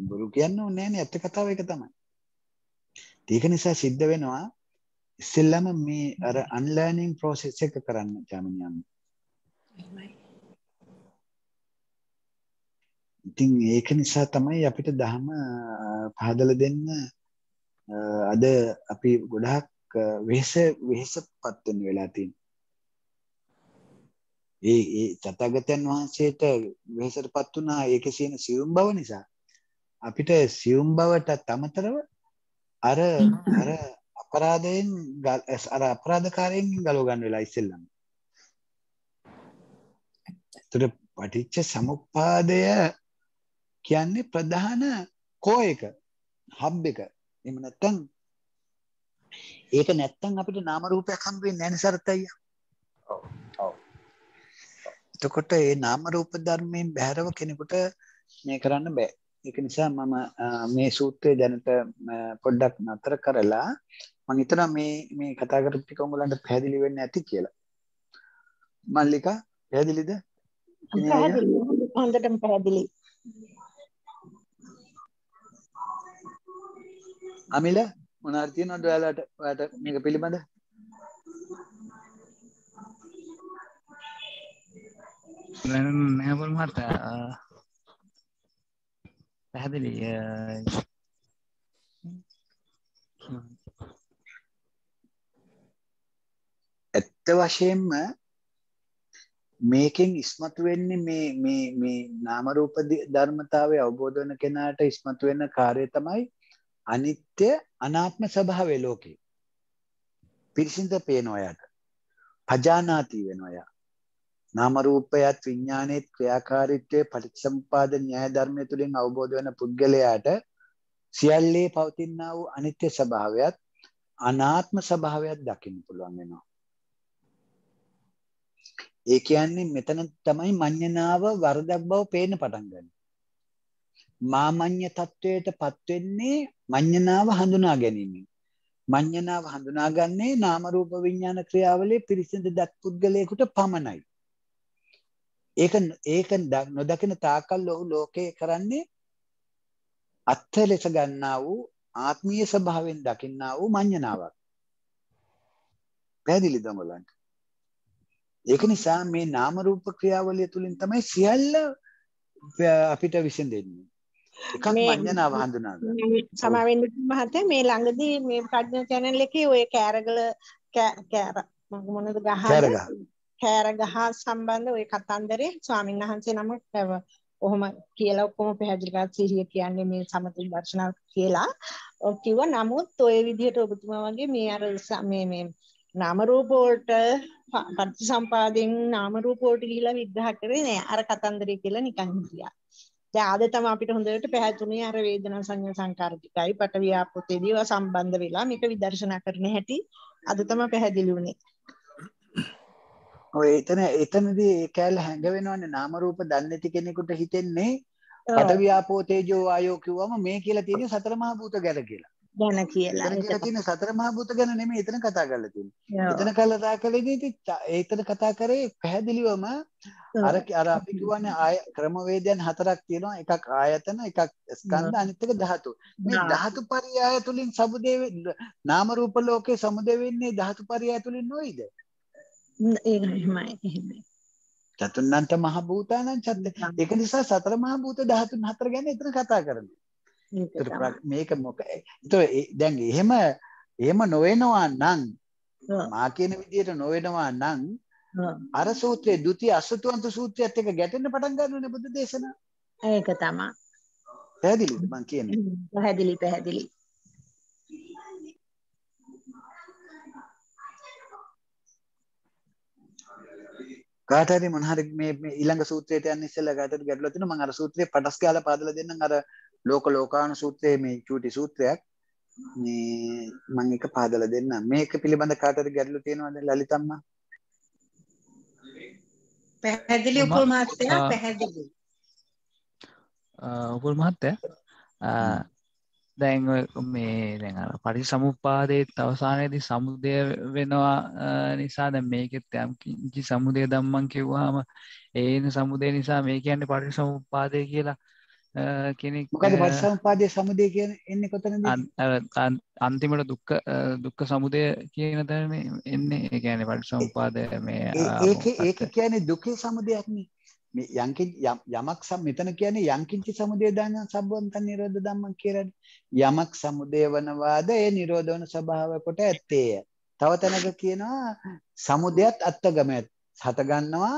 බොරු කියන්න ඕනේ නෑනේ ඇත්ත කතාව ඒක තමයි. ඒක නිසා සිද්ධ වෙනවා ඉස්සෙල්ලම මේ අර අන්ලර්නින් process එක කරන්න ජාමිනියන්. ඉතින් ඒක නිසා තමයි අපිට දහම පහදලා දෙන්න අද අපි ගොඩාක් වෙහස වෙහසපත් වෙන වෙලා තියෙනවා. ඒ ඒ තථාගතයන් වහන්සේට වෙහසටපත් වුණා ඒකේ තියෙන සියුම් බව නිසා. අපිට සියුම් බවට තමතරව අර අර අපරාධයෙන් අර අපරාධකාරයෙන් ගලව ගන්න වෙලා ඉස්සෙල්ලම. එතකොට පටිච්ච සමුප්පාදය කියන්නේ ප්‍රධාන කෝ එක, හබ් එක. එහෙම නැත්නම් ඒක නැත්තම් අපිට නාම රූපයක් හම්බ වෙන්නේ නැහැ නේද සරතయ్యා. ඔව් ඔව්. එතකොට මේ නාම රූප ධර්මයෙන් බැහැරව කෙනෙකුට මේ කරන්න බෑ. ඒක නිසා මම මේ සූත්‍රය දැනට පොඩ්ඩක් නතර කරලා මම හිතනවා මේ මේ කතා කරපු ටික උඹලන්ට පැහැදිලි වෙන්න ඇති කියලා. මල්ලිකා පැහැදිලිද? පැහැදිලි. හොඳටම පැහැදිලි. අමිල මොනාර තියෙනවද ඔයාලට ඔයාට මේක පිළිබඳ? නෑ නෑ මම පැහැදිලි ඇත්ත වශයෙන්ම මේකෙන් ඉස්මතු වෙන්නේ මේ මේ මේ නාම රූප ධර්මතාවය අවබෝධ වෙන කෙනාට ඉස්මතු වෙන කාර්යය තමයි අනිත්‍ය අනාත්ම ස්වභාවය ලෝකේ. පිරිසිඳ පේන ඔයාට. පජානාති වෙන ඔයා. නාම රූපයත් විඥානයේත් ක්‍රියාකාරීත්වයේ පටිච්චසමුපාද න්‍යාය ධර්මය තුලින් අවබෝධ වෙන පුද්ගලයාට සියල්ලේ පවතිනා වූ අනිත්‍ය ස්වභාවයත් අනාත්ම ස්වභාවයක් දකින්න පුළුවන් වෙනවා. ඒ කියන්නේ මෙතන තමයි මඤ්ඤණාව වරදක් බව පේන්න පටන් ගන්න. මාමඤ්ඤ තත්වයටපත් වෙන්නේ මඤ්ඤණාව හඳුනා ගැනීමෙන්. මඤ්ඤණාව හඳුනාගන්නේ නාම රූප විඥාන ක්‍රියාවලියේ පිරිසිදු දත් පුද්ගලයෙකුට පමණයි. ඒක ඒක නොදකින තාකල් ඔහු ලෝකේ කරන්නේ අත්ථ ලෙස ගන්නා වූ ආත්මීය ස්වභාවයෙන් දකින්නා වූ මඤ්ඤණාවක්. පැහැදිලිද ඔයගලන්ට? ඒක නිසා මේ නාම රූප ක්‍රියාවලිය තුලින් තමයි සියල්ල අපිට විසඳෙන්නේ. එකක් මඤ්ඤණාව හඳුනාගන්න. සමාවෙන්න මහත්තයා මේ ළඟදී මේ ප්‍රඥා channel එකේ ඔය කෑරගල කෑ මොනද ගහන්නේ? කෑරගහ සම්බන්ධ ওই කතන්දරේ ස්වාමීන් වහන්සේ නමක් ඔහොම කියලා ඔක්කොම පැහැදිලි කරලා සිහිය කියන්නේ මේ සමති දර්ශනා කියලා. ඔක් කිව්වා නමුත් ওই විදිහට ඔබතුමා වගේ මේ අර මේ මේ නාම රූප වලට ප්‍රතිසම්පාදයෙන් නාම රූප වලට ගිහිලා විග්‍රහ කරේ නෑ. අර කතන්දරේ කියලා නිකන් හිටියා. දැන් ආද තමයි අපිට හොඳට පැහැදුනේ අර වේදනා සංඥා සංකාර ටිකයි පට ව්‍යාපෘතේදීව සම්බන්ධ වෙලා මේක විදර්ශනා කරන හැටි අද තමයි පැහැදිලි වුනේ. ඔය එතන එතනදී ඒ කෑල්ල හැඟවෙනවන්නේ නාම රූප දන්නේ නැති කෙනෙකුට හිතෙන්නේ පටවියාපෝ තේජෝ ආයෝ කිව්වම මේ කියලා තියෙන්නේ සතර මහා භූත ගැන කියලා. ගැන කියලා. එතන කියලා තියෙන්නේ සතර මහා භූත ගැන නෙමෙයි එතන කතා කරලා තියෙන්නේ. එතන කතා කළේදී එතන කතා කරේ පැහැදිලිවම අර අර අපි කියවනේ ආය ක්‍රමවේදයන් හතරක් තියෙනවා. එකක් ආයතන, එකක් ස්කන්ධ, අනිත් එක ධාතු. මේ ධාතු පරියාය තුලින් සමුදේ නාම රූප ලෝකේ සමුදේ වෙන්නේ ධාතු පරියාය තුලින් නොයිද? එහෙමයි එහෙමයි. චතුන්නන්ත මහ භූතානං චද්ද. ඒක නිසා සතර මහ භූත ධාතුන් හතර ගැන එතන කතා කරනවා. ඒක මේක මොක දැන් එහෙම එහෙම නොවෙනවා නම් මා කියන විදිහට නොවෙනවා නම් අර සූත්‍රයේ ဒုတိ ය අසතුන්ත සූත්‍රයත් එක්ක ගැටෙන්න පටන් ගන්නවනේ බුද්ධ දේශනා. ඒක තමයි. පැහැදිලිද මං කියන්නේ? පැහැදිලි පැහැදිලි. කාටරි මොනහරි මේ ඊළඟ සූත්‍රයට යන්න ඉස්සෙල්ලා කාටරි ගැටලුවක් තියෙනවා මම අර සූත්‍රේ පටස් ගාලා පාදලා දෙන්නම් අර ලෝක ලෝකාණු සූත්‍රයේ මේ චූටි සූත්‍රයක් මේ මම එක පාදලා දෙන්නම් මේක පිළිබඳ කාටරි ගැටලුව තියෙනවද ලලිතම්මා පැහැදිලි උපුල් මහත්තයා පැහැදිලි උපුල් මහත්තයා දැන් මේ දැන් අර පරි සමුපාදයත් අවසානයේදී සමුදය වෙනවා නිසා දැන් මේකෙත් යම් කිසි සමුදය ධම්මං කිව්වහම ඒන සමුදය නිසා මේ කියන්නේ පරි සමුපාදය කියලා කෙනෙක් මොකද පරි සමුපාදය සමුදය කියන්නේ එන්නේ කොතනද අන්තිමට දුක්ඛ දුක්ඛ සමුදය කියන තැනනේ එන්නේ ඒ කියන්නේ පරි සමුපාදය මේ ඒක ඒක කියන්නේ දුකේ සමුදයක් නේ මේ යංකි යමක් සම මෙතන කියන්නේ යංකින්චි සමුදය දාන සම්බන්ත නිරෝධ ධම්ම කියලානේ. යමක් සමුදය වනවාද ඒ නිරෝධ වන ස්වභාව කොට ඇත්තේය. තව තැනක කියනවා සමුදයත් අත්ගමයත් හත ගන්නවා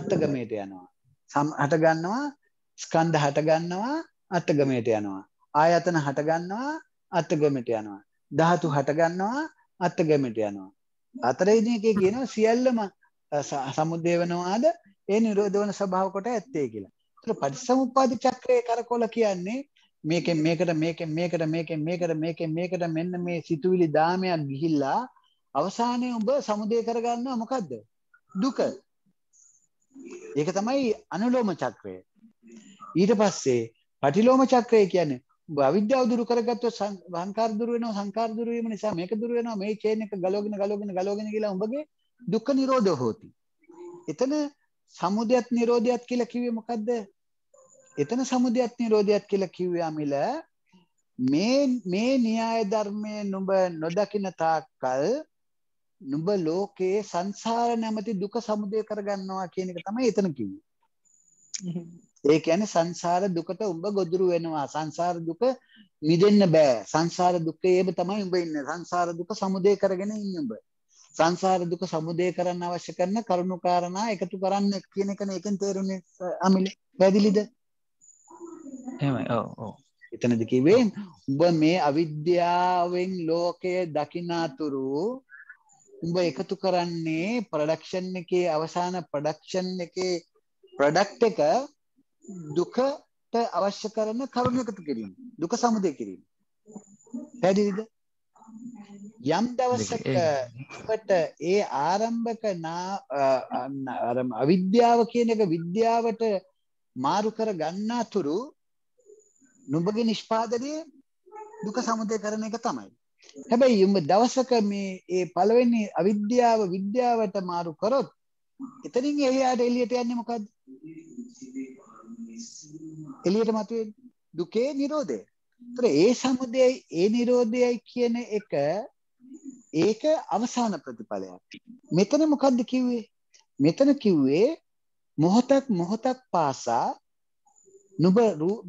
අත්ගමයට යනවා. සම හට ගන්නවා ස්කන්ධ හට ගන්නවා අත්ගමයට යනවා. ආයතන හට ගන්නවා අත්ගමයට යනවා. ධාතු හට ගන්නවා අත්ගමයට යනවා. අතරේදී කියනවා සියල්ලම සමුදය වෙනවාද ඒ නිරෝධවන ස්වභාව කොට ඇත්තේ කියලා. ඒතර පටිසමුප්පාද චක්‍රයේ කරකොල කියන්නේ මේකෙන් මේකට මේකෙන් මේකට මේකෙන් මේකට මේකෙන් මේකට මෙන්න මේ සිතුවිලි දාමයක් ගිහිල්ලා අවසානයේ ඔබ සමුදේ කරගන්නවා මොකද්ද? දුක. ඒක තමයි අනුලෝම චක්‍රය. ඊට පස්සේ පටිලෝම චක්‍රය කියන්නේ අවිද්‍යාව දුරු කරගත්තොත් සංකාර දුරු වෙනවා සංකාර දුරු වීම නිසා මේක දුරු වෙනවා මේ චේන් එක ගලවගෙන ගලවගෙන ගලවගෙන ගිලා උඹගේ දුක්ඛ නිරෝධ හෝති. එතන සමුදයත් නිරෝධයත් කියලා කිව්වේ මොකද්ද? එතන සමුදයත් නිරෝධයත් කියලා කිව්වේ අමිල මේ මේ න්‍යාය ධර්මයේ නුඹ නොදකින තාක්කල් නුඹ ලෝකයේ සංසාර නැමැති දුක සමුදය කරගන්නවා කියන එක තමයි එතන කිව්වේ. ඒ කියන්නේ සංසාර දුකට උඹ ගොදුරු වෙනවා. සංසාර දුක මිදෙන්න බෑ. සංසාර දුකේම තමයි උඹ ඉන්නේ. සංසාර දුක සමුදය කරගෙන ඉන්නේ උඹ. සංසාර දුක සමුදය කරන්න අවශ්‍ය කරන කරුණු කාරණා එකතු කරන්න කියන එකනේ එකෙන් තේරුනේ අමිල වැදිලිද? එහෙමයි. ඔව් ඔව්. එතනදි කිව්වේ උඹ මේ අවිද්‍යාවෙන් ලෝකය දකිනාතුරු උඹ එකතු කරන්නේ ප්‍රොඩක්ෂන් එකේ අවසාන ප්‍රොඩක්ෂන් එකේ ප්‍රොඩක්ට් එක දුකට අවශ්‍ය කරන කරුණු එකතු කිරීම. දුක සමුදය කිරීම. පැහැදිලිද? යම් දවසක ඔබට ඒ ආරම්භක නා අර අවිද්‍යාව කියන එක විද්‍යාවට මාරු කර ගන්නාතුරු නුඹගේ නිෂ්පාදනයේ දුක සමුදය කරන එක තමයි. හැබැයි උඹ දවසක මේ ඒ පළවෙනි අවිද්‍යාව විද්‍යාවට මාරු කරොත් එතනින් එහාට එළියට යන්නේ මොකද්ද? එළියට මතුවේ දුකේ Nirodhe. ඒතර ඒ සමුදයයි ඒ Nirodhayයි කියන එක ඒක අවසාන ප්‍රතිඵලයක්. මෙතන මොකද්ද කිව්වේ? මෙතන කිව්වේ මොහොතක් මොහොතක් පාසා නුඹ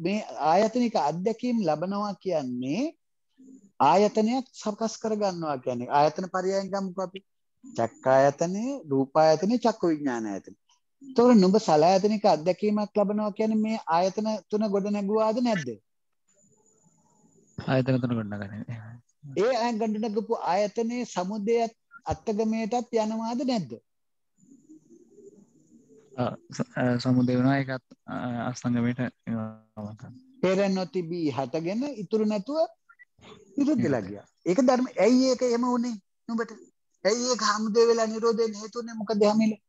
මේ ආයතනික අත්දැකීම් ලබනවා කියන්නේ ආයතනයක් සකස් කරගන්නවා කියන්නේ ආයතන පරයයන් ගමුකෝ අපි චක්කායතනේ රූපායතනේ චක්ක විඥාන ආයතනේ. ඒතොර නුඹ සලආයතනික අත්දැකීමක් ලබනවා කියන්නේ මේ ආයතන තුන ගොඩ නැගුවාද නැද්ද? ආයතන තුන ගොඩ නැගන්නේ. ඒ අය ගොඩනගපු ආයතනයේ සමුදය අත්ගමයටත් යනවාද නැද්ද? සමුදය වුණා ඒකත් අස්තංගමයට පෙරෙන්නෝ තිබී හතගෙන ඉතුරු නැතුව නිරුද්ධලා ගියා. ඒක ධර්ම ඇයි ඒක එහෙම වුනේ? නුඹට ඇයි ඒක හමුදේ වෙලා නිරෝධයෙන් හේතුනේ මොකද හැමෙලා?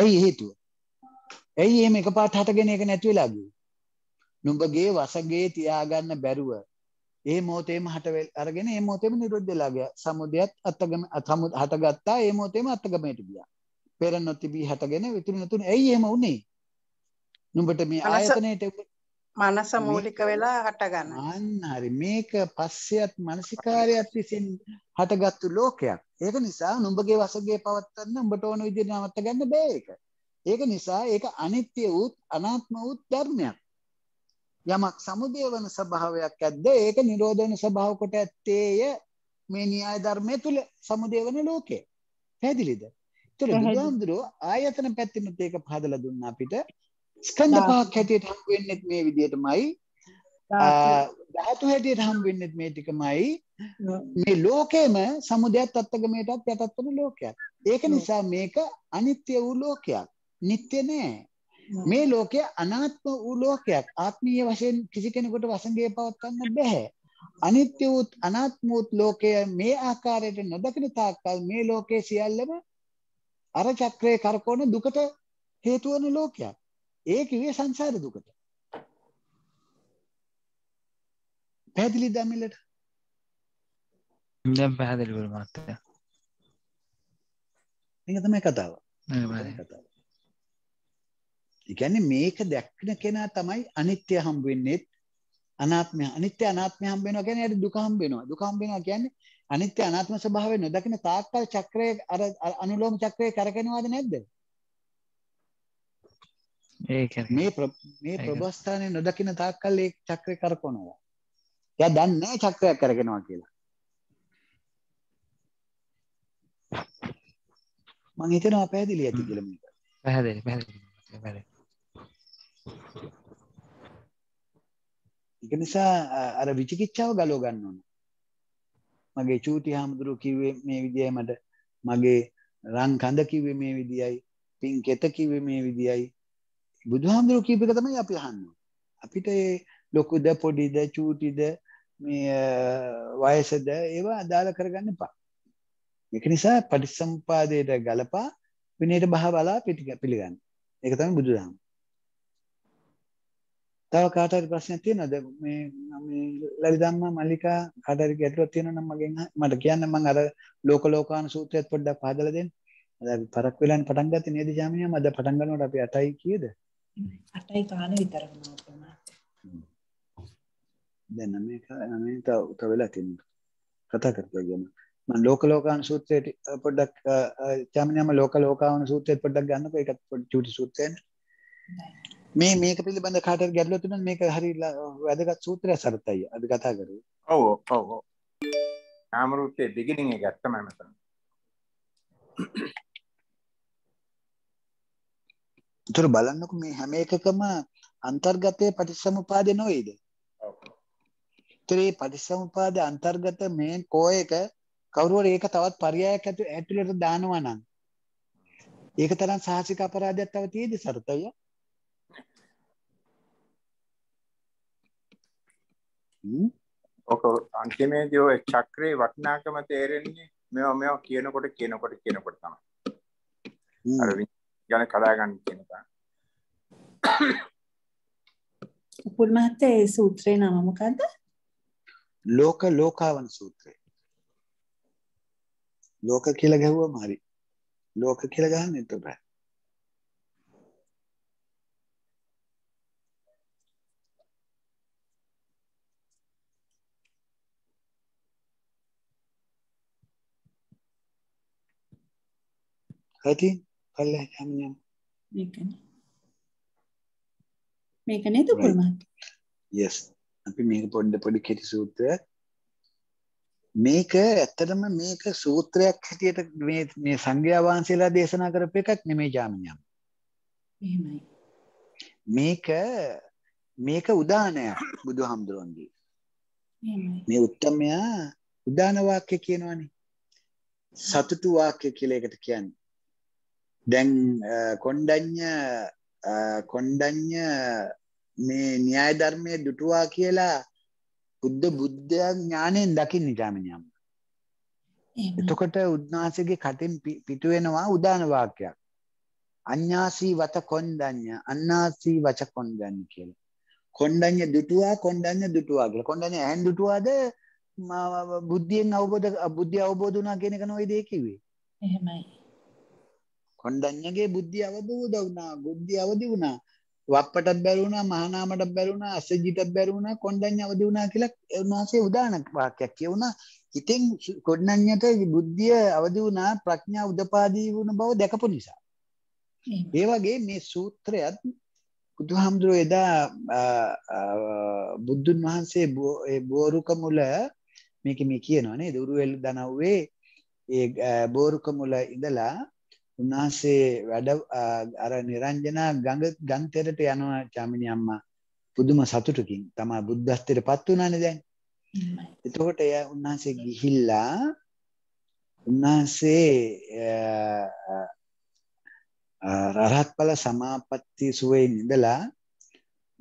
ඇයි හේතුව? ඇයි එහෙම එකපාරට හතගෙන ඒක නැති වෙලා ගියේ? නුඹගේ වසගේ තියාගන්න බැරුව ඒ මොහොතේම හට අරගෙන ඒ මොහොතේම නිරුද්ධ වෙලා ගියා. සමුදයත් අත්ගම හටගත්තා ඒ මොහොතේම අත්ගමයට ගියා. පෙර නොතිබී හටගෙන විතුරු නොතුන ඇයි එහෙම උනේ? නුඹට මේ ආයතනයේට මනස මූලික වෙලා හටගන්න. අන්න හරි. මේක පස්සෙත් මානසිකාරයත් විසින් හටගත්තු ලෝකයක්. ඒක නිසා නුඹගේ වශයෙන් පවත්වන්න උඹට ඕන විදිහට නවත්ත ගන්න බෑ ඒක. ඒක නිසා ඒක අනිත්‍ය වූත් අනාත්ම වූත් ධර්මයක්. යමක් සමුදය වන ස්වභාවයක් ඇද්ද ඒක නිරෝධ වෙන ස්වභාව කොට ඇත්තේය මේ න්‍යාය ධර්මයේ තුල සමුදය වන ලෝකය. පැහැදිලිද? ඒතර බුදුහාමුදුරෝ ආයතන පැත්තෙමත් ඒක පහදලා දුන්නා අපිට. ස්කන්ධ පහක් හැටියට හම් වෙන්නේ මේ විදිහටමයි. ධාතු හැටියට හම් වෙන්නේ මේ ටිකමයි. මේ ලෝකෙම සමුදයත් අත්ගමයටත් යටත් වෙන ලෝකයක්. ඒක නිසා මේක අනිත්‍ය වූ ලෝකයක්. නිට්ටය නෑ. මේ ලෝකය අනාත්ම වූ ලෝකයක් ආත්මීය වශයෙන් කිසි කෙනෙකුට වසඟේ පවත්වන්න බැහැ අනිත්‍ය වූත් අනාත්ම වූත් ලෝකය මේ ආකාරයට නොදකින තාක්කල් මේ ලෝකයේ සියල්ලම අර චක්‍රයේ කරකවන දුකට හේතු වන ලෝකයක් ඒ කිව්වේ සංසාර දුකට පැහැදිලිද මිලට දැන් පැහැදිලි වුණා මාත්‍යා මේක තමයි කතාව. මේක තමයි කතාව. කියන්නේ මේක දැක්න කෙනා තමයි අනිත්‍ය හම්බ වෙන්නේ අනාත්මය අනිත්‍ය අනාත්මය හම්බ වෙනවා කියන්නේ යට දුක හම්බ වෙනවා දුක හම්බ වෙනවා කියන්නේ අනිත්‍ය අනාත්ම ස්වභාවය නොදකින තාක්කල් චක්‍රයේ අර අනුලෝම චක්‍රයේ කරකිනවද නැද්ද ඒක මේ මේ ප්‍රබස්ථානේ නොදකින තාක්කල් ඒ චක්‍රය කරකවනවා එයා දන්නේ නැහැ චක්‍රයක් කරකිනවා කියලා මම හිතනවා පැහැදිලි ඇති කියලා මේක පැහැදිලි පැහැදිලි පැහැදිලි එක නිසා අර විචිකිච්චාව ගලෝ ගන්න ඕන මගේ චූති හාමුදුරු කිව්වේ මේ විදියි මට මගේ රං කඳ කිව්වේ මේ විදියි පින් කෙත කිව්වේ මේ විදියි බුදුහාමුදුරු කීප එක තමයි අපි අහන්නේ අපිට ඒ ලොකුද පොඩිද චූටිද මේ වයසද ඒවා අදාළ කරගන්න එපා ඒක නිසා පටිසම්පාදයට ගලපා විනයට බහ බලා පිටික පිළිගන්න ඒක තමයි බුදුදහම තව කාටරි ප්‍රශ්නයක් තියෙනවද මේ මේ ලලිදම්මා මල්ලිකා කාටරි ගැටලුවක් තියෙනවා නම් මගෙන් මට කියන්න මම අර ලෝක ලෝකාන සූත්‍රයත් පොඩ්ඩක් පහදලා දෙන්න. අද අපි පරක් වෙලානේ පටන් ගත්තේ නේද ජාමිනියම අද පටන් ගන්නකොට අපි 8යි කීයද? 8යි කාණ විතර දැන් මේක මේ තව තව වෙලා තියෙනවා. කතා කරපුවා ගියම මම ලෝක ලෝකාන සූත්‍රයට පොඩ්ඩක් ජාමිනියම ලෝක ලෝකාන සූත්‍රයට පොඩ්ඩක් ගන්නකෝ ඒකත් පොඩි චූටි සූත්‍රයනේ. මේ මේක පිළිබඳ කාටර් ගැටලුව තිබුණා මේක හරි වැදගත් සූත්‍රය සරතයි අද කතා කරේ. ඔව් ඔව් ඔව්. ආමරුත්තේ බිගිනින් එක තමයි මතන. ඒතර බලන්නකො මේ හැම එකකම අන්තර්ගතයේ පටිච්චසමුපාදේ නොවේද? ඔව්. ඒතරේ පටිච්චසමුපාදේ අන්තර්ගත මේ කෝ එක කවුරු හරි ඒක තවත් පරයයක් ඇතුළට දානවා නම් ඒක තරම් සාහසික අපරාධයක් තව තියෙද සරතයියා? ඔක අන්තිමේදී ඔය චක්‍රේ වටිනාකම තේරෙන්නේ මේවා මේවා කියනකොට කියනකොට කියනකොට තමයි. අර යන කඩා ගන්න කියන එක. උපුල් මහත්තයා ඒ සූත්‍රේ නම මොකද්ද? ලෝක ලෝකාවන් සූත්‍රය. ලෝක කියලා ගැහුවම හරි. ලෝක කියලා ගහන්න එතකොට. ඇති කල්ලා යම් යම් මේකනේ මේක නේද කුල්මත් yes අපි මේක පොඩ්ඩ පොඩි කෙටි සූත්‍රයක් මේක ඇත්තටම මේක සූත්‍රයක් හැටියට මේ මේ සංඝයා වහන්සේලා දේශනා කරපු එකක් නෙමෙයි ජාමිනියම් එහෙමයි මේක මේක උදානයක් බුදුහාමුදුරන්ගේ මේ උත්තමයා උදාන වාක්‍ය කියනවනේ සතුටු වාක්‍ය කියලා එකට කියන්නේ දැන් කොණ්ඩඤ්ඤ කොණ්ඩඤ්ඤ මේ න්‍යාය ධර්මයේ දුටුවා කියලා බුද්ධ බුද්ධයා ඥාණයෙන් දකින්න ඊටමනියම්. එතකොට උද්නාසයේ කටින් පිටු වෙනවා උදාන වාක්‍යයක්. අඤ්ඤාසී වත කොණ්ඩඤ්ඤ අන්නාසී වච කොණ්ඩඤ්ඤ කියලා. කොණ්ඩඤ්ඤ දුටුවා කොණ්ඩඤ්ඤ දුටුවා කියලා. කොණ්ඩඤ්ඤ ඇහෙන් දුටුවාද බුද්ධියෙන් අවබෝධ බුද්ධිය අවබෝධ වුණා කියන එක නෝයි දෙය කිව්වේ. එහෙමයි. කොණ්ඩඤ්ඤගේ බුද්ධිය අවබෝධ වුණා, බුද්ධිය අවදි වුණා. වප්පටත් බැරුණා, මහානාමටත් බැරුණා, අසජිටත් බැරුණා, කොණ්ඩඤ්ඤ අවදි වුණා කියලා උන්වහන්සේ උදාන වාක්‍යයක් කියුණා. ඉතින් කොණ්ඩඤ්ඤට බුද්ධිය අවදි වුණා, ප්‍රඥා උදපාදී වුණ බව දැකපු නිසා. ඒ වගේ මේ සූත්‍රයත් බුදුහාමුදුරුවෝ එදා බුදුන් වහන්සේ ඒ බෝරුක මුල මේක මේ කියනවා නේද උරුවෙල් දනව්වේ ඒ බෝරුක මුල ඉඳලා උන්වහන්සේ වැඩ අර නිරංජනා ගඟ ගන්තරට යනවා චාමිනි අම්මා පුදුම සතුටකින් තමයි බුද්ධත්වයට පත් වුණානේ දැන්. එතකොට එයා උන්වහන්සේ ගිහිල්ලා උන්වහන්සේ රහත්ඵල සමාපatti සුවේ ඉඳලා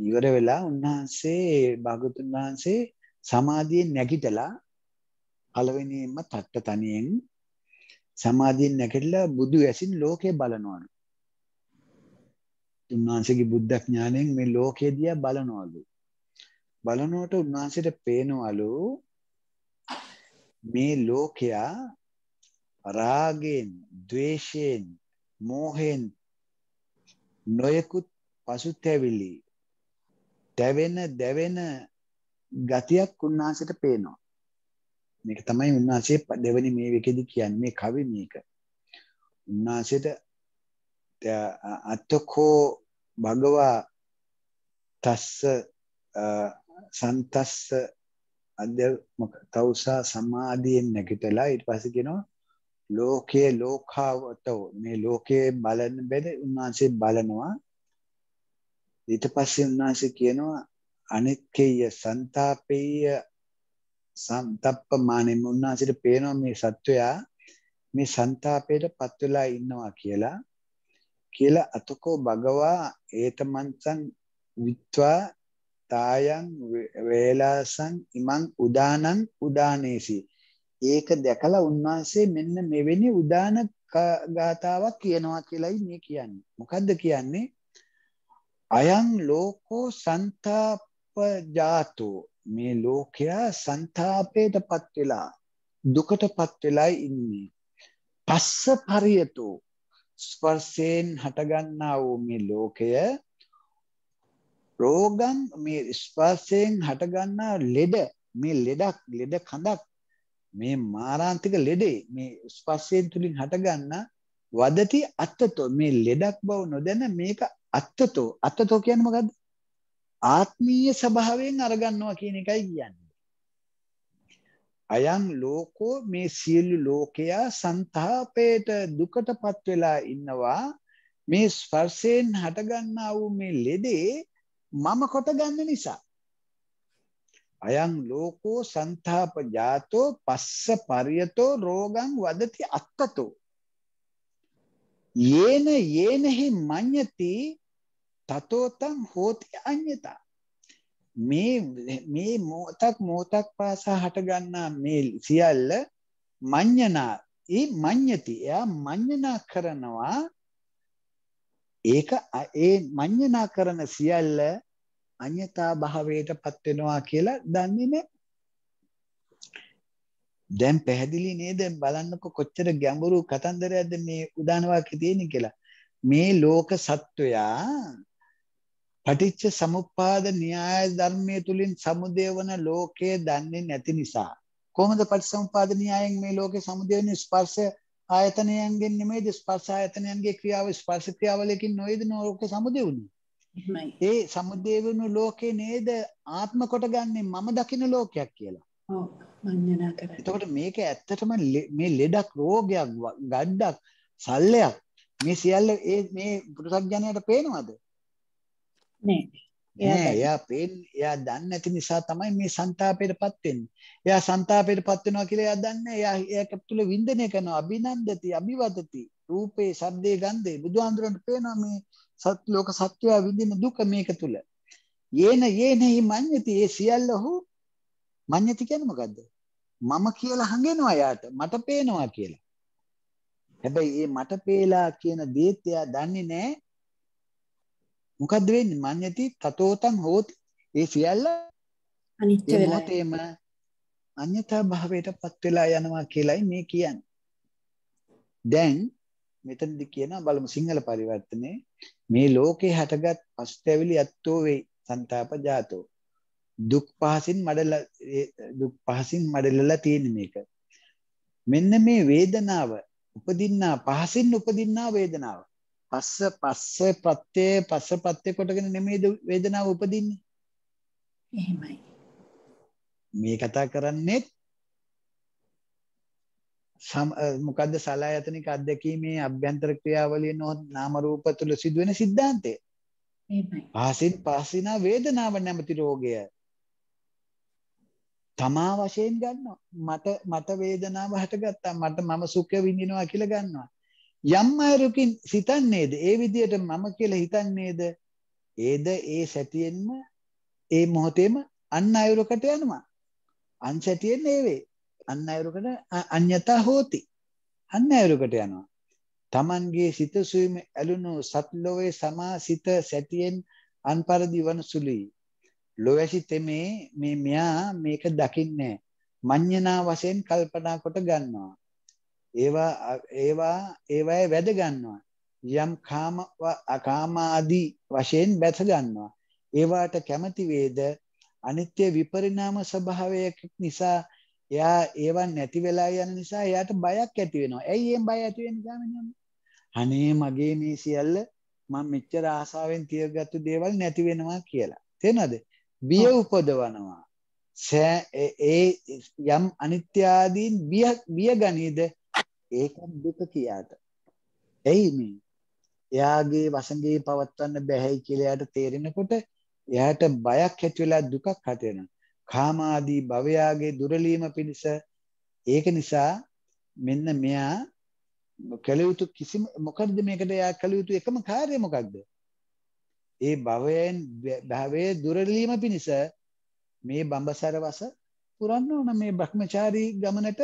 ඉවර වෙලා උන්වහන්සේ භාගතුන් වහන්සේ සමාධියෙන් නැගිටලා පළවෙනියෙන්ම තත්ත තනියෙන් සමාධියෙන් නැකටලා බුදු ඇසින් ලෝකය බලනවලු. උන්වහන්සේගේ බුද්ධ ඥාණයෙන් මේ ලෝකය දිහා බලනවලු. බලනකොට උන්වහන්සේට පේනවලු මේ ලෝකයා රාගෙන්, ద్వේෂයෙන්, මෝහෙන් නොයෙකුත් පසුතැවිලි දැවෙන දැවෙන ගතියක් උන්වහන්සේට පේනවා. මේක තමයි උන්වහන්සේ දෙවනි මේ වෙකෙදි කියන්නේ කවි මේක. උන්වහන්සේට අත්තකෝ භගවා තස්ස සන්තස්ස අධ්‍ය තවසා සමාධියෙන් නැගිටලා ඊට පස්සේ කියනවා ලෝකයේ ලෝකාවතෝ මේ ලෝකයේ බලන බැද උන්වහන්සේ බලනවා ඊට පස්සේ උන්වහන්සේ කියනවා අනිත්‍යය සන්තාපේය සන්තප්පමානෙම උන්වහන්සේට පේනවා මේ සත්වයා මේ ਸੰతాපයට පත් වෙලා ඉන්නවා කියලා කියලා අතකෝ භගවා ඒතමන්සං විත්වා තායන් වේලාසං ඉමං උදානං උදානේසි ඒක දැකලා උන්වහන්සේ මෙන්න මෙවැනි උදාන ගාතාවක් කියනවා කියලායි මේ කියන්නේ මොකද්ද කියන්නේ අයං ලෝකෝ ਸੰతాප ජාතෝ මේ ලෝකයා ਸੰతాපයටපත් වෙලා දුකටපත් වෙලා ඉන්නේ. පස්ස පරියතෝ ස්පර්ශයෙන් හටගන්නා වූ මේ ලෝකය රෝගං මේ ස්පර්ශයෙන් හටගන්නා ලෙඩ මේ ලෙඩක් ලෙඩ කඳක් මේ මාරාන්තික ලෙඩේ මේ ස්පර්ශයෙන් තුලින් හටගන්න වදති අත්තතෝ මේ ලෙඩක් බව නොදැන මේක අත්තතෝ අත්තතෝ කියන්නේ මොකද්ද ආත්මීය ස්වභාවයෙන් අරගන්නවා කියන එකයි කියන්නේ. අයං ලෝකෝ මේ සියලු ලෝකයා ਸੰతాපේට දුකටපත් වෙලා ඉන්නවා මේ ස්පර්ශයෙන් හටගන්නා වූ මේ ලෙඩේ මම කොට ගන්න නිසා. අයං ලෝකෝ සන්තාප ජාතෝ පස්ස පරියතෝ රෝගං වදති අත්තතෝ යේන යේනහි මඤ්ඤති තතෝතං හෝති අඤ්‍යතා මේ මේ මොහොතක් මොහොතක් පාසා හට ගන්නා මේ සියල්ල මඤ්ඤනා ඒ මඤ්ඤති එයා මඤ්ඤනා කරනවා ඒක ඒ මඤ්ඤනා කරන සියල්ල අඤ්‍යතා භාවයටපත් වෙනවා කියලා දන්නේ නැහැ දැන් පැහැදිලි නේද බලන්නකො කොච්චර ගැඹුරු කතන්දරයක්ද මේ උදාන වාක්‍යයේ තියෙන්නේ කියලා මේ ලෝක සත්වයා පටිච්ච සමුප්පාද න්‍යාය ධර්මයේ තුලින් සමුදය වන ලෝකය දන්නේ නැති නිසා කොහොමද පටිසමුපාද න්‍යායෙන් මේ ලෝකේ සමුදය වෙන ස්පර්ශ ආයතනයන්ගෙන් නෙමෙයිද ස්පර්ශ ආයතනයන්ගේ ක්‍රියාව ස්පර්ශ ක්‍රියාවලකින් නොවේද ලෝක සමුදය වුනේ ඒ සමුදය වෙන ලෝකේ නේද ආත්ම කොට ගන්නෙ මම දකින ලෝකයක් කියලා එතකොට මේක ඇත්තටම මේ ලෙඩක් රෝගයක් ගඩක් සල්ලයක් මේ සියල්ල ඒ මේ පුරුසක් ජනයට පේනවද නෑ එයා පේන් එයා දන්නේ නැති නිසා තමයි මේ ਸੰతాපයටපත් වෙන්නේ. එයා ਸੰతాපයටපත් වෙනවා කියලා එයා දන්නේ එයා ඒක තුල වින්දනය කරනවා අභිනන්දති අභිවදති රූපේ ශබ්දේ ගන්ධේ බුදුහාඳුරන්ට පේනවා මේ සත් ලෝක සත්‍යය විඳින දුක මේක තුල. යේන යේනෙහි මඤ්ඤති ඒ සියල්ල හු මඤ්ඤති කියන්නේ මොකද්ද? මම කියලා හංගෙනවා යාට මට පේනවා කියලා. හැබැයි මේ මට පේලා කියන දේත් එයා දන්නේ නැහැ මොකක්ද වෙන්නේ මඤ්ඤති තතෝතං හෝති ඒ සියල්ල අනිත්‍ය වෙලා තේම අඤ්ඤතා භාවයටපත් වෙලා යනවා කියලයි මේ කියන්නේ දැන් මෙතනදි කියනවා බලමු සිංහල පරිවර්තනේ මේ ලෝකේ හැටගත් පසුතැවිලි ඇත්තෝ වේ සන්තාප ජාතෝ දුක් පහසින් මඩලා දුක් පහසින් මඩලලා තියෙන මේක මෙන්න මේ වේදනාව උපදින්නා පහසින් උපදින්නා වේදනාව පස්ස පස්ස ප්‍රත්‍යය පස්ස ප්‍රත්‍යය කොටගෙන නෙමෙයිද වේදනාව උපදින්නේ. එහෙමයි. මේ කතා කරන්නේ මොකද්ද සලායතනික අධ්‍යක්ීමේ අභ්‍යන්තර ක්‍රියාවලිය නොත් නාම රූප තුල සිදුවෙන સિદ્ધාන්තය. එහෙමයි. පාසින් පාසිනා වේදනාව නැමැති රෝගය. තමා වශයෙන් ගන්නවා. මට මට වේදනාව හටගත්තා. මට මම සුඛ විඳිනවා කියලා ගන්නවා. යම් අයරකින් සිතන්නේද ඒ විදියට මම කියලා හිතන්නේද ඒද ඒ සැටියෙන්ම ඒ මොහොතේම අන් අයරකට යනවා අන් සැටියෙන් ඒ වේ අන් අයරකට අඤ්‍යතා හෝති අන් අයරකට යනවා Tamanගේ සිත සුවීම ඇලුණු සත්ලෝවේ සමාසිත සැටියෙන් අන්පරදි වන සුළුයි ලොවැසි තෙමේ මේ මෙයා මේක දකින්නේ මඤ්ඤනා වශයෙන් කල්පනා කොට ගන්නවා ඒවා ඒවා ඒවයි වැද ගන්නවා. යම් කාම අකාමාදී වශයෙන් බැස ගන්නවා. ඒවාට කැමති වේද අනිත්‍ය විපරිණාම ස්වභාවයක් නිසා එයා ඒවන් නැති වෙලා යන නිසා එයාට බයක් ඇති වෙනවා. ඇයි එම් බය ඇති වෙන්නේ ගාමිණියම්ම? අනේ මගේ මේ සියල්ල මම මෙච්චර ආසාවෙන් තියගත්තු දේවල් නැති වෙනවා කියලා. තේනවද? බිය උපදවනවා. සෑ ඒ යම් අනිත්‍ය ආදීන් බිය බිය ගනීද ඒකත් දුක කියාට ඇයි මේ එයාගේ වසඟේ පවත්වන්න බැහැයි කියලා එයාට තේරෙනකොට එයාට බයක් ඇති වෙලා දුකක් ඇති වෙනවා කාමාදී භවයාගේ දුරලීම පිණිස ඒක නිසා මෙන්න මෙයා කළ යුතු කිසිම මොකද්ද මේකට එයා කළ යුතු එකම කාර්යය මොකක්ද ඒ භවයෙන් භවයේ දුරලීම පිණිස මේ බඹසර වස පුරන්න ඕන මේ භ්‍රමචාරී ගමනට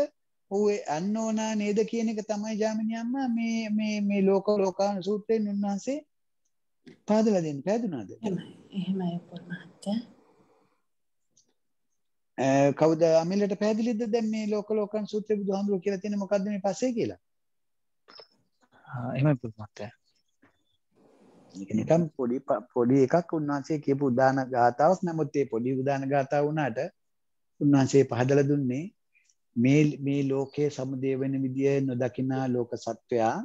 ඌ අන්න ඕනා නේද කියන එක තමයි ජාමිනී අම්මා මේ මේ මේ ලෝක ලෝකාන සූත්‍රයෙන් උන්වහන්සේ පාදලා දෙන්න පැදුනාද? එහෙමයි පොල් මහත්තයා. කවුද අමිලට පැහැදිලිද දැන් මේ ලෝක ලෝකාන සූත්‍රය බුදුහාමුදුරුවෝ කියලා තියෙන මොකද්ද මේ පස්සේ කියලා? එහෙමයි පොල් මහත්තයා. ඒක නිකන් පොඩි පොඩි එකක් උන්වහන්සේ කියපු උදාන ගාතාවක් නමුත් ඒ පොඩි උදාන ගාතාව වුණාට උන්වහන්සේ පහදලා දුන්නේ මේ මේ ලෝකයේ සමුදේ වෙන විදිය නොදකිනා ලෝක සත්වයා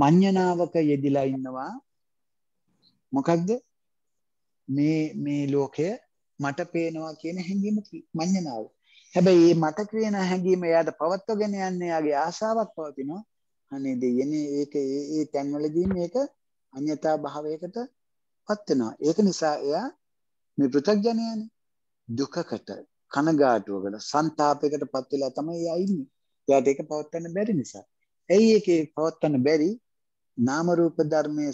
මඤ්ඤණාවක යෙදිලා ඉන්නවා මොකද්ද මේ මේ ලෝකය මට පේනවා කියන හැඟීම මඤ්ඤණාව හැබැයි මේ මට කියන හැඟීම එයාට පවත්වගෙන යන්නේ එයාගේ ආශාවක් පවතිනවා අනේ දෙයනේ ඒක ඒ ඒ තැන්වලදී මේක අඤ්‍යතා භාවයකට පත් වෙනවා ඒක නිසා එයා මේ පෘථග්ජනයනේ දුකකට කනගාටුවකට සන්තාපයකට පත් වෙලා තමයි එයා ඉන්නේ. එයාට ඒක පවත්වන්න බැරි නිසා. ඇයි ඒකේ පවත්වන්න බැරි? නාම රූප ධර්මයේ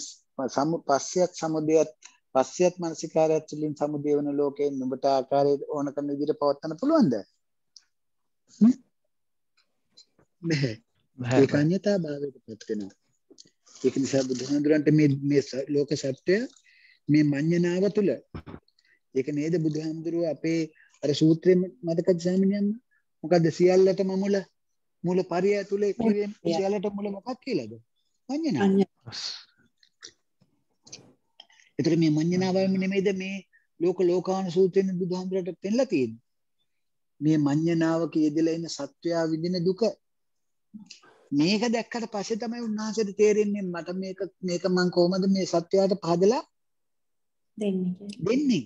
සම්පස්සයක් සමුදයත් පස්සයක් මානසිකාරයත් තුළින් සමුදේ වෙන ලෝකයෙන් නුඹට ආකාරයේ ඕන කරන විදිහට පවත්වන්න පුළුවන්ද? බෑ. ඒක අන්‍යතාභාවයට පත් වෙනවා. ඒක නිසා බුදුහාමුදුරන්ට මේ මේ ලෝක සත්‍ය මේ මඤ්ඤණාව තුළ ඒක නේද බුදුහාමුදුරුව අපේ අර සූත්‍රය මතකත් සාමිනියන්න මොකක්ද සියල්ලට මමුල මුල පරිය ඇතුළේ කිවේ සියල්ලට මුල මොකක් කියලාද මඤ්ඤණා එතකොට මේ මඤ්ඤණාවම නෙමෙයිද මේ ලෝක ලෝකාන සූත්‍රයෙන් බුදුහාමුදුරට පෙන්ලා තියෙන්නේ මේ මඤ්ඤණාවක යෙදලා ඉන්න සත්වයා විඳින දුක මේක දැක්කට පස්සේ තමයි උන්වහන්සේට තේරෙන්නේ මට මේක මේක මං කොහොමද මේ සත්වයාට පහදලා දෙන්නේ දෙන්නේ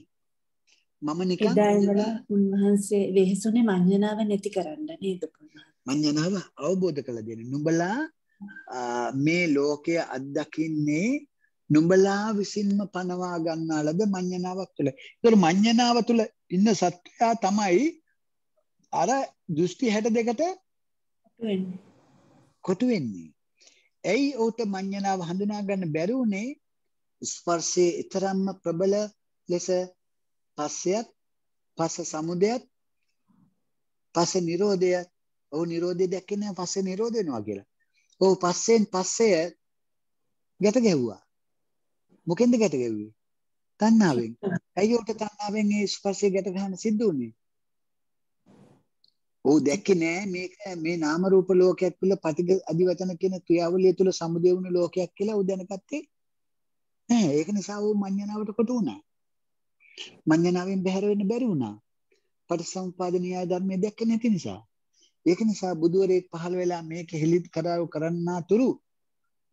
මම නිකන් එදා ඉඳලා උන්වහන්සේ වෙහසුනේ මඤ්ඤණාව නැති කරන්න නේද මඤ්ඤණාව අවබෝධ කළ දෙන්න නුඹලා මේ ලෝකය අත්දකින්නේ නුඹලා විසින්ම පනවා ගන්නා ලද මඤ්ඤණාවක් තුළ. ඒතර මඤ්ඤණාව තුළ ඉන්න සත්‍යයා තමයි අර දෘෂ්ටි 62ට කොටු වෙන්නේ. ඇයි ඌට මඤ්ඤණාව හඳුනා ගන්න බැරි උනේ? ස්පර්ශයේ ඊතරම්ම ප්‍රබල ලෙස පස්සයත් පස්ස සමුදයත් පස්ස නිරෝධය ඔහු නිරෝධය දැක්කේ නැහැ පස්සේ නිරෝධ වෙනවා කියලා. ඔව් පස්සෙන් පස්සය ගැට ගැහුවා. මොකෙන්ද ගැට ගැහුවේ? තණ්හාවෙන්. ඇයි උට තණ්හාවෙන් ඒ ස්පර්ශය ගැට ගන්න සිද්ධ වුනේ? ඔව් දැක්කේ නෑ මේක මේ නාම රූප ලෝකයක් තුළ පටිග අධිවචන කියන ක්‍රියාවලිය තුළ සමුදේ වුණු ලෝකයක් කියලා උ දැනගත්තේ නෑ ඒක නිසා ඌ මඤ්ඤණාවට කොට වුණා. මඤ්ඤණාවෙන් බැහැර වෙන්න බැරි වුණා. පටිසම්පාද න්‍යාය ධර්මයේ දැක්ක නැති නිසා. ඒක නිසා බුදුවරයෙක් පහළ වෙලා මේක හෙලිත් කරාව කරන්නා තුරු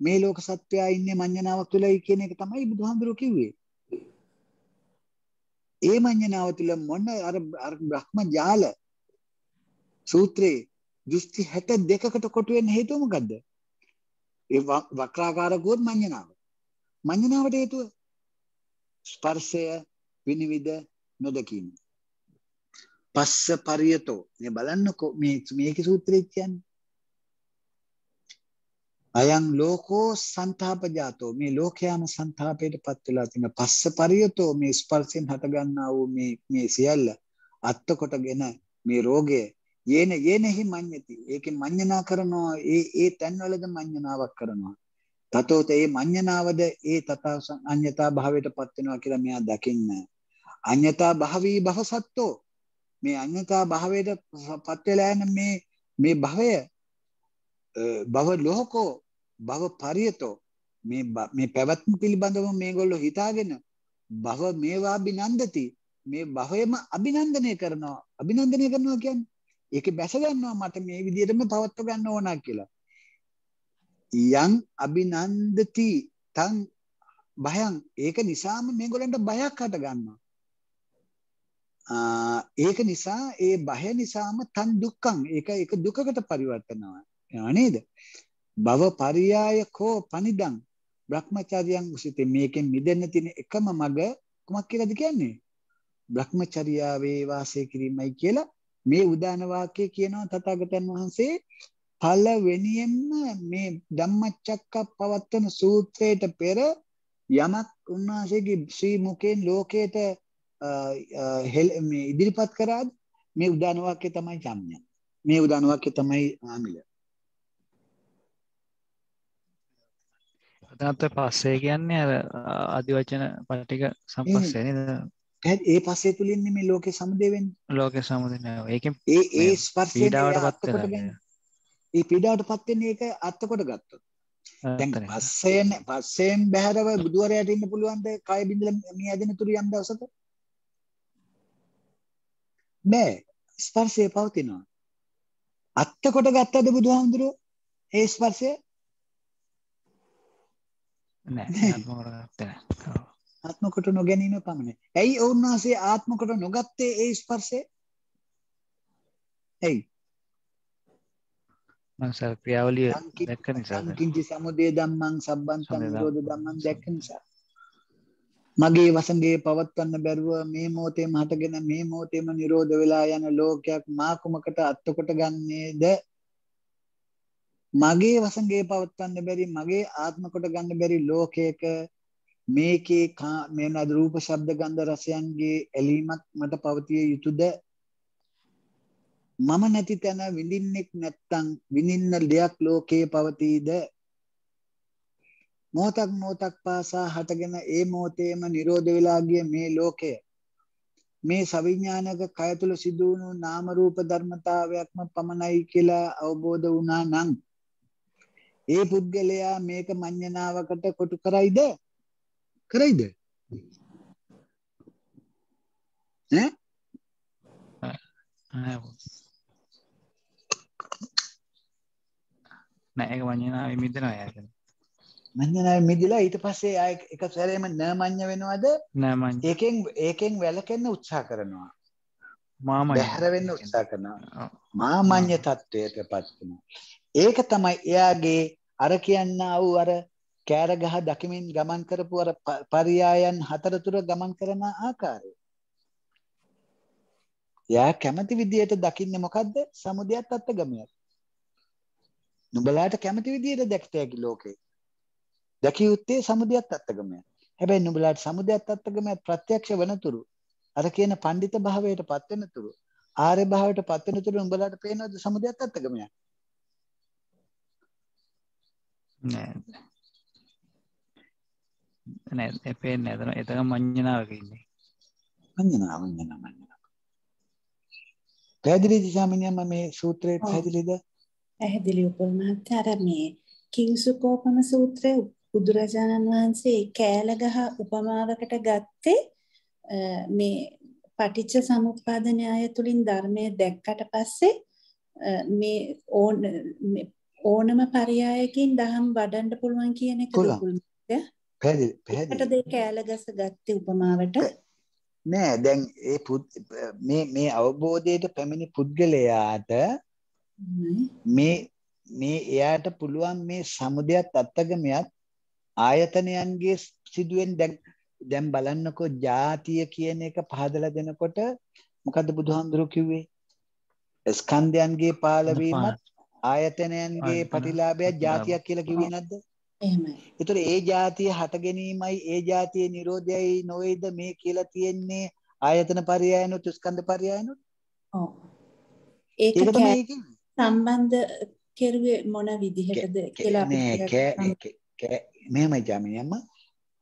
මේ ලෝක සත්‍යය ඉන්නේ මඤ්ඤණාවක් තුලයි කියන එක තමයි බුදුහාමුදුරුවෝ කිව්වේ. ඒ මඤ්ඤණාව තුල මොන අර අර බ්‍රහ්ම ජාල සූත්‍රේ දෘෂ්ටි 62කට කොටු වෙන්න හේතුව මොකද්ද? ඒ වක්‍රාකාර ගෝත් මඤ්ඤණාව. මඤ්ඤණාවට හේතුව ස්පර්ශය විනිවිද නොදකින්න. පස්ස පරියතෝ මේ බලන්නකෝ මේ මේකේ සූත්‍රය කියන්නේ. අයං ලෝකෝ සන්තාපජාතෝ මේ ලෝකයාම සන්තාපයට පත් වෙලා තියෙන පස්ස පරියතෝ මේ ස්පර්ශයෙන් හට ගන්නා වූ මේ මේ සියල්ල අත්ත කොටගෙන මේ රෝගය යේන යේනෙහි මඤ්ඤති ඒකෙන් මඤ්ඤනා කරනවා ඒ ඒ තැන්වලද මඤ්ඤනාවක් කරනවා තතෝත ඒ මඤ්ඤනාවද ඒ තථා අඤ්ඤතා භාවයට පත් වෙනවා කියලා මෙයා දකින්නේ අඤ්‍යතා භවී භව සත්ත්වෝ මේ අඤ්‍යතා භවයට පත් වෙලා යන මේ මේ භවය භව ලෝකෝ භව පරියතෝ මේ මේ පැවැත්ම පිළිබඳව මේගොල්ලෝ හිතාගෙන භව මේවා අභිනන්දති මේ භවයම අභිනන්දනය කරනවා අභිනන්දනය කරනවා කියන්නේ ඒක බැස ගන්නවා මට මේ විදිහටම පවත්ව ගන්න ඕන කියලා යං අභිනන්දති තං භයං ඒක නිසාම මේගොල්ලන්ට බයක් හට ගන්නවා ඒක නිසා ඒ බය නිසාම තන් දුක්ඛං ඒක ඒක දුකකට පරිවර්තනවා යනවා නේද භව පරියාය කෝ පනිදං භ්‍රමචර්යයන් උසිතේ මේකෙන් මිදෙන්න තියෙන එකම මඟ කුමක් කියලාද කියන්නේ භ්‍රමචර්යාවේ වාසය කිරීමයි කියලා මේ උදාන වාක්‍යය කියනවා තථාගතයන් වහන්සේ පළවෙනියෙන්ම මේ ධම්මචක්ක පවත්තන සූත්‍රයට පෙර යමක් උන්වහන්සේගේ ශ්‍රී මුකෙන් ලෝකයට හෙල් මේ ඉදිරිපත් කරාද මේ උදාන වාක්‍ය තමයි චම්ය. මේ උදාන වාක්‍ය තමයි ආමිල. අදත් පස්සේ කියන්නේ අර අදිවචන පටික සම්පස්සේ නේද? ඒ පස්සේ තුලින් මේ ලෝකේ සමුදේ වෙන්නේ. ලෝකේ සමුදේ නෑ. ඒකෙන් ඒ ඒ ස්පර්ශයෙන් පීඩාවටපත් වෙනවා. ඒ පීඩාවටපත් වෙන්නේ ඒක අත්කොට ගත්තොත්. දැන් පස්සෙන් පස්සෙන් බහැරව බුදුවරයාට ඉන්න පුළුවන්ද කය බින්දලා මිය හැදෙන තුරු යම් දවසක? බෑ ස්පර්ශය පවතිනවා. අත්ත කොට ගත්තද බුදුහාමුදුරුවෝ ඒ ස්පර්ශය? නෑ ආත්ම කොට ගත්තේ ආත්ම කොට නොගැනීම පමණයි. ඇයි ඔවුන්වහන්සේ ආත්ම කොට නොගත්තේ ඒ ස්පර්ශය? ඇයි? මම සර් ක්‍රියාවලිය දැක්ක නිසා. කිංචි සමුදය ධම්මං සම්බන්තං නිරෝධ ධම්මං දැක්ක නිසා. මගේ වසඟේ පවත්වන්න බැරුව මේ මොහොතේ මහතගෙන මේ මොහොතේම නිරෝධ වෙලා යන ලෝකයක් මා කුමකට අත්කොට ගන්නේද මගේ වසඟේ පවත්වන්න බැරි මගේ ආත්ම කොට ගන්න බැරි ලෝකයක මේකේ මේ නද රූප ශබ්ද ගන්ධ රසයන්ගේ ඇලීමක් මට පවතිය යුතුයද මම නැති තැන විඳින්නෙක් නැත්තම් විඳින්න දෙයක් ලෝකේ පවතීද මොහොතක් මොහොතක් පාසා හටගෙන ඒ මොහොතේම නිරෝධ වෙලා ගිය මේ ලෝකය මේ සවිඥානික කය තුල සිදු වුණු නාම රූප ධර්මතාවයක්ම පමණයි කියලා අවබෝධ වුණා නම් ඒ පුද්ගලයා මේක මඤ්ඤණාවකට කොටු කරයිද කරයිද ඈ නෑ ඒක මඤ්ඤණාවෙ මිදෙනවා යාළුවා මඤ්ඤණාව මිදිලා ඊට පස්සේ ආය එක සැරේම නමඤ්ඤ වෙනවද නමඤ්ඤ ඒකෙන් ඒකෙන් වැළකෙන්න උත්සාහ කරනවා මාමඤ්ඤ බැහැර වෙන්න උත්සාහ කරනවා මාමඤ්ඤ තත්වයටපත් වෙනවා ඒක තමයි එයාගේ අර කියන්නා වූ අර කෑර ගහ දකිමින් ගමන් කරපු අර පරියායන් හතර තුර ගමන් කරන ආකාරය එයා කැමති විදියට දකින්නේ මොකද්ද සමුදයත් අත්ගමයක් නුඹලාට කැමති විදියට දැක්ත හැකි ලෝකේ දැකිය යුත්තේ සමුදයත් අත්තගමය. හැබැයි නුඹලාට සමුදයත් අත්තගමය ප්‍රත්‍යක්ෂ වනතුරු අර කියන පඬිත භාවයට පත් වෙනතුරු ආර්ය භාවයට පත් වෙනතුරු නුඹලාට පේනවද සමුදයත් අත්තගමය? නෑ. නෑ පේන්නේ නෑ. එතන මඤ්ඤණාවක ඉන්නේ. මඤ්ඤණාව මඤ්ඤණාව මඤ්ඤණාව. පැහැදිලිද ස්වාමිනියම මේ සූත්‍රයේ පැහැදිලිද? පැහැදිලි උපුල් මහත්තයා අර මේ කිංසුකෝපම සූත්‍රයේ බුදුරජාණන් වහන්සේ කෑලගහ උපමාවකට ගත්තේ මේ පටිච්ච සමුප්පාද න්‍යාය තුලින් ධර්මය දැක්කට පස්සේ මේ ඕන ඕනම පරයයකින් දහම් වඩන්න පුළුවන් කියන එක දුකුල්ද? පැහැදිලි පැහැදිලි. දෙක කෑලගස ගත්තේ උපමාවට. නෑ දැන් ඒ මේ මේ අවබෝධයට පැමිණි පුද්ගලයාට මේ මේ එයාට පුළුවන් මේ සමුදයත් අත්ගමයත් ආයතනයන්ගේ සිදුවෙන් දැන් දැන් බලන්නකෝ ජාතිය කියන එක පහදලා දෙනකොට මොකද්ද බුදුහාමුදුරුවෝ කිව්වේ? ස්කන්ධයන්ගේ පාලවීමත් ආයතනයන්ගේ ප්‍රතිලාභය ජාතියක් කියලා කිව්වේ නැද්ද? එහෙමයි. ඒතර ඒ ජාතිය හට ගැනීමයි ඒ ජාතියේ Nirodhayයි නොවේද මේ කියලා තියෙන්නේ ආයතන පරයයනොත් ස්කන්ධ පරයයනොත්? ඔව්. ඒක සම්බන්ධ කෙරුවේ මොන විදිහටද කියලා අපිට මෙහෙමයි ජාමිනියම්ම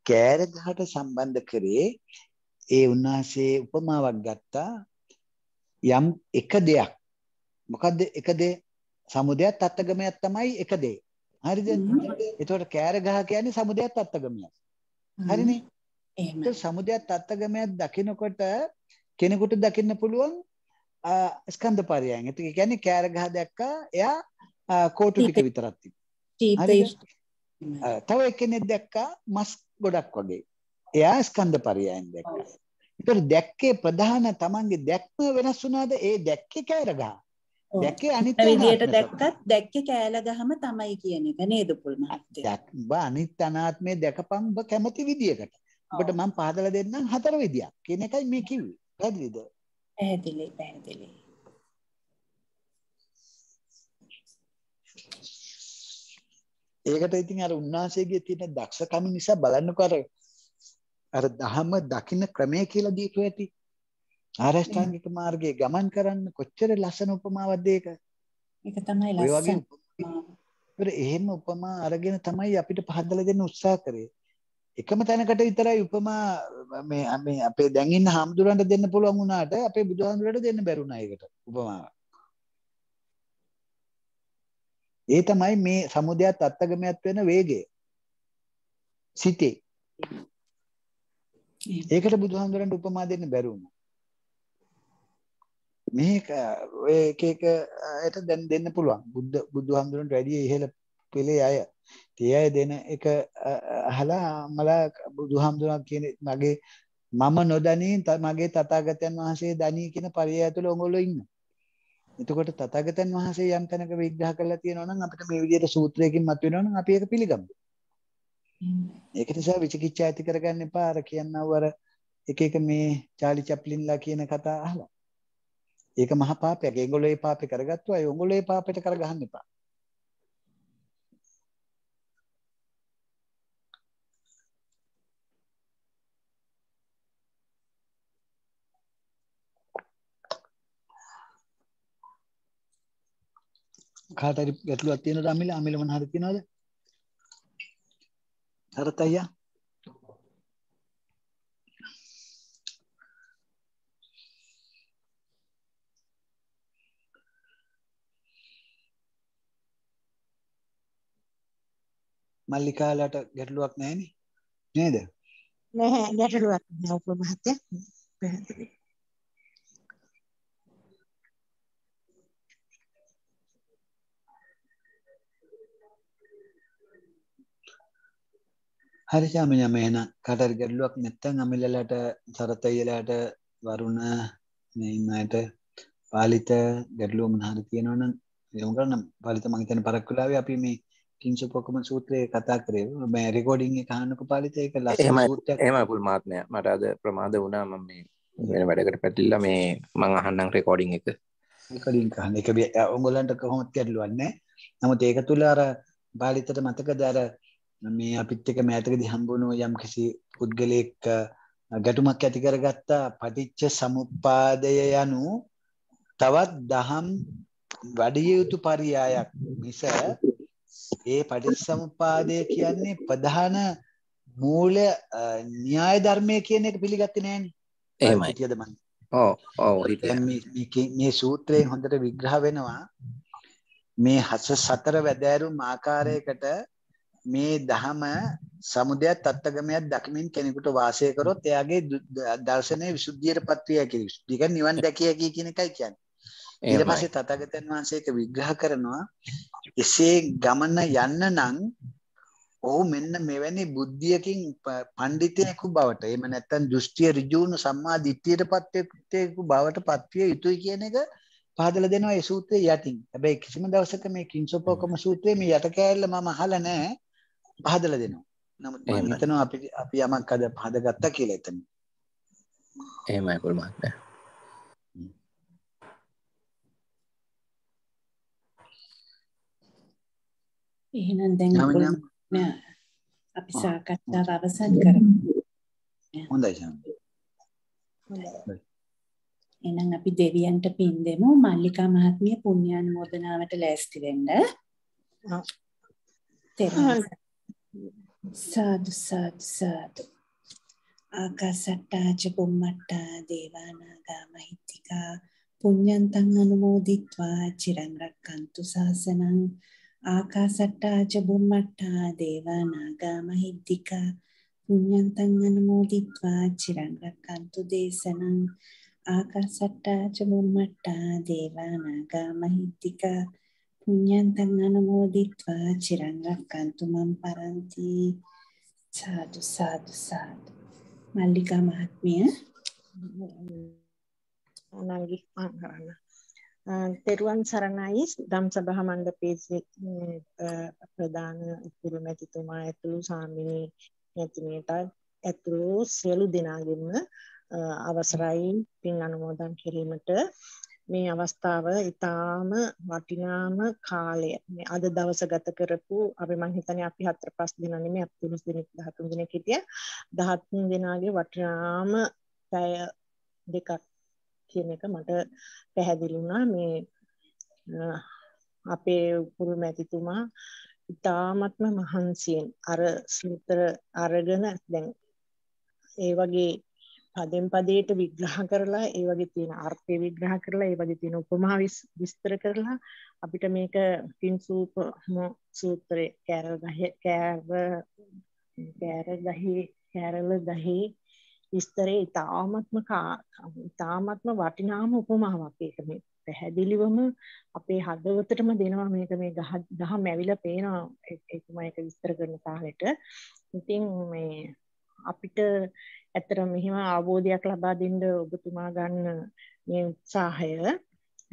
කෑරගහට සම්බන්ධ කරේ ඒ උන්වහන්සේ උපමාවක් ගත්තා යම් එක දෙයක් මොකද්ද එක දේ සමුදයත් අත්ගමයක් තමයි එක දේ හරිද එතකොට කෑරගහ කියන්නේ සමුදයත් අත්ගමයක් හරිනේ එහෙම සමුදයත් අත්ගමයක් දකිනකොට කෙනෙකුට දකින්න පුළුවන් ස්කන්ධ පරයයන්. ඒ කියන්නේ කෑරගහ දැක්කා එයා කෝටු ටික විතරක් තිබ්බා. තව එක්කෙනෙක් දැක්කා මස් ගොඩක් වගේ. එයා ස්කන්ධ පරයයන් දැක්කා. ඒතර දැක්කේ ප්‍රධාන තමන්ගේ දැක්ම වෙනස් වුණාද? ඒ දැක්කේ කෑරගහ. දැක්කේ අනිත් විදියට දැක්කත් දැක්කේ කෑල ගහම තමයි කියන එක නේද පුල් මහත්තයා. දැක් ඔබ අනිත් අනාත්මේ දැකපන් ඔබ කැමති විදියකට. ඔබට මම පහදලා දෙන්නම් හතර විදියක්. කියන එකයි මේ කිව්වේ. පැහැදිලිද? පැහැදිලි පැහැදිලි. ඒකට ඉතින් අර උන්වහන්සේගේ තියෙන දක්ෂකම නිසා බලන්නකෝ අර අර ධහම දකින්න ක්‍රමය කියලා දීපු ඇති ආරෂ්ඨාංගික මාර්ගයේ ගමන් කරන්න කොච්චර ලස්සන උපමාවක්ද ඒක. ඒක තමයි ලස්සන. එහෙම උපමා අරගෙන තමයි අපිට පහදලා දෙන්න උත්සාහ කරේ. එකම තැනකට විතරයි උපමා මේ මේ අපේ දැන් ඉන්න හාමුදුරන්ට දෙන්න පුළුවන් වුණාට අපේ බුදුහාමුදුරට දෙන්න බැරුණා ඒකට උපමාව. ඒ තමයි මේ සමුදයත් අත්තගමයත් වෙන වේගය. සිතේ. ඒකට බුදුහාමුදුරන්ට උපමා දෙන්න බැරි වුණා. මේක ඔය එක එක අයට දැන් දෙන්න පුළුවන්. බුද්ධ බුදුහාමුදුරන්ට වැඩි ඉහළ පෙළේ අය. ඒ අය දෙන එක අහලා මලා බුදුහාමුදුරන් කියන මගේ මම නොදනී මගේ තථාගතයන් වහන්සේ දනී කියන පරිය ඇතුළේ ඔයගොල්ලෝ ඉන්නවා. එතකොට තථාගතයන් වහන්සේ යම් තැනක විග්‍රහ කරලා තියෙනවා නම් අපිට මේ විදිහට සූත්‍රයකින් මත වෙනවා නම් අපි ඒක පිළිගමු. ඒක නිසා විචිකිච්ඡා ඇති කරගන්න එපා අර කියන්නව අර එක එක මේ චාලි චැප්ලින්ලා කියන කතා අහලා. ඒක මහා පාපයක්. ඒගොල්ලෝ ඒ පාපේ කරගත්තා. ඒ ඔයගොල්ලෝ ඒ පාපෙට කරගහන්න එපා. කාට හරි ගැටලුවක් තියෙනවද අමිල අමිල මොන හරි තියෙනවද හරත් අයියා මල්ලිකාලාට ගැටලුවක් නැහැ නේද නැහැ ගැටලුවක් නැහැ උපමහත්ය පැහැදිලි හරිශාමිනම එහෙනම් කටර් ගැටලුවක් නැත්තං අමිලලට සරතයිලට වරුණ ඉන්නයට පාලිත ගැටලුව මනහරි තියෙනවනම් යොමු කරන පාලිත මං හිතන්නේ පරක් වෙලාවේ අපි මේ කිංසුපොකම සූත්‍රයේ කතා කරේ මේ රෙකෝඩින් එක අහන්නකෝ පාලිත ඒක ලස්සන සූත්‍රයක් එහෙමයි පුල් මාත්මයා මට අද ප්‍රමාද වුණා මම මේ වෙන වැඩකට පැටලිලා මේ මං අහන්නම් රෙකෝඩින් එක රෙකෝඩින් අහන්න ඒක ඔයගොල්ලන්ට කොහොමද ගැටලුවක් නැහැ නමුත් ඒක තුල අර පාලිතට මතකද අර මේ අපිත් එක මෑතකදී හම්බුණු යම් කිසි පුද්ගලයෙක් ගැටුමක් ඇති කරගත්ත පටිච්ච සමුප්පාදය යනු තවත් දහම් වැඩිය යුතු පරියායක් මිස ඒ පටිච්ච සමුප්පාදය කියන්නේ ප්‍රධාන මූල න්‍යාය ධර්මය කියන එක පිළිගත්තේ නෑනේ. එහෙමයි. කියද මං. ඔව් ඔව් මේ සූත්‍රයෙන් හොඳට විග්‍රහ වෙනවා මේ හස සතර වැදෑරුම් ආකාරයකට මේ දහම සමුදයත් අත්තගමයක් දකිමින් කෙනෙකුට වාසය කරොත් එයාගේ දර්ශනය විසුද්ධියටපත් විය හැකි. විසුද්ධිය කියන්නේ නිවන් දැකිය හැකි කියන එකයි කියන්නේ. ඊට පස්සේ තථාගතයන් වහන්සේ ඒක විග්‍රහ කරනවා. එසේ ගමන යන්න නම් ඔහු මෙන්න මෙවැනි බුද්ධියකින් පඬිතෙකු බවට එහෙම නැත්නම් දෘෂ්ටිය ඍජුණු සම්මා දිට්ඨියටපත් වෙකු බවට පත්විය යුතුයි කියන එක පහදලා දෙනවා ඒ සූත්‍රයේ යටින්. හැබැයි කිසිම දවසක මේ කිංසොපකම සූත්‍රයේ මේ යට කෑල්ල මම අහලා නැහැ. පහදල දෙනවා. නමුත් මම හිතනවා අපි අපි යමක් අද පහදගත්තා කියලා එතන. එහෙමයි කුල් මහත්තයා. එහෙනම් දැන් අපි සාකච්ඡාව අවසන් කරමු. හොඳයි සම්පූර්ණයි. එහෙනම් අපි දෙවියන්ට පින් දෙමු මල්ලිකා මහත්මිය පුණ්‍යානුමෝදනාවට ලෑස්ති වෙන්න. තෙරුවන් සාදු සාදු සාදු ආකාසට්ටාච බුම්මට්ටා දේවානාගා මහිත්‍තිකා පුඤ්ඤන්තං අනුමෝදිත්වා චිරන් රැක්කන්තු සාසනං ආකාසට්ටාච බුම්මට්ටා දේවානාගා මහිත්‍තිකා පුඤ්ඤන්තං අනුමෝදිත්වා චිරන් රැක්කන්තු දේශනං ආකාසට්ටාච බුම්මට්ටා දේවානාගා මහිත්‍තිකා පුඤ්ඤන්තං අනුමෝදිත්වා චිරං රක්칸තු මම් පරන්ති සාදු සාදු සාදු මල්ලිකා මහත්මිය අනංගි පංගරන තෙරුවන් සරණයි දම් සභා මණ්ඩපයේ ප්‍රධාන උපුරුමැතිතුමා ඇතුළු සාමිනී නැතිනේට ඇතුළු සියලු දෙනාගෙන්ම අවසරයි පින් අනුමෝදන් කිරීමට මේ අවස්ථාව ඉතාම වටිනාම කාලය මේ අද දවස ගත කරපු අපි මං හිතන්නේ අපි හතර පහ දින නෙමෙයි අපි 13 දිනක් 13 දිනක් හිටියා 13 දිනාගේ වටිනාම පැය දෙකක් කියන එක මට පැහැදිලි වුණා මේ අපේ උපුරු මැතිතුමා ඉතාමත්ම මහන්සියෙන් අර සූත්‍ර අරගෙන දැන් ඒ වගේ පදෙන් පදයට විග්‍රහ කරලා ඒ වගේ තියෙන අර්ථය විග්‍රහ කරලා ඒ වගේ තියෙන උපමා විස්තර කරලා අපිට මේක පින් සූප සූත්‍රයේ කෑරල් ගහේ කෑව කෑරල් ගහේ කෑරල ගහේ විස්තරේ ඉතාමත්ම ඉතාමත්ම වටිනාම උපමාවක් ඒක මේ පැහැදිලිවම අපේ හදවතටම දෙනවා මේක මේ ගහ දහම් ඇවිලා පේනවා ඒකම ඒක විස්තර කරන කාලෙට ඉතින් මේ අපිට ඇත්තට මෙහෙම අවබෝධයක් ලබා දෙන්න ඔබතුමා ගන්න මේ උත්සාහය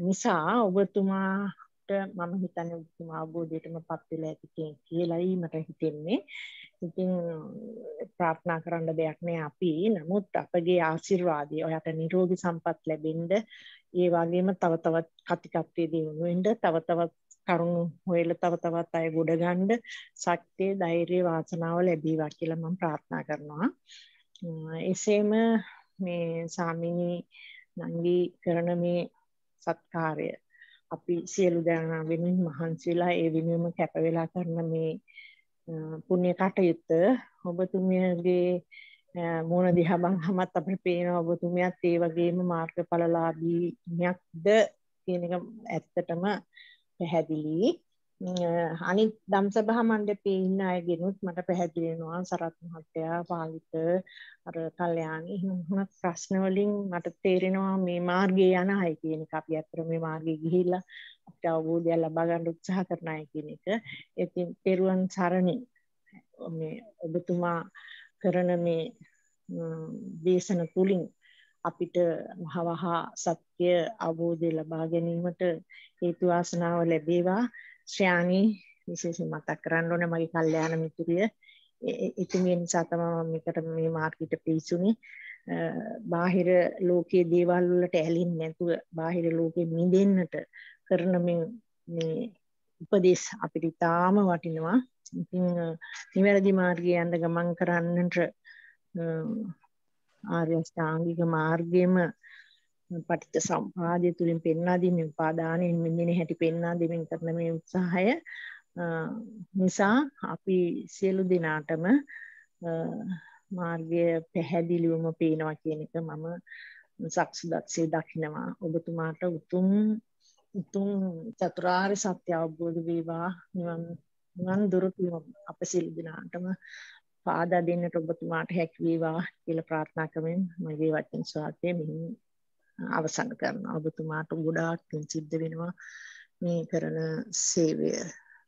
නිසා ඔබතුමාට මම හිතන්නේ ඔබතුමා අවබෝධයටමපත් වෙලා ඇති කියලායි මට හිතෙන්නේ. ඉතින් ප්‍රාර්ථනා කරන්න දෙයක් නෑ අපි. නමුත් අපගේ ආශිර්වාදය ඔයාට නිරෝගී සම්පත් ලැබෙන්න ඒ වගේම තව තවත් කතිකත්වයේ දියුණු වෙන්න තව තවත් කරුණු හොයලා තව තවත් අය ගොඩ ගන්න ශක්තිය ධෛර්ය වාසනාව ලැබීවා කියලා මම ප්‍රාර්ථනා කරනවා. එසේම මේ සාමිනී නංගී කරන මේ සත්කාරය අපි සියලු දෙනා වෙනුවෙන් මහන්සිලා ඒ වෙනුවෙන්ම කැප වෙලා කරන මේ පුණ්‍ය කටයුත්ත ඔබතුමියගේ මූණ දිහා බංහමත් අපිට පේනවා ඔබතුමියත් ඒ වගේම මාර්ගඵලලාභීයක්ද කියන එක ඇත්තටම පැහැදිලි. අනිත් දම්සභා මණ්ඩපේ ඉන්න අයගෙනුත් මට පැහැදිලි වෙනවා සරත් මහත්තයා පාලිත අර කල්යාණි එහෙම ප්‍රශ්න වලින් මට තේරෙනවා මේ මාර්ගයේ යන අය කියන එක අපි අතර මේ මාර්ගයේ ගිහිල්ලා අපිට අවබෝධය ලබා ගන්න උත්සාහ කරන අය කියන එක. ඉතින් පෙරුවන් සරණින් මේ ඔබතුමා කරන මේ දේශන තුලින් අපිට වහවහ සත්‍ය අවබෝධය ලබා ගැනීමට හේතු වාසනාව ලැබේවා. ශ්‍රයානී විශේෂෙන් මතක් කරන්න ඕනේ මගේ කල්යාණ මිතුරිය. ඉතින් ඒ නිසා තමයි මම මේකට මේ මාර්කට් පිවිසුනේ. බාහිර ලෝකයේ දේවල් වලට ඇලෙන්නේ නැතුව බාහිර ලෝකෙ මිදෙන්නට කරන මේ මේ උපදේශ අපිට ඉතාම වටිනවා. ඉතින් නිවැරදි මාර්ගයේ යන්න ගමන් කරන්නට ආර්ය ශ්‍රාංගික මාර්ගයේම පටිච්ච සම්පදාය තුලින් පෙන්වා දීමේ උපාදානයෙන් මෙන්න හැටි පෙන්වා දෙමින් කරන මේ උත්සාහය නිසා අපි සියලු දෙනාටම මාර්ගය පැහැදිලිවම පේනවා කියන එක මම සක්සුදක්සේ දකිනවා ඔබතුමාට උතුම් උතුම් චතුරාර්ය සත්‍ය අවබෝධ වේවා නිවන් නිවන් දුරට අප සියලු දෙනාටම පාදා දෙන්නට ඔබතුමාට හැකි වේවා කියලා ප්‍රාර්ථනා කරමින් මගේ වචන සුවාතේ මෙහි අවසන් කරනවා. ඔබතුමාට ගොඩාක් සිද්ධ වෙනවා මේ කරන සේවය,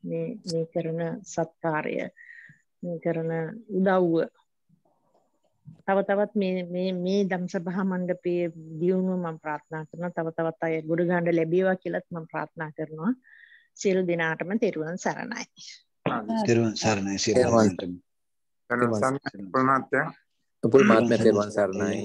මේ මේ කරන සත්කාරය, මේ කරන උදව්ව. තව තවත් මේ මේ මේ ධම්සභා මණ්ඩපයේ දියුණුව මම ප්‍රාර්ථනා කරනවා. තව තවත් අය ගොඩ ගන්න ලැබේවා කියලාත් මම ප්‍රාර්ථනා කරනවා. සියලු දෙනාටම තෙරුවන් සරණයි. තෙරුවන් සරණයි සියලු දෙනාටම. තෙරුවන් සරණයි. උපුල් මාත්මයා තෙරුවන් සරණයි.